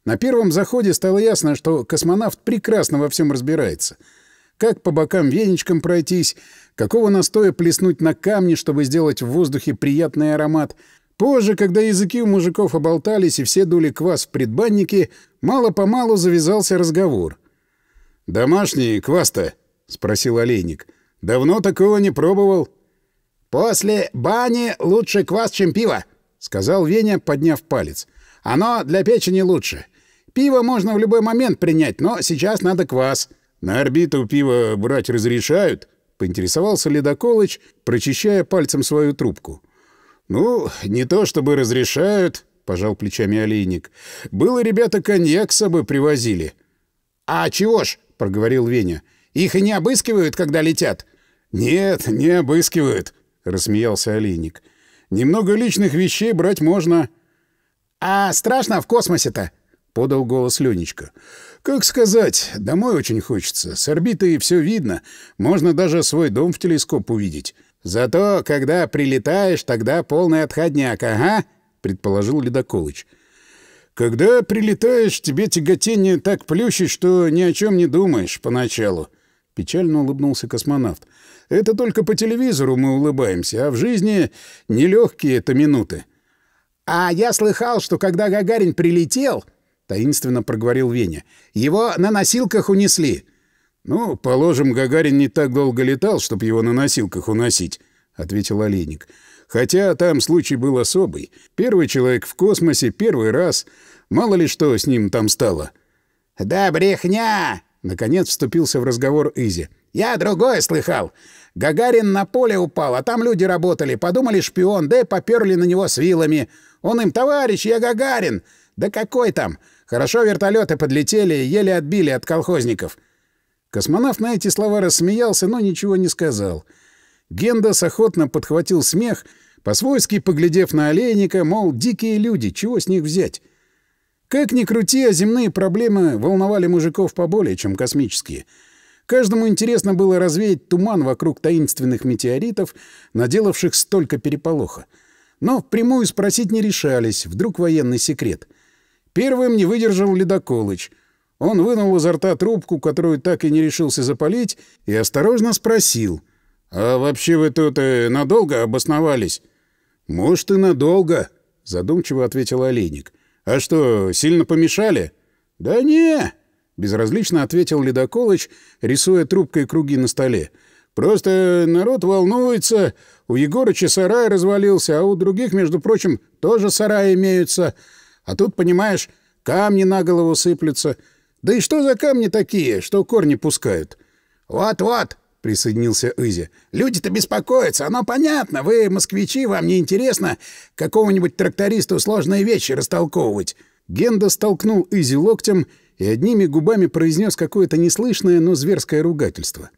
Speaker 1: На первом заходе стало ясно, что космонавт прекрасно во всем разбирается. Как по бокам веничкам пройтись, какого настоя плеснуть на камни, чтобы сделать в воздухе приятный аромат — Позже, когда языки у мужиков оболтались и все дули квас в предбаннике, мало-помалу завязался разговор. «Домашний квас-то?» — спросил Олейник. «Давно такого не пробовал». «После бани лучше квас, чем пиво», — сказал Веня, подняв палец. «Оно для печени лучше. Пиво можно в любой момент принять, но сейчас надо квас». «На орбиту пиво брать разрешают?» — поинтересовался Ледоколыч, прочищая пальцем свою трубку. «Ну, не то чтобы разрешают», — пожал плечами олейник. «Было, ребята, коньяк с собой привозили». «А чего ж?» — проговорил Веня. «Их и не обыскивают, когда летят?» «Нет, не обыскивают», — рассмеялся олейник. «Немного личных вещей брать можно». «А страшно в космосе-то?» — подал голос Ленечка. «Как сказать, домой очень хочется. С орбиты все видно. Можно даже свой дом в телескоп увидеть. «Зато, когда прилетаешь, тогда полный отходняк, ага», — предположил Ледоколыч. «Когда прилетаешь, тебе тяготение так плющит, что ни о чем не думаешь поначалу», — печально улыбнулся космонавт. «Это только по телевизору мы улыбаемся, а в жизни нелегкие это минуты». «А я слыхал, что когда Гагарин прилетел...» — таинственно проговорил Веня. «Его на носилках унесли. «Ну, положим, Гагарин не так долго летал, чтобы его на носилках уносить», — ответил Олейник. «Хотя там случай был особый. Первый человек в космосе, первый раз. Мало ли что с ним там стало». «Да брехня!» — наконец вступился в разговор Изи. «Я другое слыхал. Гагарин на поле упал, а там люди работали. Подумали, шпион, да и поперли на него с вилами. Он им, товарищ, я Гагарин! Да какой там! Хорошо вертолеты подлетели, еле отбили от колхозников». Космонавт на эти слова рассмеялся, но ничего не сказал. Гендас охотно подхватил смех, по-свойски поглядев на олейника, мол, дикие люди, чего с них взять? Как ни крути, а земные проблемы волновали мужиков поболее, чем космические. Каждому интересно было развеять туман вокруг таинственных метеоритов, наделавших столько переполоха. Но впрямую спросить не решались, вдруг военный секрет. Первым не выдержал Ледоколыч — он вынул изо рта трубку, которую так и не решился запалить, и осторожно спросил. «А вообще вы тут э, надолго обосновались?» «Может, и надолго», — задумчиво ответил Олейник. «А что, сильно помешали?» «Да не!» — безразлично ответил Ледоколыч, рисуя трубкой круги на столе. «Просто народ волнуется. У Егорыча сарай развалился, а у других, между прочим, тоже сараи имеются. А тут, понимаешь, камни на голову сыплются». Да и что за камни такие, что корни пускают? Вот-вот, присоединился Изи. Люди-то беспокоятся, оно понятно. Вы, москвичи, вам не интересно какому-нибудь трактористу сложные вещи растолковывать. Генда столкнул Изи локтем и одними губами произнес какое-то неслышное, но зверское ругательство.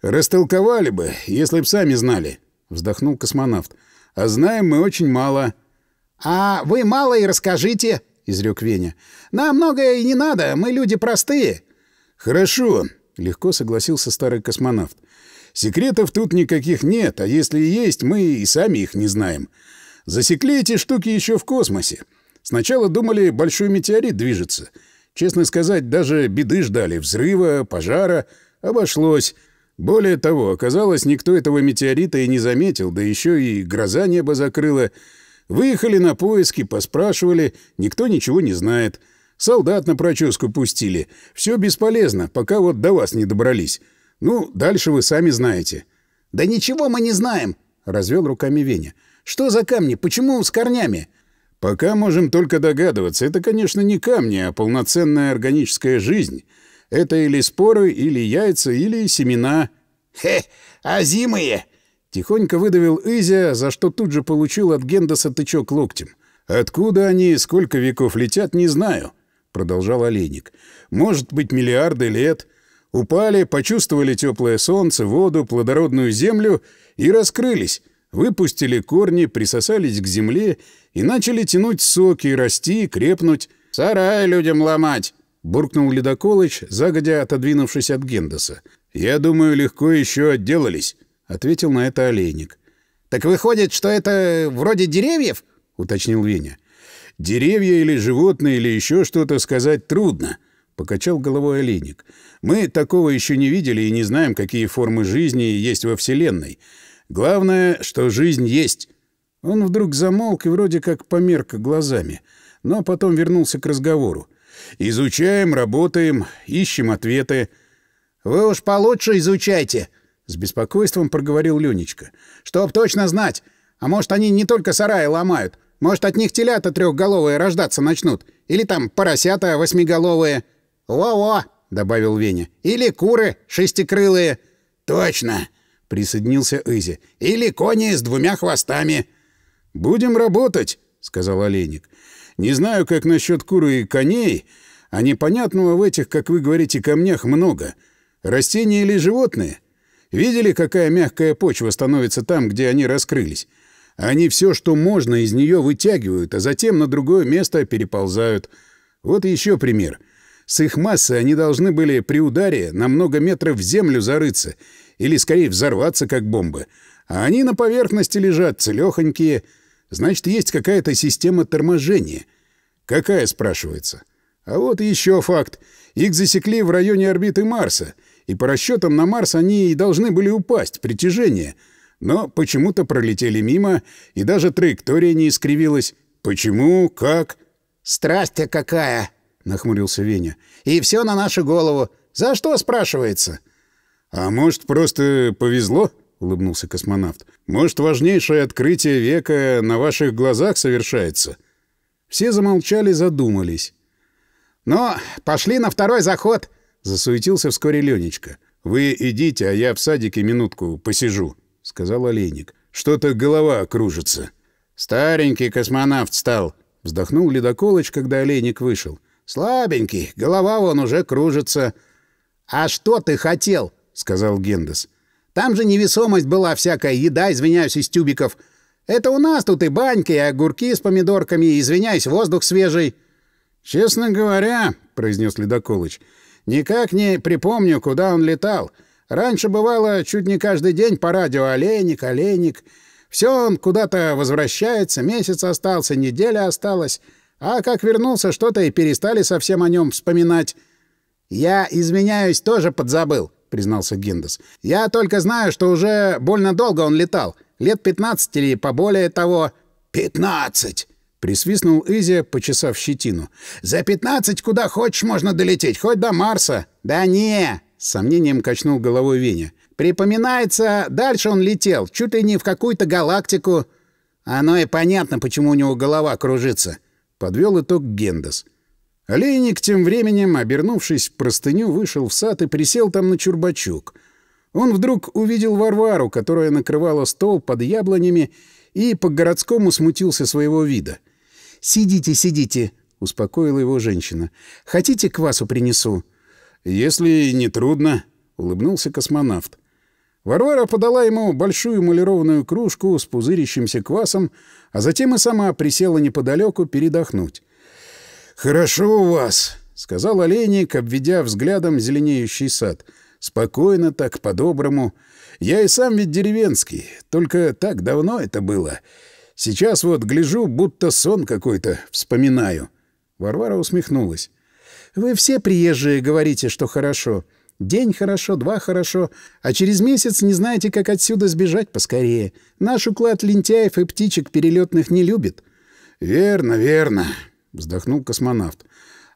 Speaker 1: «Растолковали бы, если б сами знали», — вздохнул космонавт. «А знаем мы очень мало». «А вы мало и расскажите», изрек Веня. «Нам многое и не надо, мы люди простые». «Хорошо», — легко согласился старый космонавт. «Секретов тут никаких нет, а если и есть, мы и сами их не знаем. Засекли эти штуки еще в космосе. Сначала думали, большой метеорит движется. Честно сказать, даже беды ждали, взрыва, пожара. Обошлось. Более того, оказалось, никто этого метеорита и не заметил, да еще и гроза небо закрыла. Выехали на поиски, поспрашивали, никто ничего не знает. Солдат на проческу пустили. Все бесполезно, пока вот до вас не добрались. Ну, дальше вы сами знаете». «Да ничего мы не знаем», — развел руками Веня. «Что за камни? Почему с корнями?» «Пока можем только догадываться. Это, конечно, не камни, а полноценная органическая жизнь. Это или споры, или яйца, или семена». «Хе, а зимые. Тихонько выдавил Изя, за что тут же получил от Гендаса тычок локтем. «Откуда они и сколько веков летят, не знаю», — продолжал Олейник. «Может быть, миллиарды лет. Упали, почувствовали теплое солнце, воду, плодородную землю и раскрылись, выпустили корни, присосались к земле и начали тянуть соки, расти, крепнуть. «Сарай людям ломать!» — буркнул Ледоколыч, загодя отодвинувшись от Гендаса. «Я думаю, легко еще отделались». Ответил на это олейник. «Так выходит, что это вроде деревьев?» — уточнил Веня. «Деревья или животные, или еще что-то сказать трудно», — покачал головой олейник. «Мы такого еще не видели и не знаем, какие формы жизни есть во Вселенной. Главное, что жизнь есть». Он вдруг замолк и вроде как померк глазами, но потом вернулся к разговору. «Изучаем, работаем, ищем ответы». «Вы уж получше изучайте», с беспокойством проговорил Люнечка. «Чтоб точно знать! А может, они не только сараи ломают. Может, от них телята трехголовые рождаться начнут. Или там поросята восьмиголовые». «Во-во!» — добавил Веня. «Или куры шестикрылые». «Точно!» — присоединился Изи. «Или кони с двумя хвостами». «Будем работать!» — сказал Олейник. «Не знаю, как насчет куры и коней, а непонятного в этих, как вы говорите, камнях много. Растения или животные? Видели, какая мягкая почва становится там, где они раскрылись? Они все, что можно, из нее вытягивают, а затем на другое место переползают. Вот еще пример. С их массой они должны были при ударе на много метров в землю зарыться, или скорее взорваться, как бомбы. А они на поверхности лежат, целехонькие. Значит, есть какая-то система торможения. Какая, спрашивается? А вот еще факт. Их засекли в районе орбиты Марса — и по расчетам на Марс они и должны были упасть, притяжение. Но почему-то пролетели мимо, и даже траектория не искривилась. Почему? Как? «Страсть-то какая!» — нахмурился Веня. «И все на нашу голову. За что, спрашивается?» «А может, просто повезло?» — улыбнулся космонавт. «Может, важнейшее открытие века на ваших глазах совершается?» Все замолчали, задумались. Но «Ну, пошли на второй заход!» Засуетился вскоре Ленечка. «Вы идите, а я в садике минутку посижу», — сказал Олейник. «Что-то голова кружится». «Старенький космонавт стал», — вздохнул Ледоколыч, когда Олейник вышел. «Слабенький, голова вон уже кружится». «А что ты хотел?» — сказал Гендес. «Там же невесомость была всякая еда, извиняюсь, из тюбиков. Это у нас тут и банька, и огурки с помидорками, извиняюсь, воздух свежий». «Честно говоря», — произнес Ледоколыч, — Никак не припомню, куда он летал. Раньше бывало чуть не каждый день по радио «Олейник, олейник». Все он куда-то возвращается, месяц остался, неделя осталась. А как вернулся, что-то и перестали совсем о нем вспоминать. «Я, изменяюсь, тоже подзабыл», — признался Гиндес. «Я только знаю, что уже больно долго он летал. Лет 15 или поболее того». «Пятнадцать!» Присвистнул Изя, почесав щетину. «За пятнадцать куда хочешь можно долететь, хоть до Марса!» «Да не!» — с сомнением качнул головой Веня. «Припоминается, дальше он летел, чуть ли не в какую-то галактику». «Оно и понятно, почему у него голова кружится», — подвел итог Гендес. Олейник тем временем, обернувшись в простыню, вышел в сад и присел там на чурбачок. Он вдруг увидел Варвару, которая накрывала стол под яблонями, и по-городскому смутился своего вида — «Сидите, сидите», — успокоила его женщина. «Хотите, квасу принесу?» «Если не трудно», — улыбнулся космонавт. Варвара подала ему большую эмалированную кружку с пузырящимся квасом, а затем и сама присела неподалеку передохнуть. «Хорошо у вас», — сказал Оленик, обведя взглядом зеленеющий сад. «Спокойно так, по-доброму. Я и сам ведь деревенский, только так давно это было. Сейчас вот гляжу, будто сон какой-то вспоминаю». Варвара усмехнулась. «Вы все приезжие говорите, что хорошо. День хорошо, два хорошо, а через месяц не знаете, как отсюда сбежать поскорее. Наш уклад лентяев и птичек перелетных не любит». «Верно, верно», — вздохнул космонавт.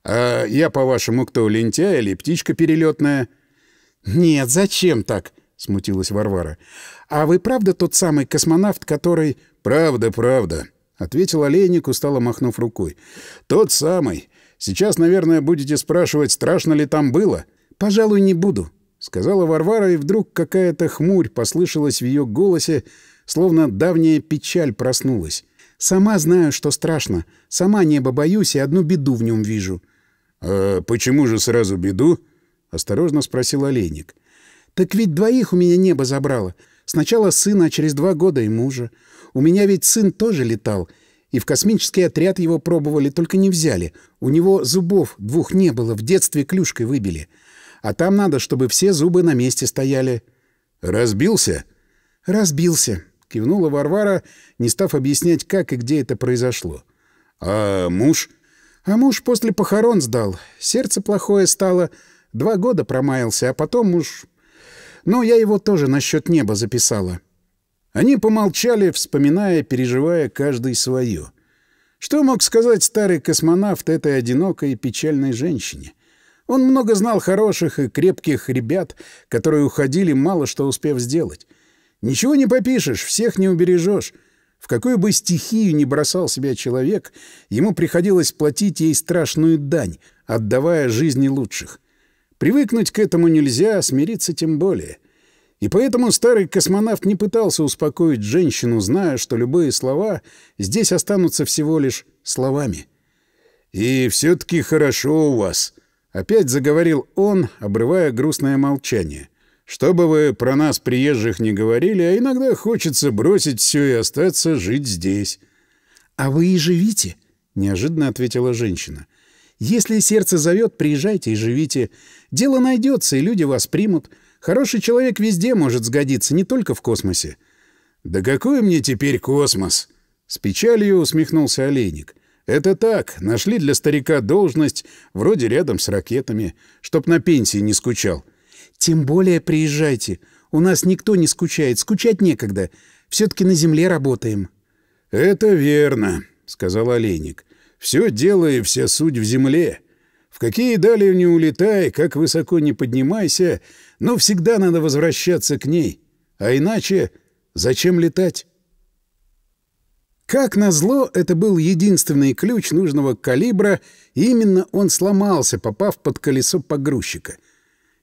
Speaker 1: «А я, по-вашему, кто, лентяй или птичка перелетная?» «Нет, зачем так?» — смутилась Варвара. «А вы правда тот самый космонавт, который «Правда, правда», — ответил олейник, устало махнув рукой. «Тот самый. Сейчас, наверное, будете спрашивать, страшно ли там было?» «Пожалуй, не буду», — сказала Варвара, и вдруг какая-то хмурь послышалась в ее голосе, словно давняя печаль проснулась. «Сама знаю, что страшно. Сама небо боюсь и одну беду в нем вижу». «А почему же сразу беду?» — осторожно спросил олейник. «Так ведь двоих у меня небо забрало. Сначала сына, а через два года и мужа. У меня ведь сын тоже летал, и в космический отряд его пробовали, только не взяли. У него зубов двух не было, в детстве клюшкой выбили. А там надо, чтобы все зубы на месте стояли. «Разбился?» «Разбился», — кивнула Варвара, не став объяснять, как и где это произошло. «А муж?» «А муж после похорон сдал. Сердце плохое стало. Два года промаялся, а потом муж. Но ну, я его тоже насчет неба записала». Они помолчали, вспоминая, переживая каждый свое. Что мог сказать старый космонавт этой одинокой и печальной женщине? Он много знал хороших и крепких ребят, которые уходили, мало что успев сделать. Ничего не попишешь, всех не убережешь. В какую бы стихию ни бросал себя человек, ему приходилось платить ей страшную дань, отдавая жизни лучших. Привыкнуть к этому нельзя, смириться тем более. И поэтому старый космонавт не пытался успокоить женщину, зная, что любые слова здесь останутся всего лишь словами. «И все-таки хорошо у вас», — опять заговорил он, обрывая грустное молчание. «Что бы вы про нас, приезжих, не говорили, а иногда хочется бросить все и остаться жить здесь». «А вы и живите», — неожиданно ответила женщина. «Если сердце зовет, приезжайте и живите. Дело найдется, и люди вас примут». Хороший человек везде может сгодиться, не только в космосе. «Да какой мне теперь космос?» С печалью усмехнулся Олейник. «Это так, нашли для старика должность, вроде рядом с ракетами, чтоб на пенсии не скучал». «Тем более приезжайте. У нас никто не скучает, скучать некогда. Все-таки на земле работаем». «Это верно», — сказал Олейник. «Все дело и вся суть в земле. В какие дали не улетай, как высоко не поднимайся, но ну, всегда надо возвращаться к ней. А иначе зачем летать? Как назло, это был единственный ключ нужного калибра, и именно он сломался, попав под колесо погрузчика.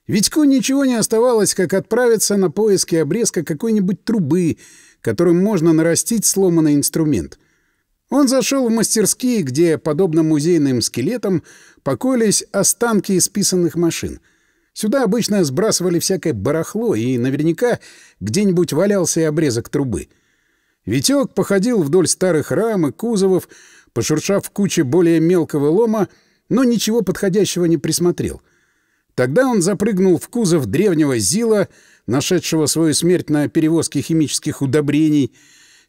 Speaker 1: Витьку ничего не оставалось, как отправиться на поиски обрезка какой-нибудь трубы, которым можно нарастить сломанный инструмент. Он зашел в мастерские, где, подобно музейным скелетам, покоились останки исписанных машин — Сюда обычно сбрасывали всякое барахло, и наверняка где-нибудь валялся и обрезок трубы. Витек походил вдоль старых рам и кузовов, пошуршав в куче более мелкого лома, но ничего подходящего не присмотрел. Тогда он запрыгнул в кузов древнего Зила, нашедшего свою смерть на перевозке химических удобрений.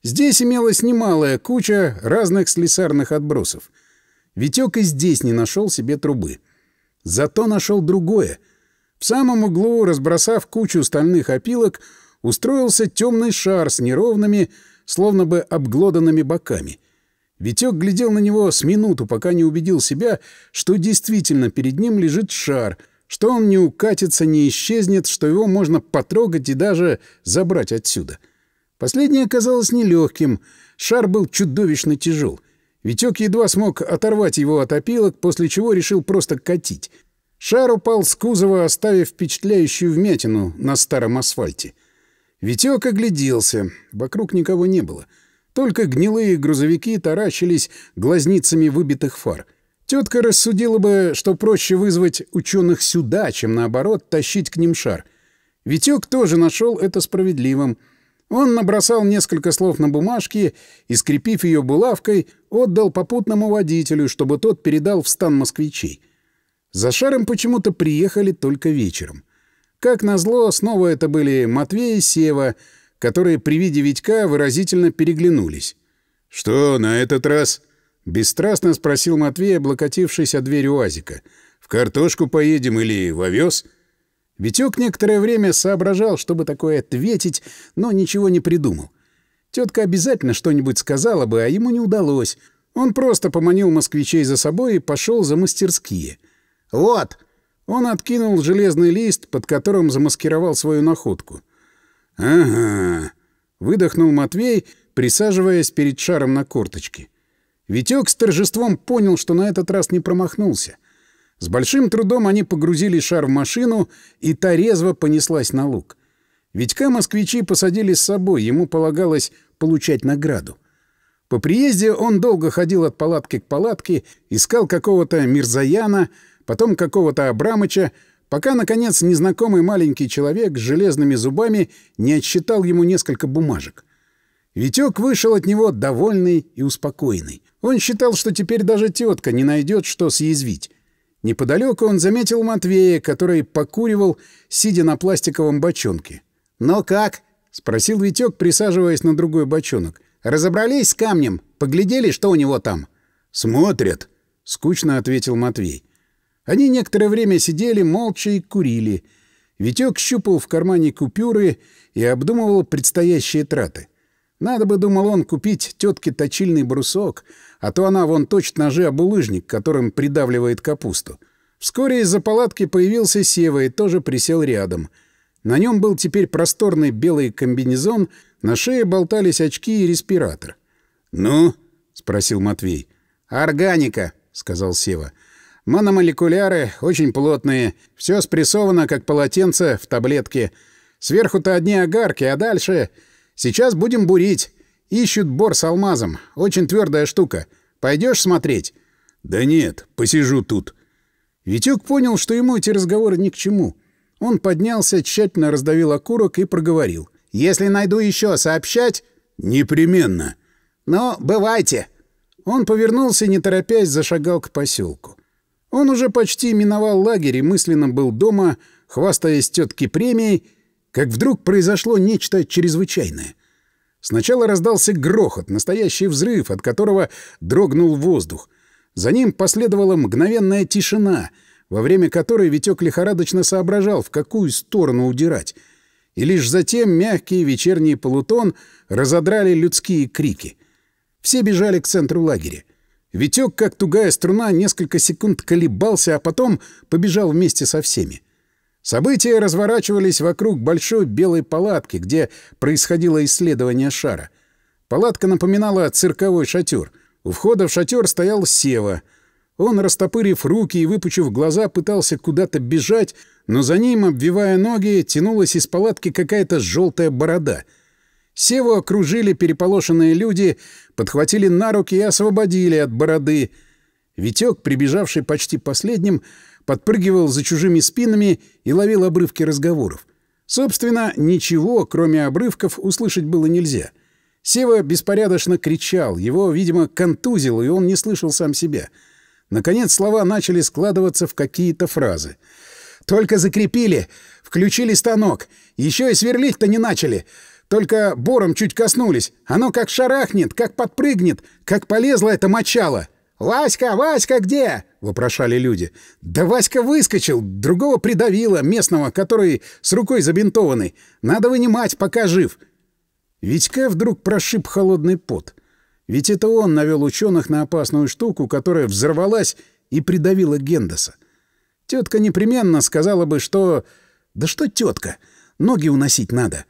Speaker 1: Здесь имелась немалая куча разных слесарных отбросов. Витек и здесь не нашел себе трубы. Зато нашел другое — в самом углу, разбросав кучу стальных опилок, устроился темный шар с неровными, словно бы обглоданными боками. Витек глядел на него с минуту, пока не убедил себя, что действительно перед ним лежит шар, что он не укатится, не исчезнет, что его можно потрогать и даже забрать отсюда. Последнее оказалось нелегким. Шар был чудовищно тяжел. Витек едва смог оторвать его от опилок, после чего решил просто катить — Шар упал с кузова, оставив впечатляющую вмятину на старом асфальте. Витек огляделся. Вокруг никого не было. Только гнилые грузовики таращились глазницами выбитых фар. Тетка рассудила бы, что проще вызвать ученых сюда, чем наоборот тащить к ним шар. Витек тоже нашел это справедливым. Он набросал несколько слов на бумажке и, скрепив ее булавкой, отдал попутному водителю, чтобы тот передал в стан москвичей. За шаром почему-то приехали только вечером. Как назло, снова это были Матвей и Сева, которые при виде Витька выразительно переглянулись. «Что на этот раз?» — бесстрастно спросил Матвей, облокотившись о дверь УАЗика. «В картошку поедем или в овес?» Витек некоторое время соображал, чтобы такое ответить, но ничего не придумал. Тетка обязательно что-нибудь сказала бы, а ему не удалось. Он просто поманил москвичей за собой и пошел за мастерские — «Вот!» Он откинул железный лист, под которым замаскировал свою находку. «Ага!» — выдохнул Матвей, присаживаясь перед шаром на корточке. Витек с торжеством понял, что на этот раз не промахнулся. С большим трудом они погрузили шар в машину, и та резво понеслась на луг. Витька москвичи посадили с собой, ему полагалось получать награду. По приезде он долго ходил от палатки к палатке, искал какого-то мирзаяна потом какого-то Абрамыча, пока, наконец, незнакомый маленький человек с железными зубами не отсчитал ему несколько бумажек. Витек вышел от него довольный и успокоенный. Он считал, что теперь даже тетка не найдет, что съязвить. Неподалеку он заметил Матвея, который покуривал, сидя на пластиковом бочонке. «Ну как?» — спросил Витек, присаживаясь на другой бочонок. «Разобрались с камнем? Поглядели, что у него там?» «Смотрят», — скучно ответил Матвей. Они некоторое время сидели молча и курили. Витек щупал в кармане купюры и обдумывал предстоящие траты. Надо бы, думал он, купить тетке точильный брусок, а то она вон точит ножи об улыжник, которым придавливает капусту. Вскоре из-за палатки появился Сева и тоже присел рядом. На нем был теперь просторный белый комбинезон, на шее болтались очки и респиратор. «Ну?» — спросил Матвей. «Органика», — сказал Сева. Мономолекуляры очень плотные, все спрессовано, как полотенце в таблетке. Сверху-то одни огарки, а дальше... Сейчас будем бурить. Ищут бор с алмазом. Очень твердая штука. Пойдешь смотреть? Да нет, посижу тут. Витюк понял, что ему эти разговоры ни к чему. Он поднялся, тщательно раздавил окурок и проговорил. «Если найду еще, сообщать?» «Непременно». «Ну, бывайте». Он повернулся, не торопясь, зашагал к поселку. Он уже почти миновал лагерь и мысленно был дома, хвастаясь тетки премией, как вдруг произошло нечто чрезвычайное. Сначала раздался грохот, настоящий взрыв, от которого дрогнул воздух. За ним последовала мгновенная тишина, во время которой Витек лихорадочно соображал, в какую сторону удирать. И лишь затем мягкий вечерний полутон разодрали людские крики. Все бежали к центру лагеря. Витек, как тугая струна, несколько секунд колебался, а потом побежал вместе со всеми. События разворачивались вокруг большой белой палатки, где происходило исследование шара. Палатка напоминала цирковой шатер. У входа в шатер стоял Сева. Он, растопырив руки и выпучив глаза, пытался куда-то бежать, но за ним, обвивая ноги, тянулась из палатки какая-то желтая борода — Севу окружили переполошенные люди, подхватили на руки и освободили от бороды. Витек, прибежавший почти последним, подпрыгивал за чужими спинами и ловил обрывки разговоров. Собственно, ничего, кроме обрывков, услышать было нельзя. Сева беспорядочно кричал, его, видимо, контузил, и он не слышал сам себя. Наконец слова начали складываться в какие-то фразы. «Только закрепили! Включили станок! Еще и сверлить-то не начали! Только бором чуть коснулись. Оно как шарахнет, как подпрыгнет, как полезло это мочало. «Васька, Васька где?» — вопрошали люди. «Да Васька выскочил, другого придавило, местного, который с рукой забинтованный. Надо вынимать, пока жив». Витька вдруг прошиб холодный пот. Ведь это он навел ученых на опасную штуку, которая взорвалась и придавила Гендеса. Тетка непременно сказала бы, что... Да что тетка? Ноги уносить надо.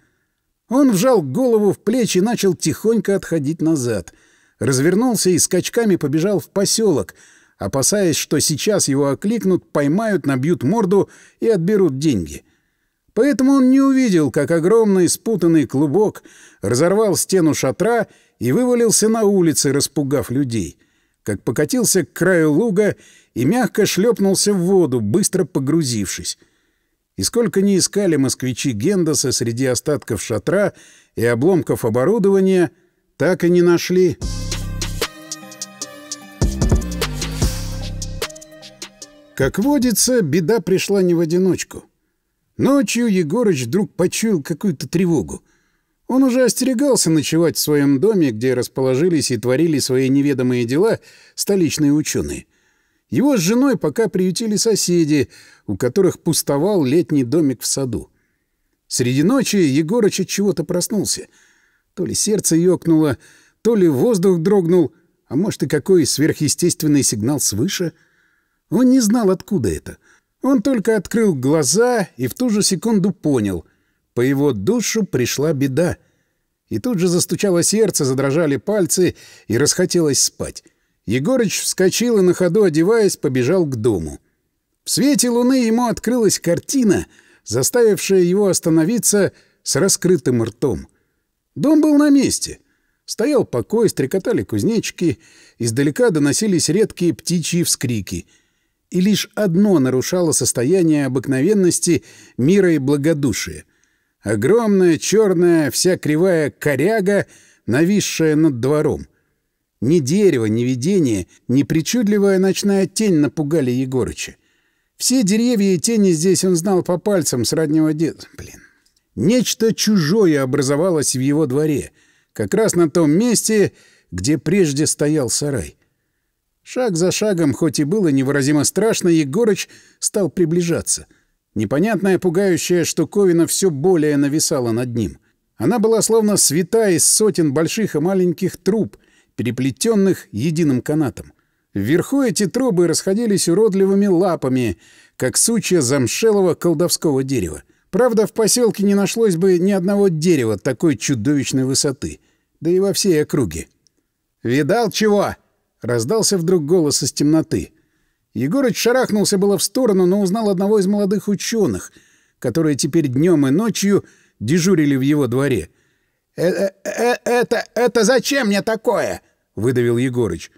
Speaker 1: Он вжал голову в плечи и начал тихонько отходить назад. Развернулся и скачками побежал в поселок, опасаясь, что сейчас его окликнут, поймают, набьют морду и отберут деньги. Поэтому он не увидел, как огромный спутанный клубок разорвал стену шатра и вывалился на улице, распугав людей. Как покатился к краю луга и мягко шлепнулся в воду, быстро погрузившись. И сколько ни искали москвичи Гендаса среди остатков шатра и обломков оборудования, так и не нашли. Как водится, беда пришла не в одиночку. Ночью Егорыч вдруг почуял какую-то тревогу. Он уже остерегался ночевать в своем доме, где расположились и творили свои неведомые дела столичные ученые — его с женой пока приютили соседи, у которых пустовал летний домик в саду. Среди ночи Егорыч от чего-то проснулся. То ли сердце ёкнуло, то ли воздух дрогнул, а может и какой сверхъестественный сигнал свыше. Он не знал, откуда это. Он только открыл глаза и в ту же секунду понял. По его душу пришла беда. И тут же застучало сердце, задрожали пальцы, и расхотелось спать. Егорыч вскочил и на ходу, одеваясь, побежал к дому. В свете луны ему открылась картина, заставившая его остановиться с раскрытым ртом. Дом был на месте. Стоял покой, стрекотали кузнечики, издалека доносились редкие птичьи вскрики. И лишь одно нарушало состояние обыкновенности, мира и благодушия. Огромная черная, вся кривая коряга, нависшая над двором. Ни дерево, ни видение, ни причудливая ночная тень напугали Егорыча. Все деревья и тени здесь он знал по пальцам с раннего деда. Блин. Нечто чужое образовалось в его дворе, как раз на том месте, где прежде стоял сарай. Шаг за шагом, хоть и было невыразимо страшно, Егорыч стал приближаться. Непонятная пугающая штуковина все более нависала над ним. Она была словно свята из сотен больших и маленьких труб — переплетенных единым канатом. Вверху эти трубы расходились уродливыми лапами, как сучья замшелого колдовского дерева. Правда, в поселке не нашлось бы ни одного дерева такой чудовищной высоты, да и во всей округе. «Видал чего?» — раздался вдруг голос из темноты. Егорыч шарахнулся было в сторону, но узнал одного из молодых ученых, которые теперь днем и ночью дежурили в его дворе — «Это, э, э, это, это зачем мне такое?» — выдавил Егорыч.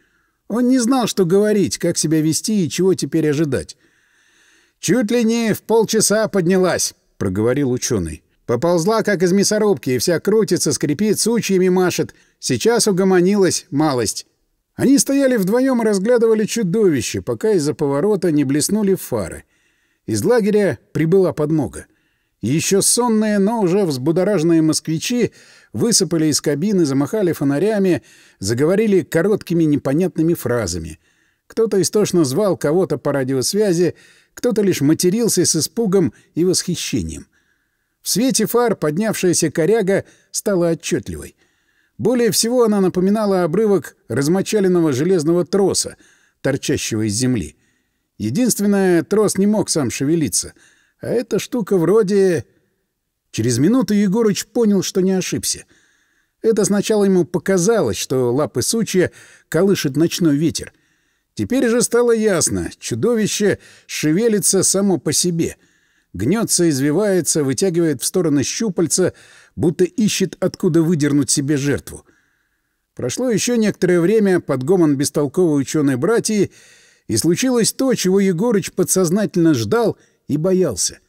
Speaker 1: Он не знал, что говорить, как себя вести и чего теперь ожидать. «Чуть ли не в полчаса поднялась», — проговорил ученый. «Поползла, как из мясорубки, и вся крутится, скрипит, сучьями машет. Сейчас угомонилась малость». Они стояли вдвоем и разглядывали чудовище, пока из-за поворота не блеснули фары. Из лагеря прибыла подмога. Еще сонные, но уже взбудораженные москвичи высыпали из кабины, замахали фонарями, заговорили короткими непонятными фразами. Кто-то истошно звал кого-то по радиосвязи, кто-то лишь матерился с испугом и восхищением. В свете фар поднявшаяся коряга стала отчетливой. Более всего она напоминала обрывок размочаленного железного троса, торчащего из земли. Единственное, трос не мог сам шевелиться, а эта штука вроде... Через минуту Егорыч понял, что не ошибся. Это сначала ему показалось, что лапы сучья колышет ночной ветер. Теперь же стало ясно — чудовище шевелится само по себе. Гнется, извивается, вытягивает в стороны щупальца, будто ищет, откуда выдернуть себе жертву. Прошло еще некоторое время под гомон бестолковой ученой братьи, и случилось то, чего Егорыч подсознательно ждал и боялся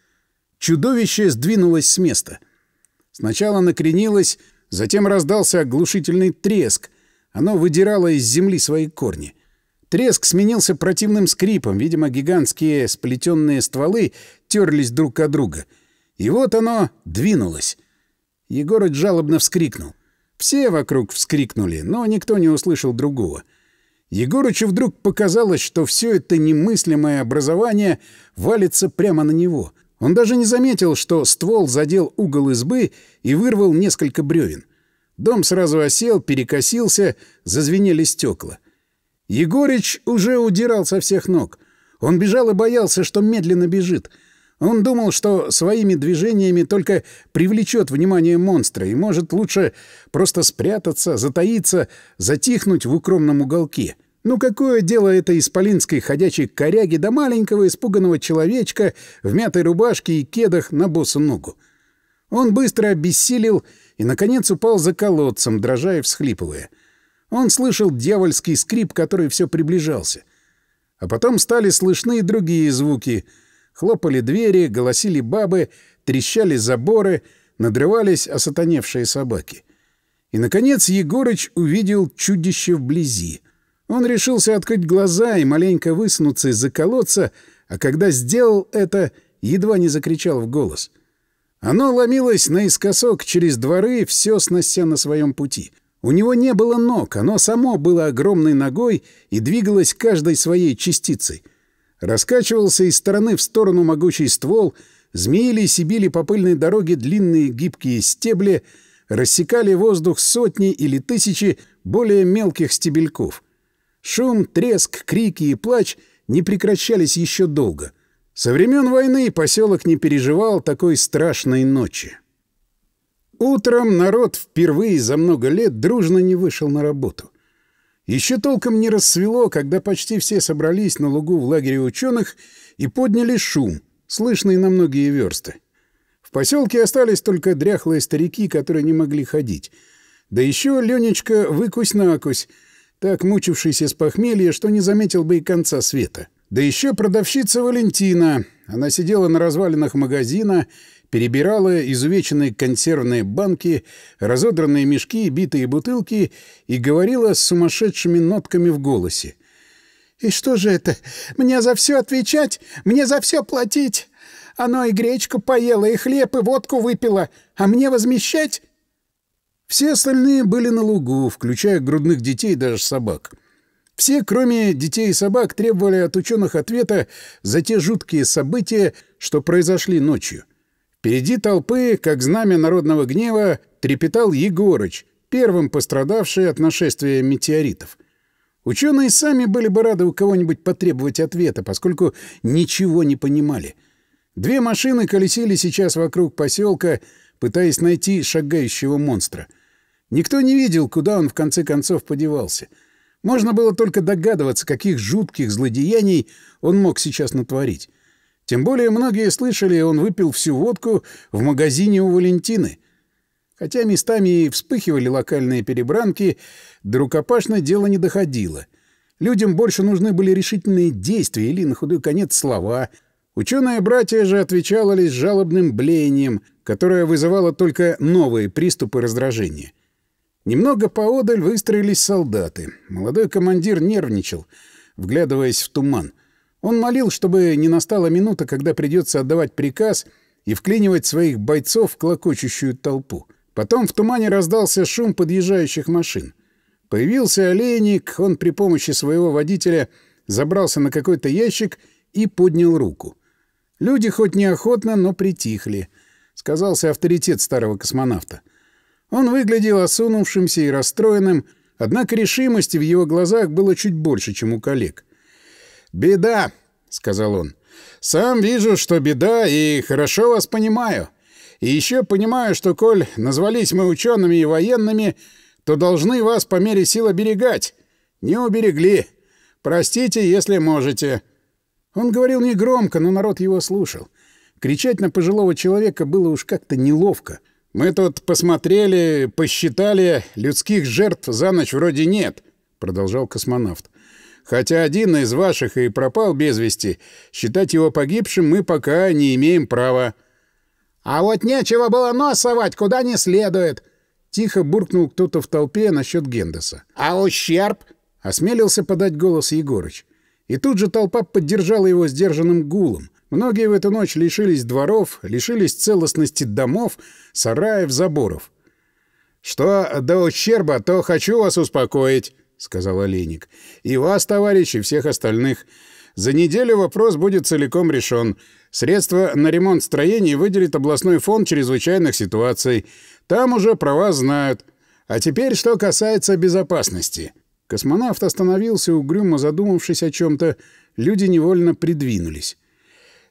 Speaker 1: чудовище сдвинулось с места. Сначала накренилось, затем раздался оглушительный треск. Оно выдирало из земли свои корни. Треск сменился противным скрипом. Видимо, гигантские сплетенные стволы терлись друг от друга. И вот оно двинулось. Егорыч жалобно вскрикнул. Все вокруг вскрикнули, но никто не услышал другого. Егорычу вдруг показалось, что все это немыслимое образование валится прямо на него. Он даже не заметил, что ствол задел угол избы и вырвал несколько бревен. Дом сразу осел, перекосился, зазвенели стекла. Егорич уже удирал со всех ног. Он бежал и боялся, что медленно бежит. Он думал, что своими движениями только привлечет внимание монстра и может лучше просто спрятаться, затаиться, затихнуть в укромном уголке — ну какое дело этой исполинской ходячей коряги до маленького испуганного человечка в мятой рубашке и кедах на босу ногу? Он быстро обессилел и, наконец, упал за колодцем, дрожа и всхлипывая. Он слышал дьявольский скрип, который все приближался. А потом стали слышны и другие звуки. Хлопали двери, голосили бабы, трещали заборы, надрывались осатаневшие собаки. И, наконец, Егорыч увидел чудище вблизи — он решился открыть глаза и маленько высунуться из-за колодца, а когда сделал это, едва не закричал в голос. Оно ломилось наискосок через дворы, все снося на своем пути. У него не было ног, оно само было огромной ногой и двигалось каждой своей частицей. Раскачивался из стороны в сторону могучий ствол, змеились и били по пыльной дороге длинные гибкие стебли, рассекали воздух сотни или тысячи более мелких стебельков. Шум, треск, крики и плач не прекращались еще долго. Со времен войны поселок не переживал такой страшной ночи. Утром народ впервые за много лет дружно не вышел на работу. Еще толком не рассвело, когда почти все собрались на лугу в лагере ученых и подняли шум, слышный на многие версты. В поселке остались только дряхлые старики, которые не могли ходить. Да еще Ленечка выкусь-накусь — так мучившийся с похмелья, что не заметил бы и конца света. Да еще продавщица Валентина. Она сидела на развалинах магазина, перебирала изувеченные консервные банки, разодранные мешки и битые бутылки и говорила с сумасшедшими нотками в голосе. «И что же это? Мне за все отвечать? Мне за все платить? Оно и гречку поело, и хлеб, и водку выпило, а мне возмещать? Все остальные были на лугу, включая грудных детей и даже собак. Все, кроме детей и собак, требовали от ученых ответа за те жуткие события, что произошли ночью. Впереди толпы, как знамя народного гнева, трепетал Егорыч, первым пострадавший от нашествия метеоритов. Ученые сами были бы рады у кого-нибудь потребовать ответа, поскольку ничего не понимали. Две машины колесили сейчас вокруг поселка, пытаясь найти шагающего монстра — Никто не видел, куда он в конце концов подевался. Можно было только догадываться, каких жутких злодеяний он мог сейчас натворить. Тем более многие слышали, он выпил всю водку в магазине у Валентины. Хотя местами и вспыхивали локальные перебранки, до рукопашной дело не доходило. Людям больше нужны были решительные действия или, на худой конец, слова. Ученые-братья же отвечали лишь жалобным блеянием, которое вызывало только новые приступы раздражения. Немного поодаль выстроились солдаты. Молодой командир нервничал, вглядываясь в туман. Он молил, чтобы не настала минута, когда придется отдавать приказ и вклинивать своих бойцов в клокочущую толпу. Потом в тумане раздался шум подъезжающих машин. Появился олейник, он при помощи своего водителя забрался на какой-то ящик и поднял руку. Люди хоть неохотно, но притихли. Сказался авторитет старого космонавта — он выглядел осунувшимся и расстроенным, однако решимости в его глазах было чуть больше, чем у коллег. «Беда», — сказал он. «Сам вижу, что беда, и хорошо вас понимаю. И еще понимаю, что, коль назвались мы учеными и военными, то должны вас по мере сил оберегать. Не уберегли. Простите, если можете». Он говорил негромко, но народ его слушал. Кричать на пожилого человека было уж как-то неловко — мы тут посмотрели, посчитали, людских жертв за ночь вроде нет, продолжал космонавт. Хотя один из ваших и пропал без вести, считать его погибшим мы пока не имеем права. А вот нечего было носовать, куда не следует, тихо буркнул кто-то в толпе насчет Гендеса. А ущерб? осмелился подать голос Егорыч. И тут же толпа поддержала его сдержанным гулом. Многие в эту ночь лишились дворов, лишились целостности домов, сараев, заборов. «Что до ущерба, то хочу вас успокоить», — сказал Олейник. «И вас, товарищи, всех остальных. За неделю вопрос будет целиком решен. Средства на ремонт строений выделит областной фонд чрезвычайных ситуаций. Там уже про вас знают. А теперь, что касается безопасности». Космонавт остановился, угрюмо задумавшись о чем-то. Люди невольно придвинулись.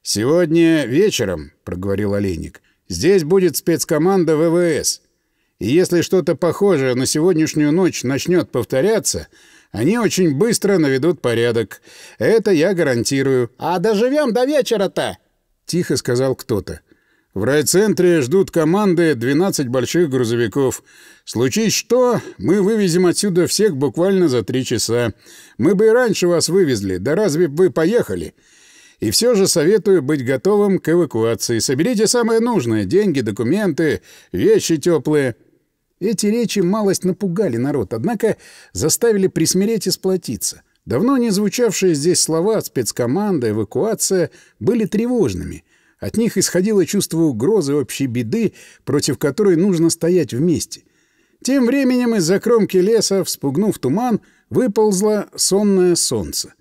Speaker 1: «Сегодня вечером», — проговорил Олейник, — «здесь будет спецкоманда ВВС. И если что-то похожее на сегодняшнюю ночь начнет повторяться, они очень быстро наведут порядок. Это я гарантирую». «А доживем до вечера-то!» — тихо сказал кто-то. В райцентре ждут команды 12 больших грузовиков. Случись что, мы вывезем отсюда всех буквально за три часа. Мы бы и раньше вас вывезли, да разве бы вы поехали? И все же советую быть готовым к эвакуации. Соберите самое нужное — деньги, документы, вещи теплые. Эти речи малость напугали народ, однако заставили присмиреть и сплотиться. Давно не звучавшие здесь слова «спецкоманда», «эвакуация» были тревожными. От них исходило чувство угрозы общей беды, против которой нужно стоять вместе. Тем временем из-за кромки леса, вспугнув туман, выползло сонное солнце.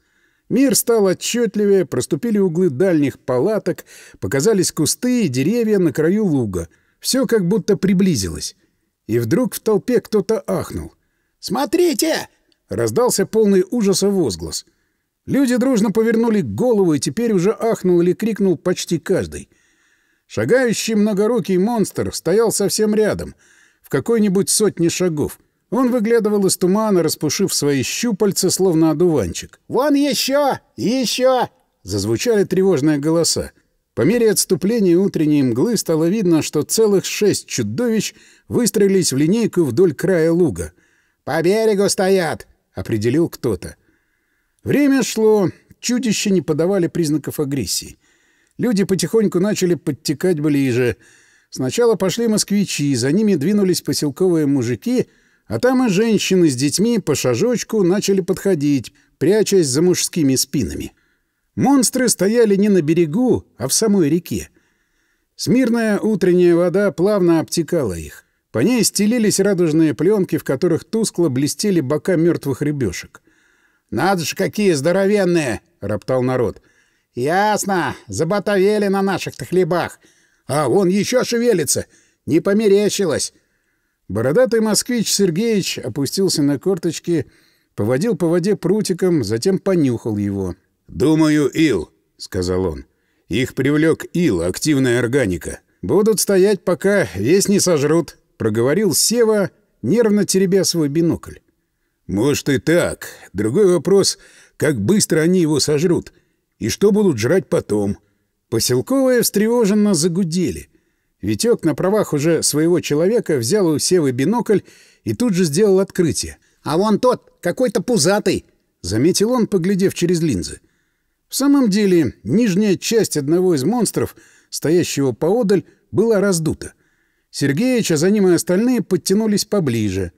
Speaker 1: Мир стал отчетливее, проступили углы дальних палаток, показались кусты и деревья на краю луга. Все как будто приблизилось. И вдруг в толпе кто-то ахнул. «Смотрите!» — раздался полный ужаса возглас. Люди дружно повернули голову, и теперь уже ахнул или крикнул почти каждый. Шагающий многорукий монстр стоял совсем рядом, в какой-нибудь сотне шагов — он выглядывал из тумана, распушив свои щупальца, словно одуванчик. «Вон еще! Еще!» — зазвучали тревожные голоса. По мере отступления утренней мглы стало видно, что целых шесть чудовищ выстроились в линейку вдоль края луга. «По берегу стоят!» — определил кто-то. Время шло, чудища не подавали признаков агрессии. Люди потихоньку начали подтекать ближе. Сначала пошли москвичи, за ними двинулись поселковые мужики — а там и женщины с детьми по шажочку начали подходить, прячась за мужскими спинами. Монстры стояли не на берегу, а в самой реке. Смирная утренняя вода плавно обтекала их. По ней стелились радужные пленки, в которых тускло блестели бока мертвых рыбешек. «Надо же, какие здоровенные!» — роптал народ. «Ясно! Заботовели на наших-то хлебах! А вон еще шевелится! Не померещилось! Бородатый москвич Сергеич опустился на корточки, поводил по воде прутиком, затем понюхал его. «Думаю, ил», — сказал он. «Их привлек ил, активная органика. Будут стоять, пока весь не сожрут», — проговорил Сева, нервно теребя свой бинокль. «Может и так. Другой вопрос, как быстро они его сожрут и что будут жрать потом». Поселковые встревоженно загудели. Витек на правах уже своего человека взял у Севы бинокль и тут же сделал открытие. «А вон тот, какой-то пузатый!» — заметил он, поглядев через линзы. В самом деле, нижняя часть одного из монстров, стоящего поодаль, была раздута. Сергеич, а за ним и остальные подтянулись поближе.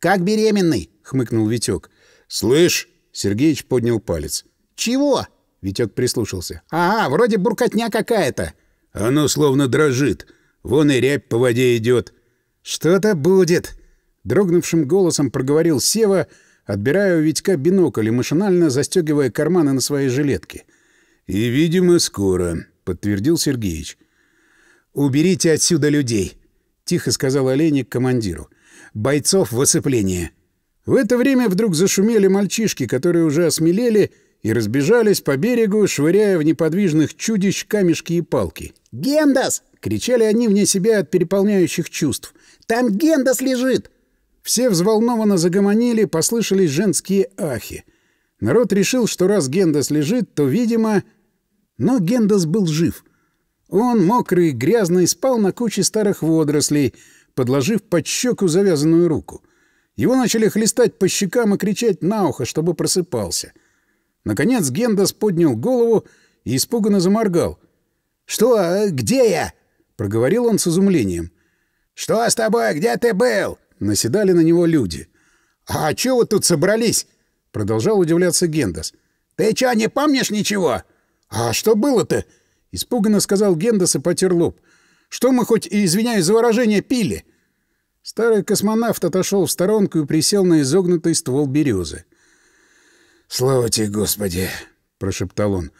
Speaker 1: «Как беременный!» — хмыкнул Витек. «Слышь!» — Сергеич поднял палец. «Чего?» — Витек прислушался. «Ага, вроде буркотня какая-то». «Оно словно дрожит!» Вон и рябь по воде идет. Что-то будет! Дрогнувшим голосом проговорил Сева, отбирая у Витька бинокль и машинально застегивая карманы на своей жилетке. И, видимо, скоро, подтвердил Сергеич. Уберите отсюда людей! тихо сказал Олейник командиру. Бойцов в оцепление. В это время вдруг зашумели мальчишки, которые уже осмелели и разбежались по берегу, швыряя в неподвижных чудищ камешки и палки. «Гендас! Кричали они вне себя от переполняющих чувств. «Там Гендас лежит!» Все взволнованно загомонили, послышались женские ахи. Народ решил, что раз Гендас лежит, то, видимо... Но Гендас был жив. Он, мокрый и грязный, спал на куче старых водорослей, подложив под щеку завязанную руку. Его начали хлестать по щекам и кричать на ухо, чтобы просыпался. Наконец Гендас поднял голову и испуганно заморгал. «Что? Где я?» Проговорил он с изумлением. «Что с тобой? Где ты был?» Наседали на него люди. «А чё вы тут собрались?» Продолжал удивляться Гендас. «Ты чё, не помнишь ничего?» «А что было-то?» Испуганно сказал Гендас и потер лоб. «Что мы хоть, и извиняюсь за выражение, пили?» Старый космонавт отошел в сторонку и присел на изогнутый ствол березы. «Слава тебе, Господи!» — прошептал он.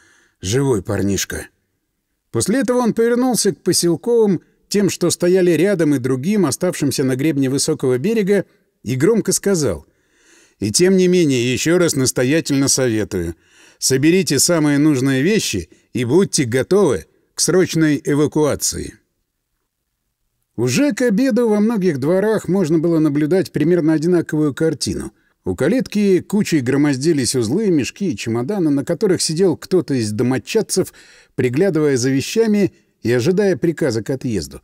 Speaker 1: «Живой парнишка!» После этого он повернулся к поселковым, тем, что стояли рядом, и другим, оставшимся на гребне высокого берега, и громко сказал. «И тем не менее, еще раз настоятельно советую. Соберите самые нужные вещи и будьте готовы к срочной эвакуации». Уже к обеду во многих дворах можно было наблюдать примерно одинаковую картину — у калитки кучей громоздились узлы, мешки и чемоданы, на которых сидел кто-то из домочадцев, приглядывая за вещами и ожидая приказа к отъезду.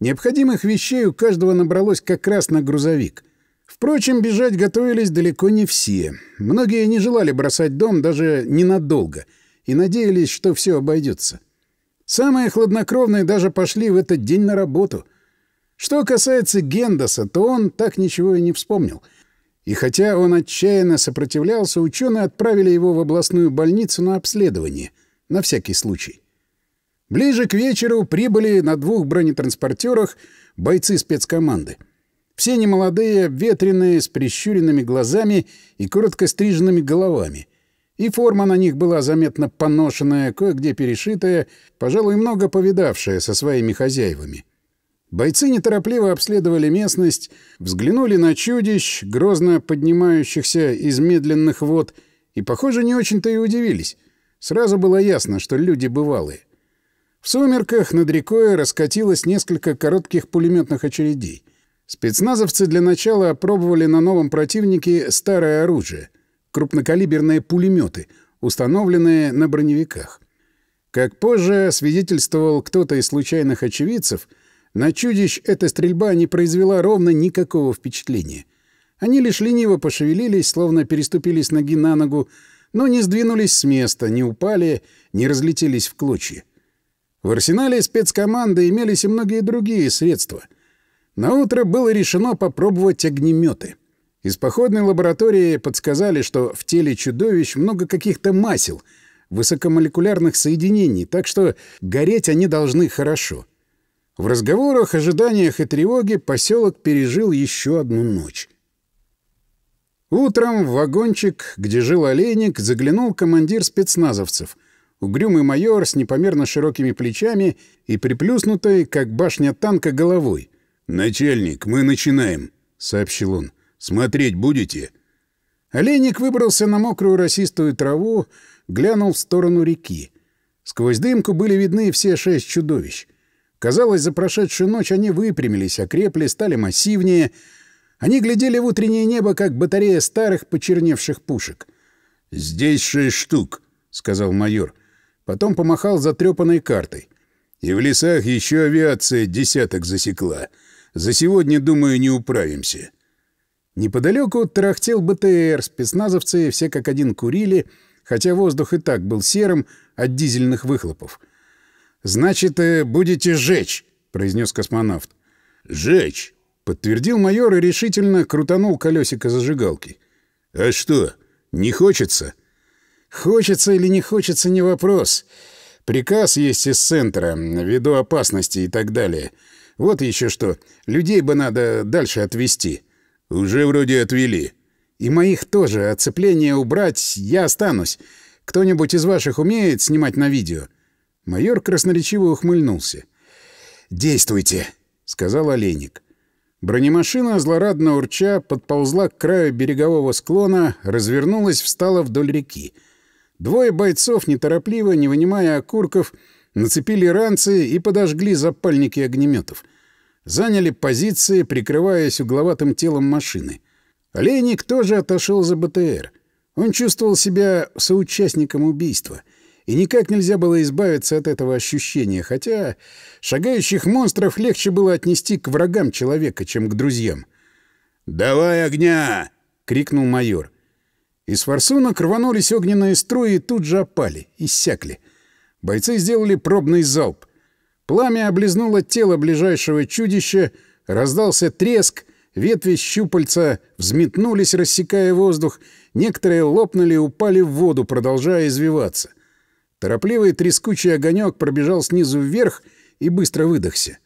Speaker 1: Необходимых вещей у каждого набралось как раз на грузовик. Впрочем, бежать готовились далеко не все. Многие не желали бросать дом даже ненадолго и надеялись, что все обойдется. Самые хладнокровные даже пошли в этот день на работу. Что касается Гендаса, то он так ничего и не вспомнил — и хотя он отчаянно сопротивлялся, ученые отправили его в областную больницу на обследование, на всякий случай. Ближе к вечеру прибыли на двух бронетранспортерах бойцы спецкоманды. Все немолодые, обветренные, с прищуренными глазами и коротко стриженными головами. И форма на них была заметно поношенная, кое-где перешитая, пожалуй, много повидавшая со своими хозяевами. Бойцы неторопливо обследовали местность, взглянули на чудищ, грозно поднимающихся из медленных вод, и, похоже, не очень-то и удивились. Сразу было ясно, что люди бывалые. В сумерках над рекой раскатилось несколько коротких пулеметных очередей. Спецназовцы для начала опробовали на новом противнике старое оружие — крупнокалиберные пулеметы, установленные на броневиках. Как позже свидетельствовал кто-то из случайных очевидцев — на чудищ эта стрельба не произвела ровно никакого впечатления. Они лишь лениво пошевелились, словно переступились ноги на ногу, но не сдвинулись с места, не упали, не разлетелись в клочья. В арсенале спецкоманды имелись и многие другие средства. На утро было решено попробовать огнеметы. Из походной лаборатории подсказали, что в теле чудовищ много каких-то масел, высокомолекулярных соединений, так что гореть они должны хорошо. — в разговорах, ожиданиях и тревоге поселок пережил еще одну ночь. Утром в вагончик, где жил олейник, заглянул командир спецназовцев. Угрюмый майор с непомерно широкими плечами и приплюснутой, как башня танка, головой. «Начальник, мы начинаем», — сообщил он. «Смотреть будете?» Олейник выбрался на мокрую росистую траву, глянул в сторону реки. Сквозь дымку были видны все шесть чудовищ — Казалось, за прошедшую ночь они выпрямились, окрепли, стали массивнее. Они глядели в утреннее небо, как батарея старых почерневших пушек. «Здесь шесть штук», — сказал майор. Потом помахал затрепанной картой. «И в лесах еще авиация десяток засекла. За сегодня, думаю, не управимся». Неподалеку тарахтел БТР, спецназовцы все как один курили, хотя воздух и так был серым от дизельных выхлопов — Значит, э, будете жечь, произнес космонавт. Жечь, подтвердил майор и решительно крутанул колесико зажигалки. А что, не хочется? Хочется или не хочется не вопрос. Приказ есть из центра, ввиду опасности и так далее. Вот еще что, людей бы надо дальше отвезти. Уже вроде отвели. И моих тоже, оцепление убрать, я останусь. Кто-нибудь из ваших умеет снимать на видео? Майор красноречиво ухмыльнулся. «Действуйте!» — сказал Олейник. Бронемашина, злорадно урча, подползла к краю берегового склона, развернулась, встала вдоль реки. Двое бойцов, неторопливо, не вынимая окурков, нацепили ранцы и подожгли запальники огнеметов. Заняли позиции, прикрываясь угловатым телом машины. Олейник тоже отошел за БТР. Он чувствовал себя соучастником убийства — и никак нельзя было избавиться от этого ощущения, хотя шагающих монстров легче было отнести к врагам человека, чем к друзьям. «Давай огня!» — крикнул майор. Из форсунок рванулись огненные струи и тут же опали, иссякли. Бойцы сделали пробный залп. Пламя облизнуло тело ближайшего чудища, раздался треск, ветви щупальца взметнулись, рассекая воздух, некоторые лопнули и упали в воду, продолжая извиваться. Торопливый трескучий огонек пробежал снизу вверх и быстро выдохся.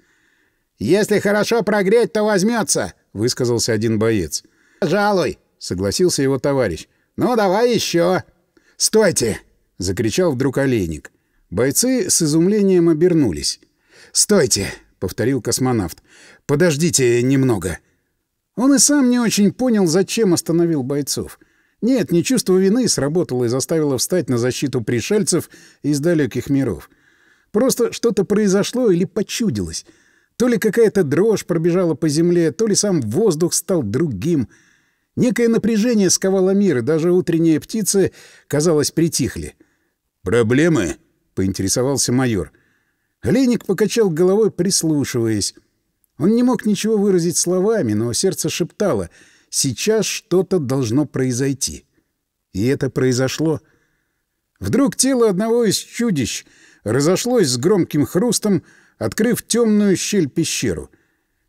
Speaker 1: «Если хорошо прогреть, то возьмется», — высказался один боец. «Пожалуй», — согласился его товарищ. «Ну, давай еще». «Стойте!» — закричал вдруг олейник. Бойцы с изумлением обернулись. «Стойте!» — повторил космонавт. «Подождите немного». Он и сам не очень понял, зачем остановил бойцов. «Стойте!» Нет, не чувство вины сработало и заставило встать на защиту пришельцев из далеких миров. Просто что-то произошло или почудилось. То ли какая-то дрожь пробежала по земле, то ли сам воздух стал другим. Некое напряжение сковало мир, и даже утренние птицы, казалось, притихли. «Проблемы?» — поинтересовался майор. Олейник покачал головой, прислушиваясь. Он не мог ничего выразить словами, но сердце шептало — Сейчас что-то должно произойти. И это произошло. Вдруг тело одного из чудищ разошлось с громким хрустом, открыв темную щель-пещеру.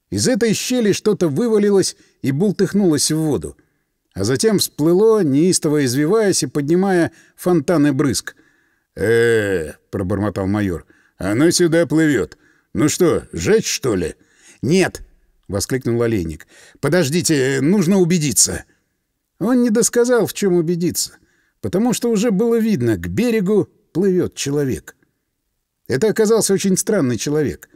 Speaker 1: Из этой щели что-то вывалилось и бултыхнулось в воду. А затем всплыло, неистово извиваясь и поднимая фонтаны брызг. э, -э пробормотал майор. «Оно сюда плывет. Ну что, жечь, что ли?» «Нет!» воскликнул Олейник. «Подождите, э, нужно убедиться». Он не досказал, в чем убедиться, потому что уже было видно, к берегу плывет человек. Это оказался очень странный человек.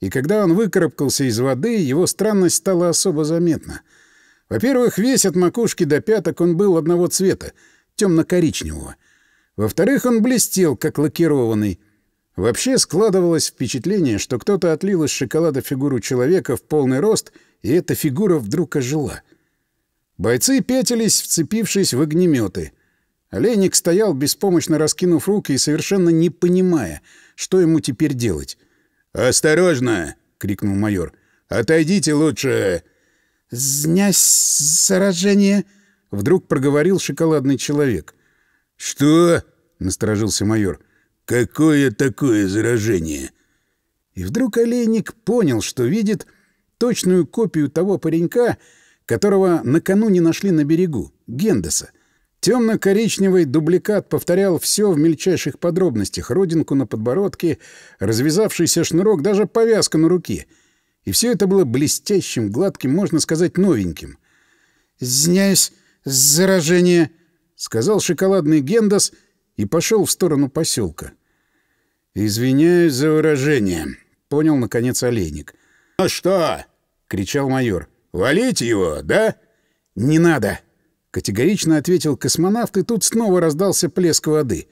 Speaker 1: И когда он выкарабкался из воды, его странность стала особо заметна. Во-первых, весь от макушки до пяток он был одного цвета, темно-коричневого. Во-вторых, он блестел, как лакированный. Вообще складывалось впечатление, что кто-то отлил из шоколада фигуру человека в полный рост, и эта фигура вдруг ожила. Бойцы пятились, вцепившись в огнеметы. Олейник стоял, беспомощно раскинув руки и совершенно не понимая, что ему теперь делать. «Осторожно!» — крикнул майор. «Отойдите лучше!» «Знясь сражение!» — вдруг проговорил шоколадный человек. «Что?» — насторожился майор. — Какое такое заражение? И вдруг олейник понял, что видит точную копию того паренька, которого накануне нашли на берегу, Гендеса. Темно-коричневый дубликат повторял все в мельчайших подробностях. Родинку на подбородке, развязавшийся шнурок, даже повязка на руке. И все это было блестящим, гладким, можно сказать, новеньким. «Зняюсь, заражение!» — сказал шоколадный Гендес и пошел в сторону поселка. «Извиняюсь за выражение», — понял, наконец, Олейник. «Ну что?» — кричал майор. «Валить его, да?» «Не надо!» — категорично ответил космонавт, и тут снова раздался плеск воды.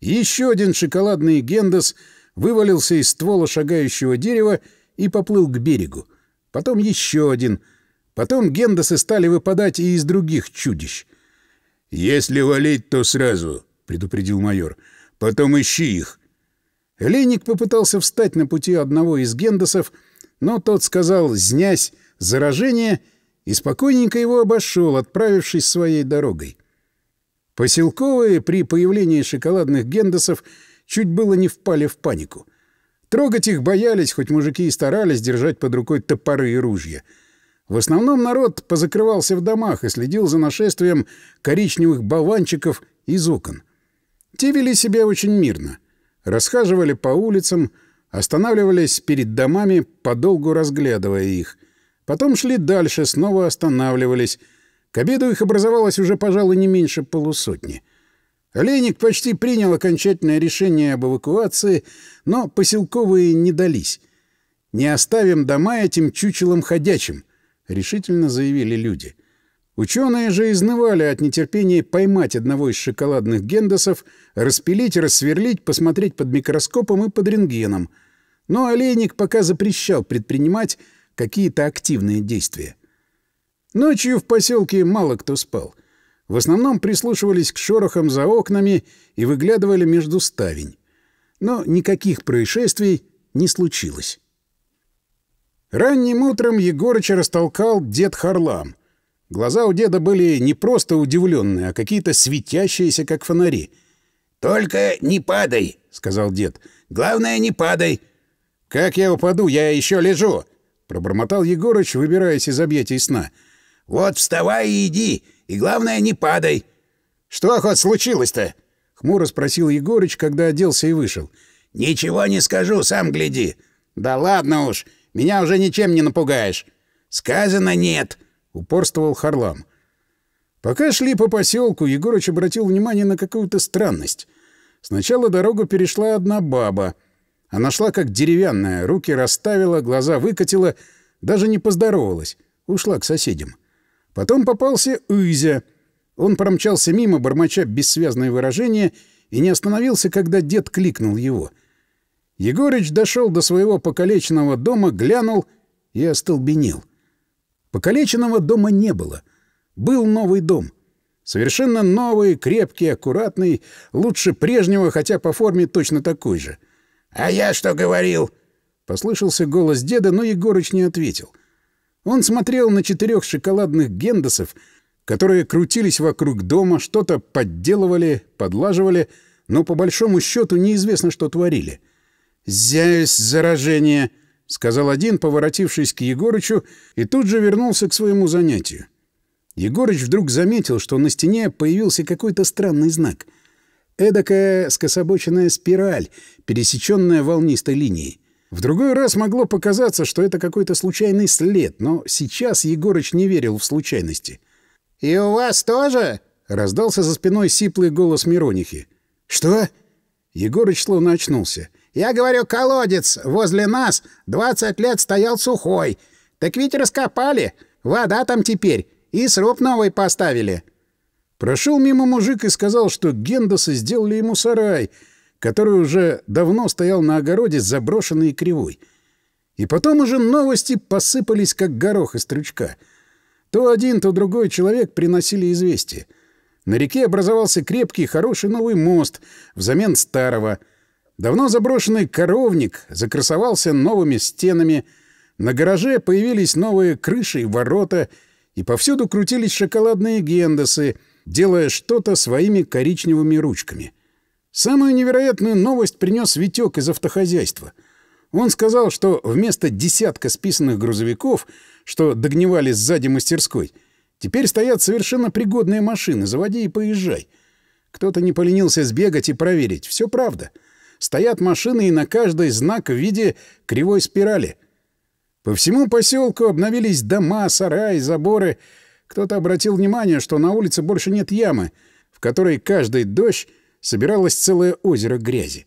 Speaker 1: Еще один шоколадный Гендос вывалился из ствола шагающего дерева и поплыл к берегу. Потом еще один. Потом Гендосы стали выпадать и из других чудищ. «Если валить, то сразу», — предупредил майор. «Потом ищи их. Леник попытался встать на пути одного из гендосов, но тот сказал «знясь, заражение» и спокойненько его обошел, отправившись своей дорогой. Поселковые при появлении шоколадных гендосов чуть было не впали в панику. Трогать их боялись, хоть мужики и старались держать под рукой топоры и ружья. В основном народ позакрывался в домах и следил за нашествием коричневых баванчиков из окон. Те вели себя очень мирно — Расхаживали по улицам, останавливались перед домами, подолгу разглядывая их. Потом шли дальше, снова останавливались. К обеду их образовалось уже, пожалуй, не меньше полусотни. Олейник почти принял окончательное решение об эвакуации, но поселковые не дались. «Не оставим дома этим чучелом ходячим», — решительно заявили люди. — Ученые же изнывали от нетерпения поймать одного из шоколадных гендосов, распилить, рассверлить, посмотреть под микроскопом и под рентгеном. Но олейник пока запрещал предпринимать какие-то активные действия. Ночью в поселке мало кто спал. В основном прислушивались к шорохам за окнами и выглядывали между ставень. Но никаких происшествий не случилось. Ранним утром Егорыча растолкал дед Харлам — Глаза у деда были не просто удивленные, а какие-то светящиеся, как фонари. «Только не падай!» — сказал дед. «Главное, не падай!» «Как я упаду? Я еще лежу!» — пробормотал Егорыч, выбираясь из объятий сна. «Вот вставай и иди! И главное, не падай!» «Что, охот случилось-то?» — хмуро спросил Егорыч, когда оделся и вышел. «Ничего не скажу, сам гляди!» «Да ладно уж! Меня уже ничем не напугаешь!» «Сказано нет!» упорствовал Харлам. Пока шли по поселку, Егорыч обратил внимание на какую-то странность. Сначала дорогу перешла одна баба. Она шла как деревянная, руки расставила, глаза выкатила, даже не поздоровалась. Ушла к соседям. Потом попался Изя. Он промчался мимо, бормоча бессвязные выражения, и не остановился, когда дед кликнул его. Егорыч дошел до своего покалеченного дома, глянул и остолбенел. Покалеченного дома не было. Был новый дом. Совершенно новый, крепкий, аккуратный, лучше прежнего, хотя по форме точно такой же. «А я что говорил?» Послышался голос деда, но Егорыч не ответил. Он смотрел на четырех шоколадных гендосов, которые крутились вокруг дома, что-то подделывали, подлаживали, но по большому счету неизвестно, что творили. «Зяюсь заражение!» — сказал один, поворотившись к Егорычу, и тут же вернулся к своему занятию. Егорыч вдруг заметил, что на стене появился какой-то странный знак. Эдакая скособоченная спираль, пересеченная волнистой линией. В другой раз могло показаться, что это какой-то случайный след, но сейчас Егорыч не верил в случайности. «И у вас тоже?» — раздался за спиной сиплый голос Миронихи. «Что?» Егорыч словно очнулся. Я говорю, колодец возле нас 20 лет стоял сухой. Так ведь раскопали, вода там теперь, и сруб новый поставили. Прошел мимо мужик и сказал, что Гендосы сделали ему сарай, который уже давно стоял на огороде заброшенный и кривой. И потом уже новости посыпались, как горох из трючка. То один, то другой человек приносили известие. На реке образовался крепкий, хороший новый мост взамен старого — Давно заброшенный коровник закрасовался новыми стенами, на гараже появились новые крыши и ворота, и повсюду крутились шоколадные гендесы, делая что-то своими коричневыми ручками. Самую невероятную новость принес Витек из автохозяйства. Он сказал, что вместо десятка списанных грузовиков, что догнивали сзади мастерской, теперь стоят совершенно пригодные машины, заводи и поезжай. Кто-то не поленился сбегать и проверить. Все правда. — стоят машины и на каждой знак в виде кривой спирали. По всему поселку обновились дома, сараи, заборы. Кто-то обратил внимание, что на улице больше нет ямы, в которой каждый дождь собиралось целое озеро грязи.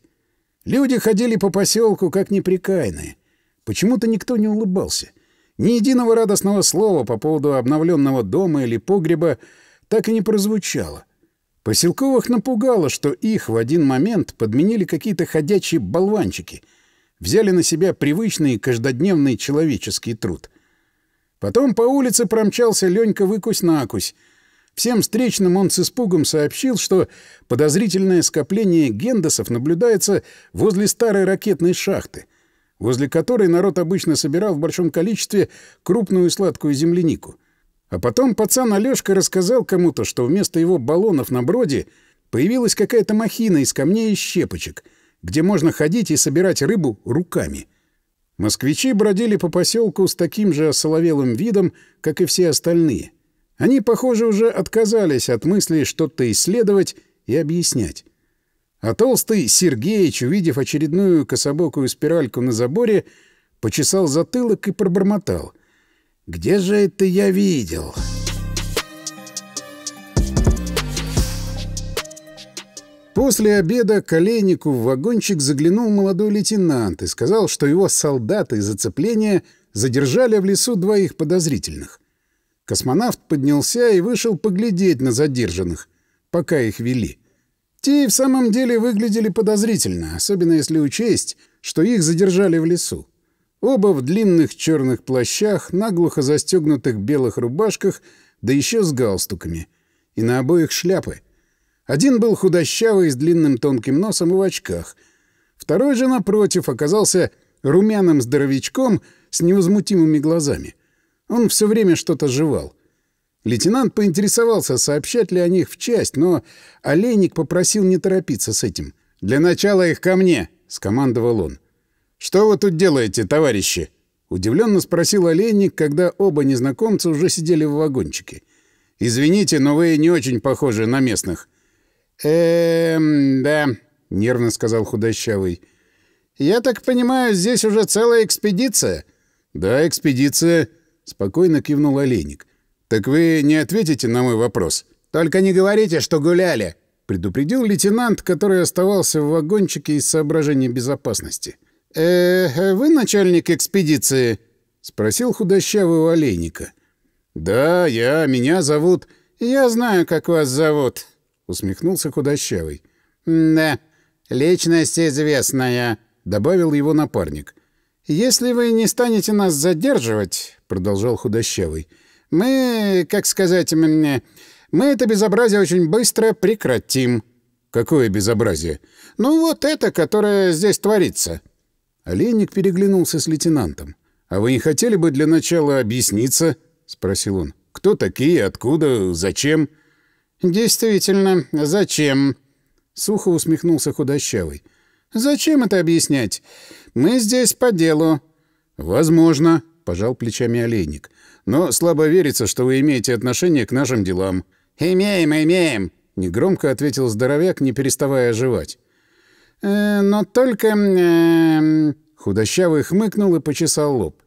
Speaker 1: Люди ходили по поселку как неприкаянные. Почему-то никто не улыбался. Ни единого радостного слова по поводу обновленного дома или погреба так и не прозвучало. Поселковых напугало, что их в один момент подменили какие-то ходячие болванчики, взяли на себя привычный каждодневный человеческий труд. Потом по улице промчался Ленька выкусь-накусь. Всем встречным он с испугом сообщил, что подозрительное скопление гендосов наблюдается возле старой ракетной шахты, возле которой народ обычно собирал в большом количестве крупную и сладкую землянику. А потом пацан Алёшка рассказал кому-то, что вместо его баллонов на броде появилась какая-то махина из камней и щепочек, где можно ходить и собирать рыбу руками. Москвичи бродили по поселку с таким же осоловелым видом, как и все остальные. Они, похоже, уже отказались от мысли что-то исследовать и объяснять. А толстый Сергеич, увидев очередную кособокую спиральку на заборе, почесал затылок и пробормотал — где же это я видел? После обеда к Олейнику в вагончик заглянул молодой лейтенант и сказал, что его солдаты из зацепления задержали в лесу двоих подозрительных. Космонавт поднялся и вышел поглядеть на задержанных, пока их вели. Те и в самом деле выглядели подозрительно, особенно если учесть, что их задержали в лесу. Оба в длинных черных плащах, наглухо застегнутых белых рубашках, да еще с галстуками. И на обоих шляпы. Один был худощавый, с длинным тонким носом и в очках. Второй же, напротив, оказался румяным здоровячком с невозмутимыми глазами. Он все время что-то жевал. Лейтенант поинтересовался, сообщать ли о них в часть, но олейник попросил не торопиться с этим. «Для начала их ко мне!» — скомандовал он. «Что вы тут делаете, товарищи?» — удивленно спросил олейник, когда оба незнакомца уже сидели в вагончике. «Извините, но вы не очень похожи на местных». «Эм, да», — нервно сказал худощавый. «Я так понимаю, здесь уже целая экспедиция?» «Да, экспедиция», — спокойно кивнул олейник. «Так вы не ответите на мой вопрос?» «Только не говорите, что гуляли», — предупредил лейтенант, который оставался в вагончике из соображений безопасности. — э вы начальник экспедиции?» — спросил худощавого олейника. «Да, я. Меня зовут...» «Я знаю, как вас зовут», — усмехнулся худощавый. «Да, личность известная», — добавил его напарник. «Если вы не станете нас задерживать», — продолжал худощавый, — «мы, как сказать мне, мы это безобразие очень быстро прекратим». «Какое безобразие?» «Ну вот это, которое здесь творится». Олейник переглянулся с лейтенантом. «А вы не хотели бы для начала объясниться?» — спросил он. «Кто такие? Откуда? Зачем?» «Действительно, зачем?» — сухо усмехнулся худощавый. «Зачем это объяснять? Мы здесь по делу». «Возможно», — пожал плечами Олейник. «Но слабо верится, что вы имеете отношение к нашим делам». «Имеем, имеем», — негромко ответил здоровяк, не переставая оживать. Э, но только...» эм, Худощавый хмыкнул и почесал лоб.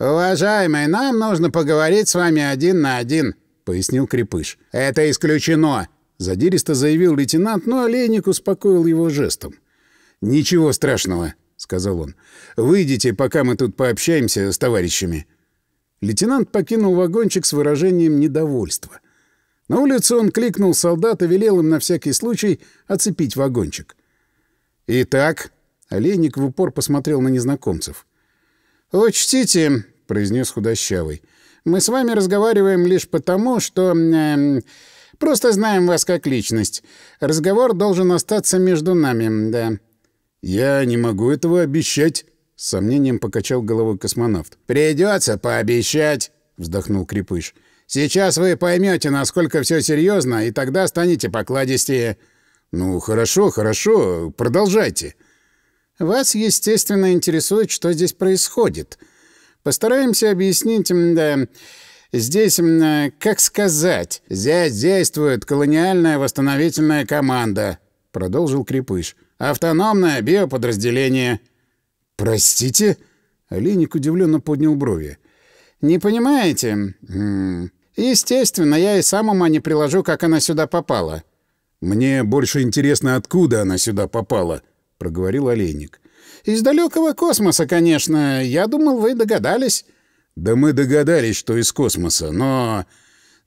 Speaker 1: «Уважаемый, нам нужно поговорить с вами один на один», — пояснил Крепыш. «Это исключено», — задиристо заявил лейтенант, но Олейник успокоил его жестом. «Ничего страшного», — сказал он. «Выйдите, пока мы тут пообщаемся с товарищами». Лейтенант покинул вагончик с выражением недовольства. На улице он кликнул солдат и велел им на всякий случай оцепить вагончик. «Итак?» — олейник в упор посмотрел на незнакомцев. «Учтите», — произнес худощавый, — «мы с вами разговариваем лишь потому, что... Э, просто знаем вас как личность. Разговор должен остаться между нами, да». «Я не могу этого обещать», — с сомнением покачал головой космонавт. «Придется пообещать», — вздохнул Крепыш. «Сейчас вы поймете, насколько все серьезно, и тогда станете покладистее». «Ну, хорошо, хорошо, продолжайте». «Вас, естественно, интересует, что здесь происходит. Постараемся объяснить, да, здесь, э, как сказать, здесь действует колониальная восстановительная команда», — продолжил Крепыш. «Автономное биоподразделение». «Простите?» — Олейник удивленно поднял брови. «Не понимаете?» «Естественно, я и сам ума не приложу, как она сюда попала. «Мне больше интересно, откуда она сюда попала», — проговорил Олейник. «Из далекого космоса, конечно. Я думал, вы догадались». «Да мы догадались, что из космоса, но...»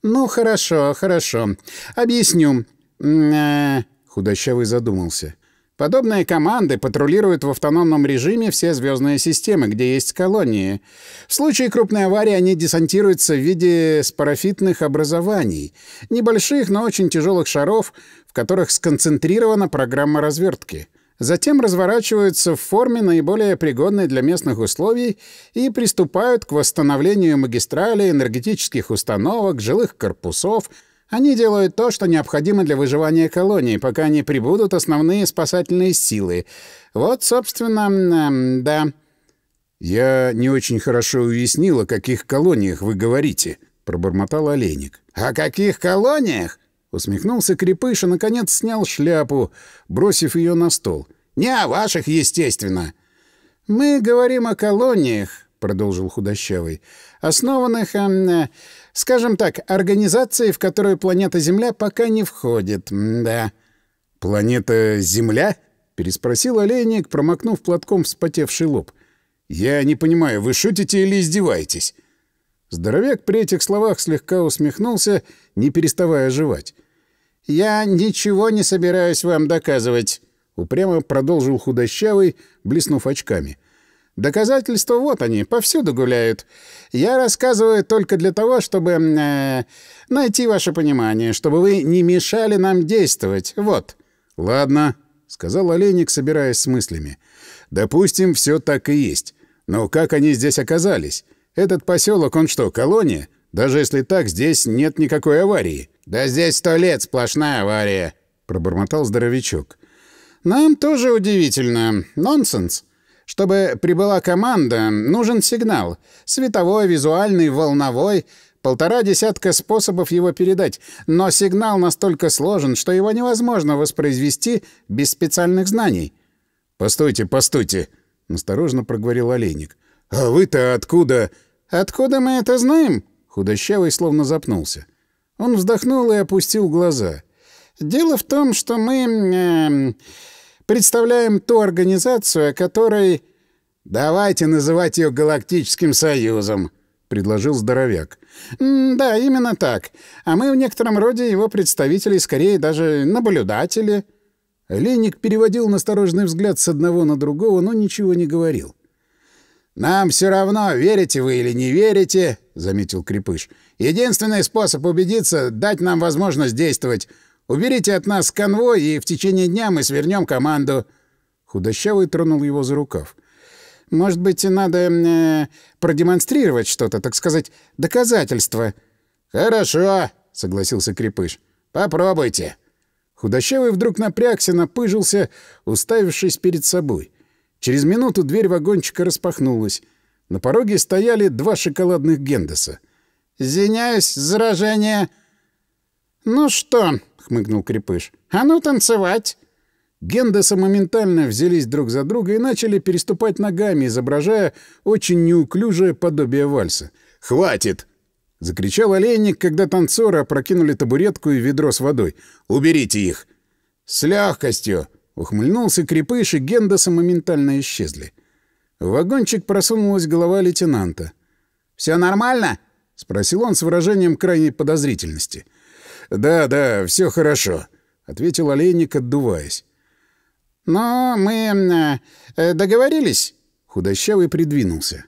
Speaker 1: «Ну, хорошо, хорошо. Объясню». Э, Худощавый задумался. Подобные команды патрулируют в автономном режиме все звездные системы, где есть колонии. В случае крупной аварии они десантируются в виде спорофитных образований, небольших, но очень тяжелых шаров, в которых сконцентрирована программа развертки. Затем разворачиваются в форме, наиболее пригодной для местных условий, и приступают к восстановлению магистрали, энергетических установок, жилых корпусов — они делают то, что необходимо для выживания колонии, пока не прибудут основные спасательные силы. Вот, собственно, эм, да. Я не очень хорошо уяснил, о каких колониях вы говорите, пробормотал Оленик. О каких колониях? усмехнулся Крепыш и наконец снял шляпу, бросив ее на стол. Не о ваших, естественно. Мы говорим о колониях, продолжил худощавый, основанных эм, э, Скажем так, организации, в которую планета Земля пока не входит. Да. «Планета Земля?» — переспросил олейник, промокнув платком вспотевший лоб. «Я не понимаю, вы шутите или издеваетесь?» Здоровяк при этих словах слегка усмехнулся, не переставая жевать. «Я ничего не собираюсь вам доказывать», — упрямо продолжил худощавый, блеснув очками. Доказательства вот они, повсюду гуляют. Я рассказываю только для того, чтобы э, найти ваше понимание, чтобы вы не мешали нам действовать. Вот. Ладно, сказал Оленик, собираясь с мыслями. Допустим, все так и есть. Но как они здесь оказались? Этот поселок, он что, колония? Даже если так, здесь нет никакой аварии. Да здесь сто лет сплошная авария, пробормотал здоровячок. Нам тоже удивительно. Нонсенс. Чтобы прибыла команда, нужен сигнал. Световой, визуальный, волновой. Полтора десятка способов его передать. Но сигнал настолько сложен, что его невозможно воспроизвести без специальных знаний. «Постойте, постойте!» — насторожно проговорил Олейник. «А вы-то откуда?» «Откуда мы это знаем?» Худощавый словно запнулся. Он вздохнул и опустил глаза. «Дело в том, что мы... Э, Представляем ту организацию, которой... Давайте называть ее Галактическим Союзом, предложил здоровяк. да, именно так. А мы в некотором роде его представители, скорее даже наблюдатели. Леник переводил настороженный взгляд с одного на другого, но ничего не говорил. «Нам все равно, верите вы или не верите», — заметил Крепыш. «Единственный способ убедиться — дать нам возможность действовать. Уберите от нас конвой, и в течение дня мы свернем команду». Худощавый тронул его за рукав. «Может быть, надо э, продемонстрировать что-то, так сказать, доказательство?» «Хорошо», — согласился Крепыш. «Попробуйте». Худощавый вдруг напрягся, напыжился, уставившись перед собой. Через минуту дверь вагончика распахнулась. На пороге стояли два шоколадных Гендеса. «Извиняюсь, заражение!» «Ну что?» — хмыкнул Крепыш. «А ну танцевать!» Гендесы моментально взялись друг за друга и начали переступать ногами, изображая очень неуклюжее подобие вальса. «Хватит!» — закричал олейник, когда танцоры опрокинули табуретку и ведро с водой. «Уберите их!» «С легкостью!» — ухмыльнулся Крепыш, и Гендесы моментально исчезли. В вагончик просунулась голова лейтенанта. «Все нормально?» — спросил он с выражением крайней подозрительности. — «Да, да, все хорошо», — ответил олейник, отдуваясь. «Но мы э, договорились?» Худощавый придвинулся.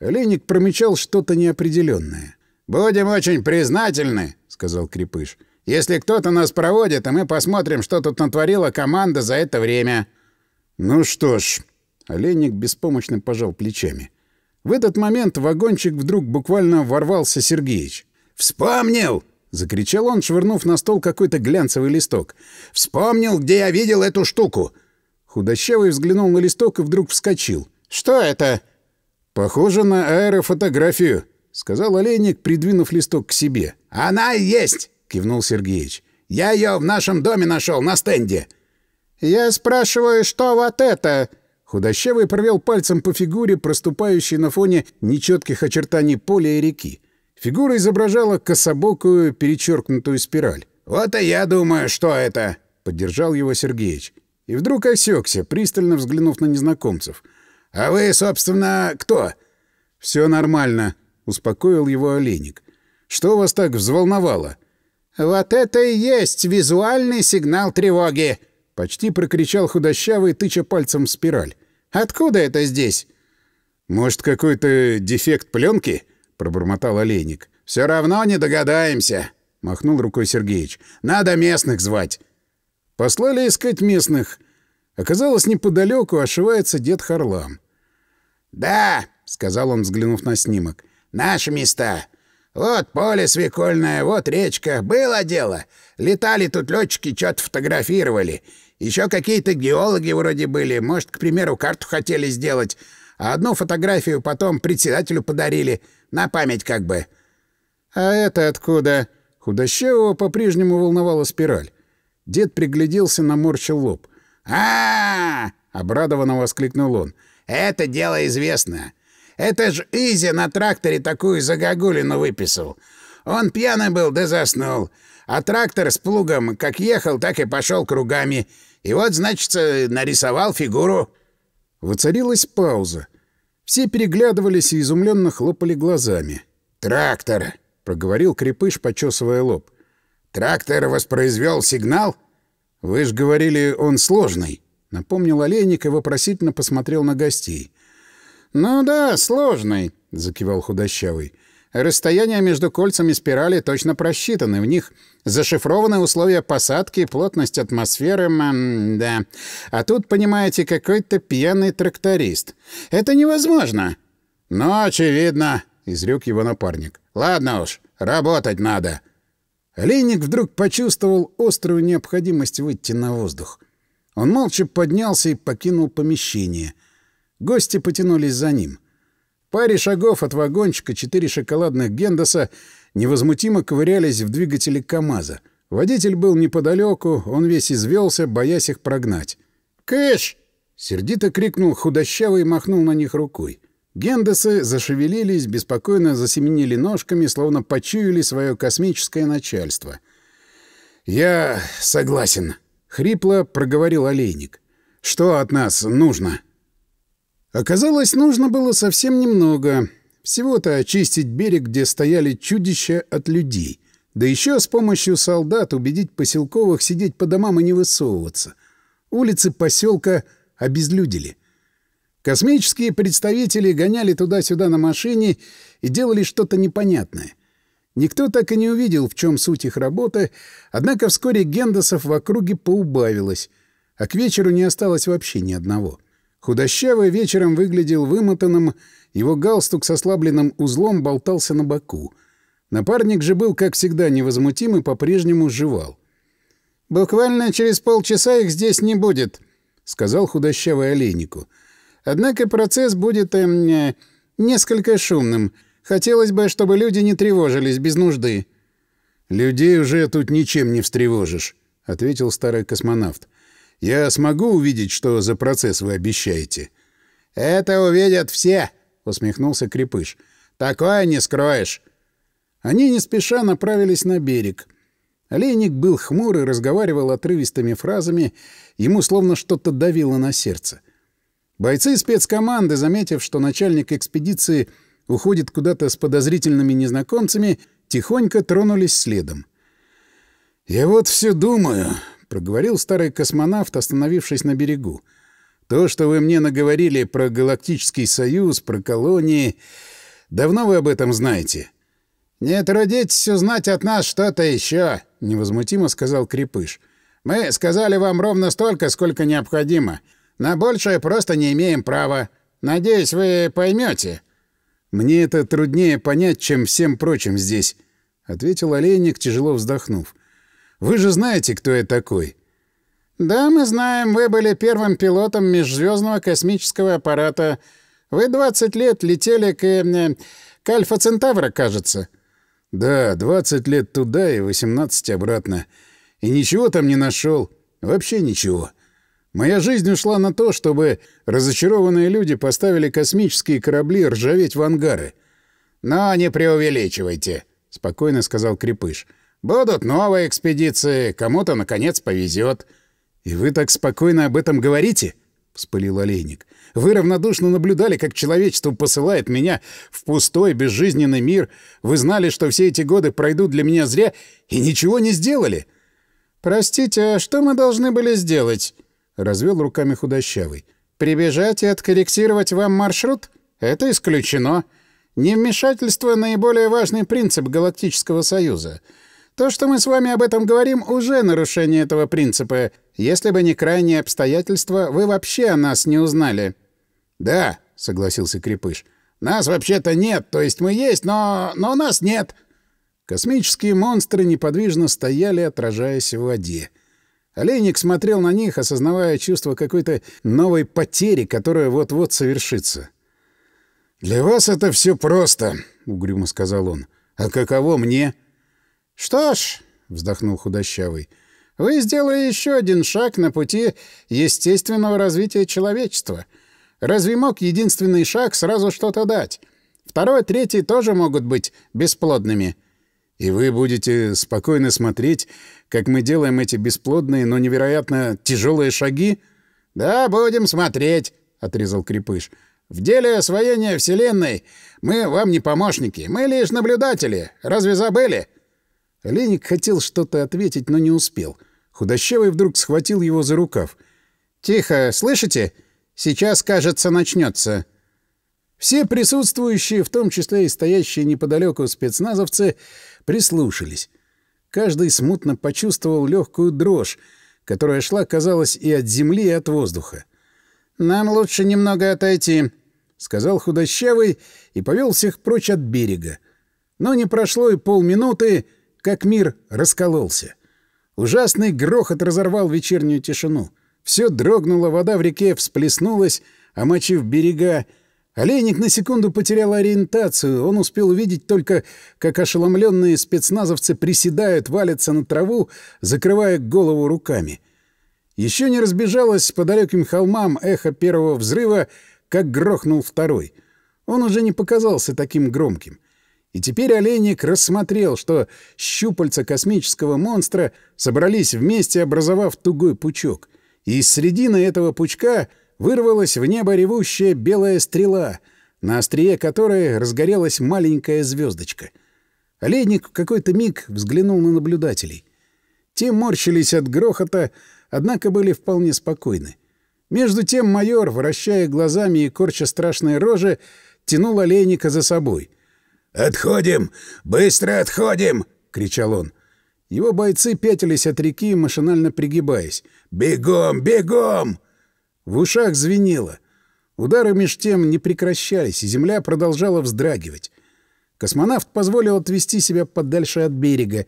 Speaker 1: Олейник промечал что-то неопределенное. «Будем очень признательны», — сказал Крепыш. «Если кто-то нас проводит, а мы посмотрим, что тут натворила команда за это время». «Ну что ж...» — Олейник беспомощно пожал плечами. В этот момент в вагончик вдруг буквально ворвался Сергеич. «Вспомнил!» — закричал он, швырнув на стол какой-то глянцевый листок. «Вспомнил, где я видел эту штуку!» Худощавый взглянул на листок и вдруг вскочил. «Что это?» «Похоже на аэрофотографию», — сказал олейник, придвинув листок к себе. «Она есть!» — кивнул Сергеич. «Я ее в нашем доме нашел на стенде!» «Я спрашиваю, что вот это?» Худощавый провел пальцем по фигуре, проступающей на фоне нечетких очертаний поля и реки. Фигура изображала кособокую перечеркнутую спираль. «Вот и я думаю, что это!» — поддержал его Сергеич. И вдруг осекся, пристально взглянув на незнакомцев. «А вы, собственно, кто?» «Все нормально», — успокоил его Оленик. «Что вас так взволновало?» «Вот это и есть визуальный сигнал тревоги!» — почти прокричал худощавый, тыча пальцем в спираль. «Откуда это здесь?» «Может, какой-то дефект пленки?» пробормотал Олейник. Все равно не догадаемся, махнул рукой Сергеич. Надо местных звать. Послали искать местных. Оказалось, неподалеку ошивается дед Харлам. Да, сказал он, взглянув на снимок. Наши места. Вот поле свекольное, вот речка. Было дело. Летали тут летчики, что-то фотографировали. Еще какие-то геологи вроде были. Может, к примеру, карту хотели сделать. А одну фотографию потом председателю подарили. На память как бы». «А это откуда?» Худощавого по-прежнему волновала спираль. Дед пригляделся, наморщил лоб. а, обрадованно воскликнул он. «Это дело известное. Это ж Изи на тракторе такую загогулину выписал. Он пьяный был да заснул. А трактор с плугом как ехал, так и пошел кругами. И вот, значит, э, нарисовал фигуру». Воцарилась пауза. Все переглядывались и изумленно хлопали глазами. «Трактор!» — проговорил крепыш, почесывая лоб. «Трактор воспроизвел сигнал?» «Вы ж говорили, он сложный», — напомнил Олейник и вопросительно посмотрел на гостей. «Ну да, сложный», — закивал худощавый. «Расстояния между кольцами спирали точно просчитаны, в них Зашифрованы условия посадки, плотность атмосферы, м да. А тут, понимаете, какой-то пьяный тракторист. Это невозможно. Но очевидно, изрёк его напарник. Ладно уж, работать надо. Олейник вдруг почувствовал острую необходимость выйти на воздух. Он молча поднялся и покинул помещение. Гости потянулись за ним. В паре шагов от вагончика четыре шоколадных гендоса невозмутимо ковырялись в двигателе КАМАЗа. Водитель был неподалеку, он весь извелся, боясь их прогнать. «Кэш!» — сердито крикнул худощавый и махнул на них рукой. Гендесы зашевелились, беспокойно засеменили ножками, словно почуяли свое космическое начальство. «Я согласен», — хрипло проговорил олейник. «Что от нас нужно?» Оказалось, нужно было совсем немного — всего-то очистить берег, где стояли чудища от людей. Да еще с помощью солдат убедить поселковых сидеть по домам и не высовываться. Улицы поселка обезлюдили. Космические представители гоняли туда-сюда на машине и делали что-то непонятное. Никто так и не увидел, в чем суть их работы, однако вскоре гендосов в округе поубавилось, а к вечеру не осталось вообще ни одного — Худощавый вечером выглядел вымотанным, его галстук с ослабленным узлом болтался на боку. Напарник же был, как всегда, невозмутим и по-прежнему жевал. «Буквально через полчаса их здесь не будет», — сказал худощавый олейнику. «Однако процесс будет эм, э, несколько шумным. Хотелось бы, чтобы люди не тревожились без нужды». «Людей уже тут ничем не встревожишь», — ответил старый космонавт. Я смогу увидеть, что за процесс вы обещаете?» «Это увидят все!» — усмехнулся Крепыш. «Такое не скроешь!» Они не спеша направились на берег. Олейник был хмур и разговаривал отрывистыми фразами, ему словно что-то давило на сердце. Бойцы спецкоманды, заметив, что начальник экспедиции уходит куда-то с подозрительными незнакомцами, тихонько тронулись следом. «Я вот все думаю», проговорил старый космонавт, остановившись на берегу. То, что вы мне наговорили про Галактический Союз, про колонии, давно вы об этом знаете. Не трудитесь узнать от нас что-то еще, невозмутимо сказал Крепыш. Мы сказали вам ровно столько, сколько необходимо. На большее просто не имеем права. Надеюсь, вы поймете. Мне это труднее понять, чем всем прочим здесь, ответил Олейник, тяжело вздохнув. Вы же знаете, кто я такой». «Да, мы знаем. Вы были первым пилотом межзвездного космического аппарата. Вы 20 лет летели к... Э, к Альфа Центавра, кажется». «Да, 20 лет туда и 18 обратно. И ничего там не нашел. Вообще ничего. Моя жизнь ушла на то, чтобы разочарованные люди поставили космические корабли ржаветь в ангары». «Но не преувеличивайте», — спокойно сказал Крепыш. — Будут новые экспедиции, кому-то, наконец, повезет. И вы так спокойно об этом говорите? — вспылил Олейник. — Вы равнодушно наблюдали, как человечество посылает меня в пустой, безжизненный мир. Вы знали, что все эти годы пройдут для меня зря, и ничего не сделали. — Простите, а что мы должны были сделать? — развел руками худощавый. — Прибежать и откорректировать вам маршрут? Это исключено. Невмешательство — наиболее важный принцип Галактического Союза — то, что мы с вами об этом говорим, уже нарушение этого принципа. Если бы не крайние обстоятельства, вы вообще о нас не узнали». «Да», — согласился Крепыш. «Нас вообще-то нет, то есть мы есть, но... но нас нет». Космические монстры неподвижно стояли, отражаясь в воде. Олейник смотрел на них, осознавая чувство какой-то новой потери, которая вот-вот совершится. «Для вас это все просто», — угрюмо сказал он. «А каково мне?» «Что ж», — вздохнул худощавый, — «вы сделали еще один шаг на пути естественного развития человечества. Разве мог единственный шаг сразу что-то дать? Второй, третий тоже могут быть бесплодными». «И вы будете спокойно смотреть, как мы делаем эти бесплодные, но невероятно тяжелые шаги?» «Да, будем смотреть», — отрезал Крепыш. В деле освоения Вселенной мы вам не помощники, мы лишь наблюдатели. Разве забыли?» Леник хотел что-то ответить, но не успел. Худощавый вдруг схватил его за рукав. «Тихо, слышите? Сейчас, кажется, начнется». Все присутствующие, в том числе и стоящие неподалеку спецназовцы, прислушались. Каждый смутно почувствовал легкую дрожь, которая шла, казалось, и от земли, и от воздуха. «Нам лучше немного отойти», — сказал худощавый и повел всех прочь от берега. Но не прошло и полминуты, как мир раскололся. Ужасный грохот разорвал вечернюю тишину. Все дрогнуло, вода в реке всплеснулась, омочив а берега. Оленик на секунду потерял ориентацию. Он успел увидеть только, как ошеломленные спецназовцы приседают, валятся на траву, закрывая голову руками. Еще не разбежалось по далеким холмам эхо первого взрыва, как грохнул второй. Он уже не показался таким громким. И теперь Олейник рассмотрел, что щупальца космического монстра собрались вместе, образовав тугой пучок. И из середины этого пучка вырвалась в небо ревущая белая стрела, на острие которой разгорелась маленькая звездочка. Олейник в какой-то миг взглянул на наблюдателей. Те морщились от грохота, однако были вполне спокойны. Между тем майор, вращая глазами и корча страшные рожи, тянул Олейника за собой — «Отходим! Быстро отходим!» — кричал он. Его бойцы пятились от реки, машинально пригибаясь. «Бегом! Бегом!» В ушах звенело. Удары меж тем не прекращались, и земля продолжала вздрагивать. Космонавт позволил отвести себя подальше от берега.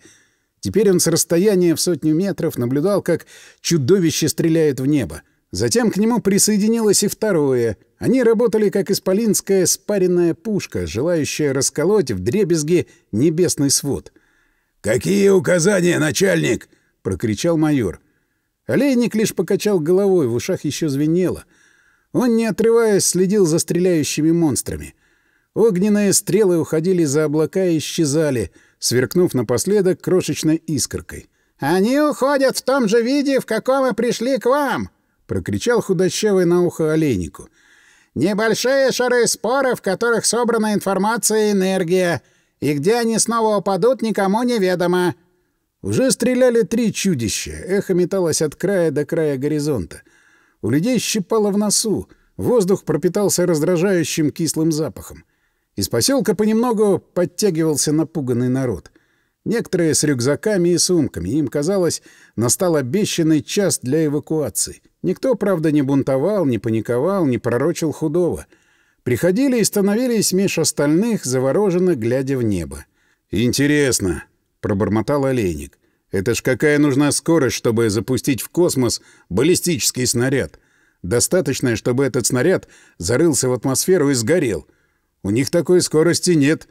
Speaker 1: Теперь он с расстояния в сотню метров наблюдал, как чудовище стреляет в небо. Затем к нему присоединилось и второе — они работали как исполинская спаренная пушка, желающая расколоть в дребезги небесный свод. «Какие указания, начальник?» — прокричал майор. Олейник лишь покачал головой, в ушах еще звенело. Он, не отрываясь, следил за стреляющими монстрами. Огненные стрелы уходили за облака и исчезали, сверкнув напоследок крошечной искоркой. «Они уходят в том же виде, в каком и пришли к вам!» — прокричал худощавый на ухо олейнику — Небольшие шары споры, в которых собрана информация и энергия, и где они снова упадут, никому неведомо. Уже стреляли три чудища. Эхо металось от края до края горизонта. У людей щипало в носу. Воздух пропитался раздражающим кислым запахом. Из поселка понемногу подтягивался напуганный народ. Некоторые с рюкзаками и сумками. Им, казалось, настал обещанный час для эвакуации. Никто, правда, не бунтовал, не паниковал, не пророчил худого. Приходили и становились меж остальных, завороженно глядя в небо. «Интересно», — пробормотал Олейник. «Это ж какая нужна скорость, чтобы запустить в космос баллистический снаряд? Достаточно, чтобы этот снаряд зарылся в атмосферу и сгорел. У них такой скорости нет».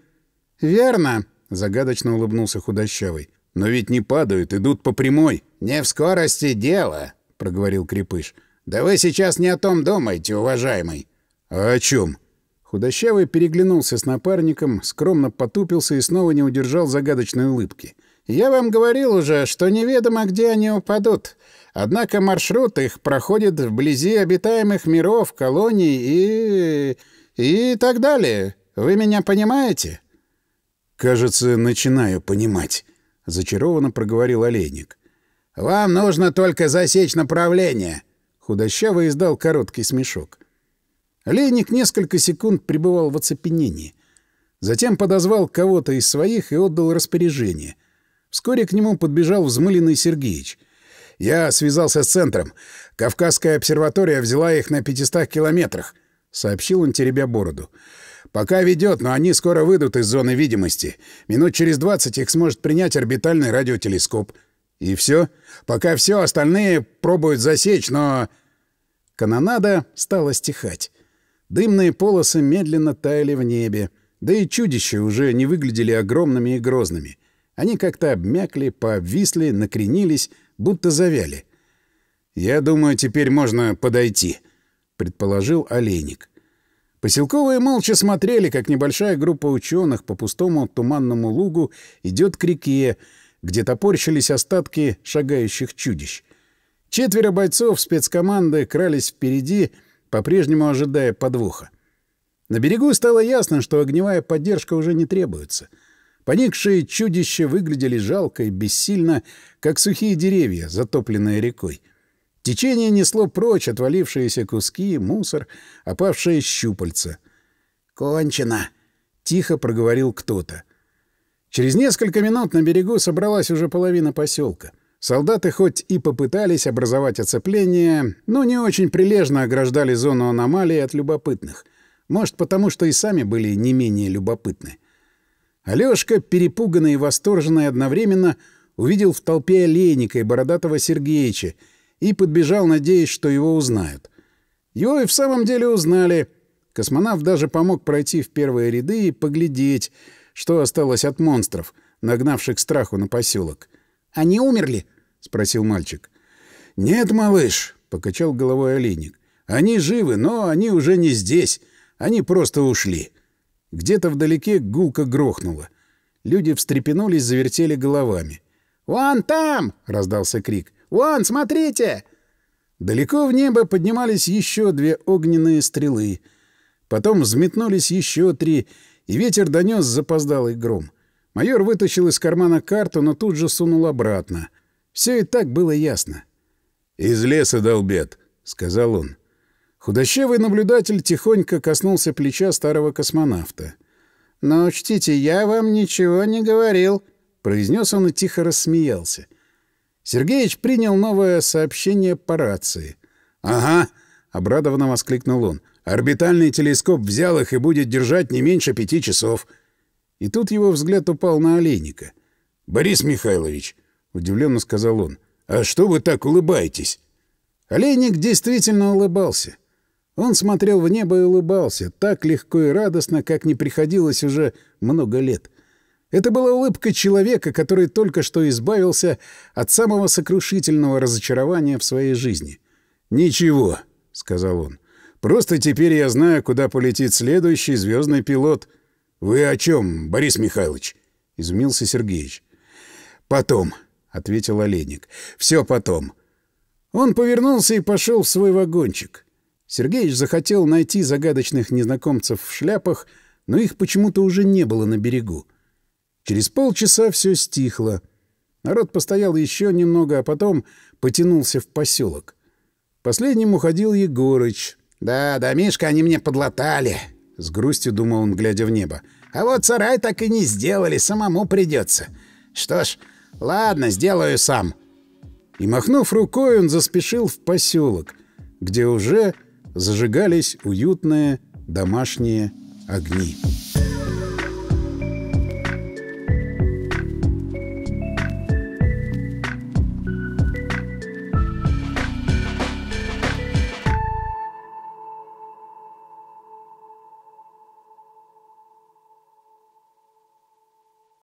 Speaker 1: «Верно», — загадочно улыбнулся худощавый. «Но ведь не падают, идут по прямой». «Не в скорости дело», проговорил Крепыш. «Да вы сейчас не о том думаете, уважаемый». «А о чем? Худощавый переглянулся с напарником, скромно потупился и снова не удержал загадочной улыбки. «Я вам говорил уже, что неведомо, где они упадут. Однако маршрут их проходит вблизи обитаемых миров, колоний и... и так далее. Вы меня понимаете?» «Кажется, начинаю понимать», — зачарованно проговорил Олейник. «Вам нужно только засечь направление!» Худощавый издал короткий смешок. Лейник несколько секунд пребывал в оцепенении. Затем подозвал кого-то из своих и отдал распоряжение. Вскоре к нему подбежал взмыленный Сергеич. «Я связался с центром. Кавказская обсерватория взяла их на 500 километрах», — сообщил он, теребя бороду. «Пока ведет, но они скоро выйдут из зоны видимости. Минут через 20 их сможет принять орбитальный радиотелескоп. И все? Пока все, остальные пробуют засечь, но... Канонада стала стихать. Дымные полосы медленно таяли в небе. Да и чудища уже не выглядели огромными и грозными. Они как-то обмякли, пообвисли, накренились, будто завяли. «Я думаю, теперь можно подойти», — предположил Олейник. Поселковые молча смотрели, как небольшая группа ученых по пустому туманному лугу идет к реке, где топорщились остатки шагающих чудищ. Четверо бойцов спецкоманды крались впереди, по-прежнему ожидая подвоха. На берегу стало ясно, что огневая поддержка уже не требуется. Поникшие чудища выглядели жалко и бессильно, как сухие деревья, затопленные рекой. Течение несло прочь отвалившиеся куски, мусор, опавшие щупальца. «Кончено!» — тихо проговорил кто-то. Через несколько минут на берегу собралась уже половина поселка. Солдаты хоть и попытались образовать оцепление, но не очень прилежно ограждали зону аномалии от любопытных. Может, потому что и сами были не менее любопытны. Алёшка, перепуганный и восторженный одновременно, увидел в толпе олейника и бородатого Сергеича и подбежал, надеясь, что его узнают. Его и в самом деле узнали. Космонавт даже помог пройти в первые ряды и поглядеть — что осталось от монстров, нагнавших страху на поселок. «Они умерли?» — спросил мальчик. «Нет, малыш», — покачал головой Оленик. «Они живы, но они уже не здесь. Они просто ушли». Где-то вдалеке гулко грохнуло. Люди встрепенулись, завертели головами. «Вон там!» — раздался крик. «Вон, смотрите!» Далеко в небо поднимались еще две огненные стрелы. Потом взметнулись еще три, и ветер донес запоздалый гром. Майор вытащил из кармана карту, но тут же сунул обратно. Все и так было ясно. «Из леса, долбет», — сказал он. Худощевый наблюдатель тихонько коснулся плеча старого космонавта. «Но учтите, я вам ничего не говорил», — произнес он и тихо рассмеялся. Сергеич принял новое сообщение по рации. «Ага», — обрадованно воскликнул он. Орбитальный телескоп взял их и будет держать не меньше пяти часов. И тут его взгляд упал на Олейника. — Борис Михайлович, — удивленно сказал он, — а что вы так улыбаетесь? Олейник действительно улыбался. Он смотрел в небо и улыбался, так легко и радостно, как не приходилось уже много лет. Это была улыбка человека, который только что избавился от самого сокрушительного разочарования в своей жизни. «Ничего», — сказал он, Просто теперь я знаю, куда полетит следующий звездный пилот. Вы о чем, Борис Михайлович? изумился Сергеич. Потом, ответил Олейник. Все потом. Он повернулся и пошел в свой вагончик. Сергеич захотел найти загадочных незнакомцев в шляпах, но их почему-то уже не было на берегу. Через полчаса все стихло. Народ постоял еще немного, а потом потянулся в поселок. Последним уходил Егорыч, «Да, домишко они мне подлатали», — с грустью думал он, глядя в небо. «А вот сарай так и не сделали, самому придется. Что ж, ладно, сделаю сам». И, махнув рукой, он заспешил в поселок, где уже зажигались уютные домашние огни.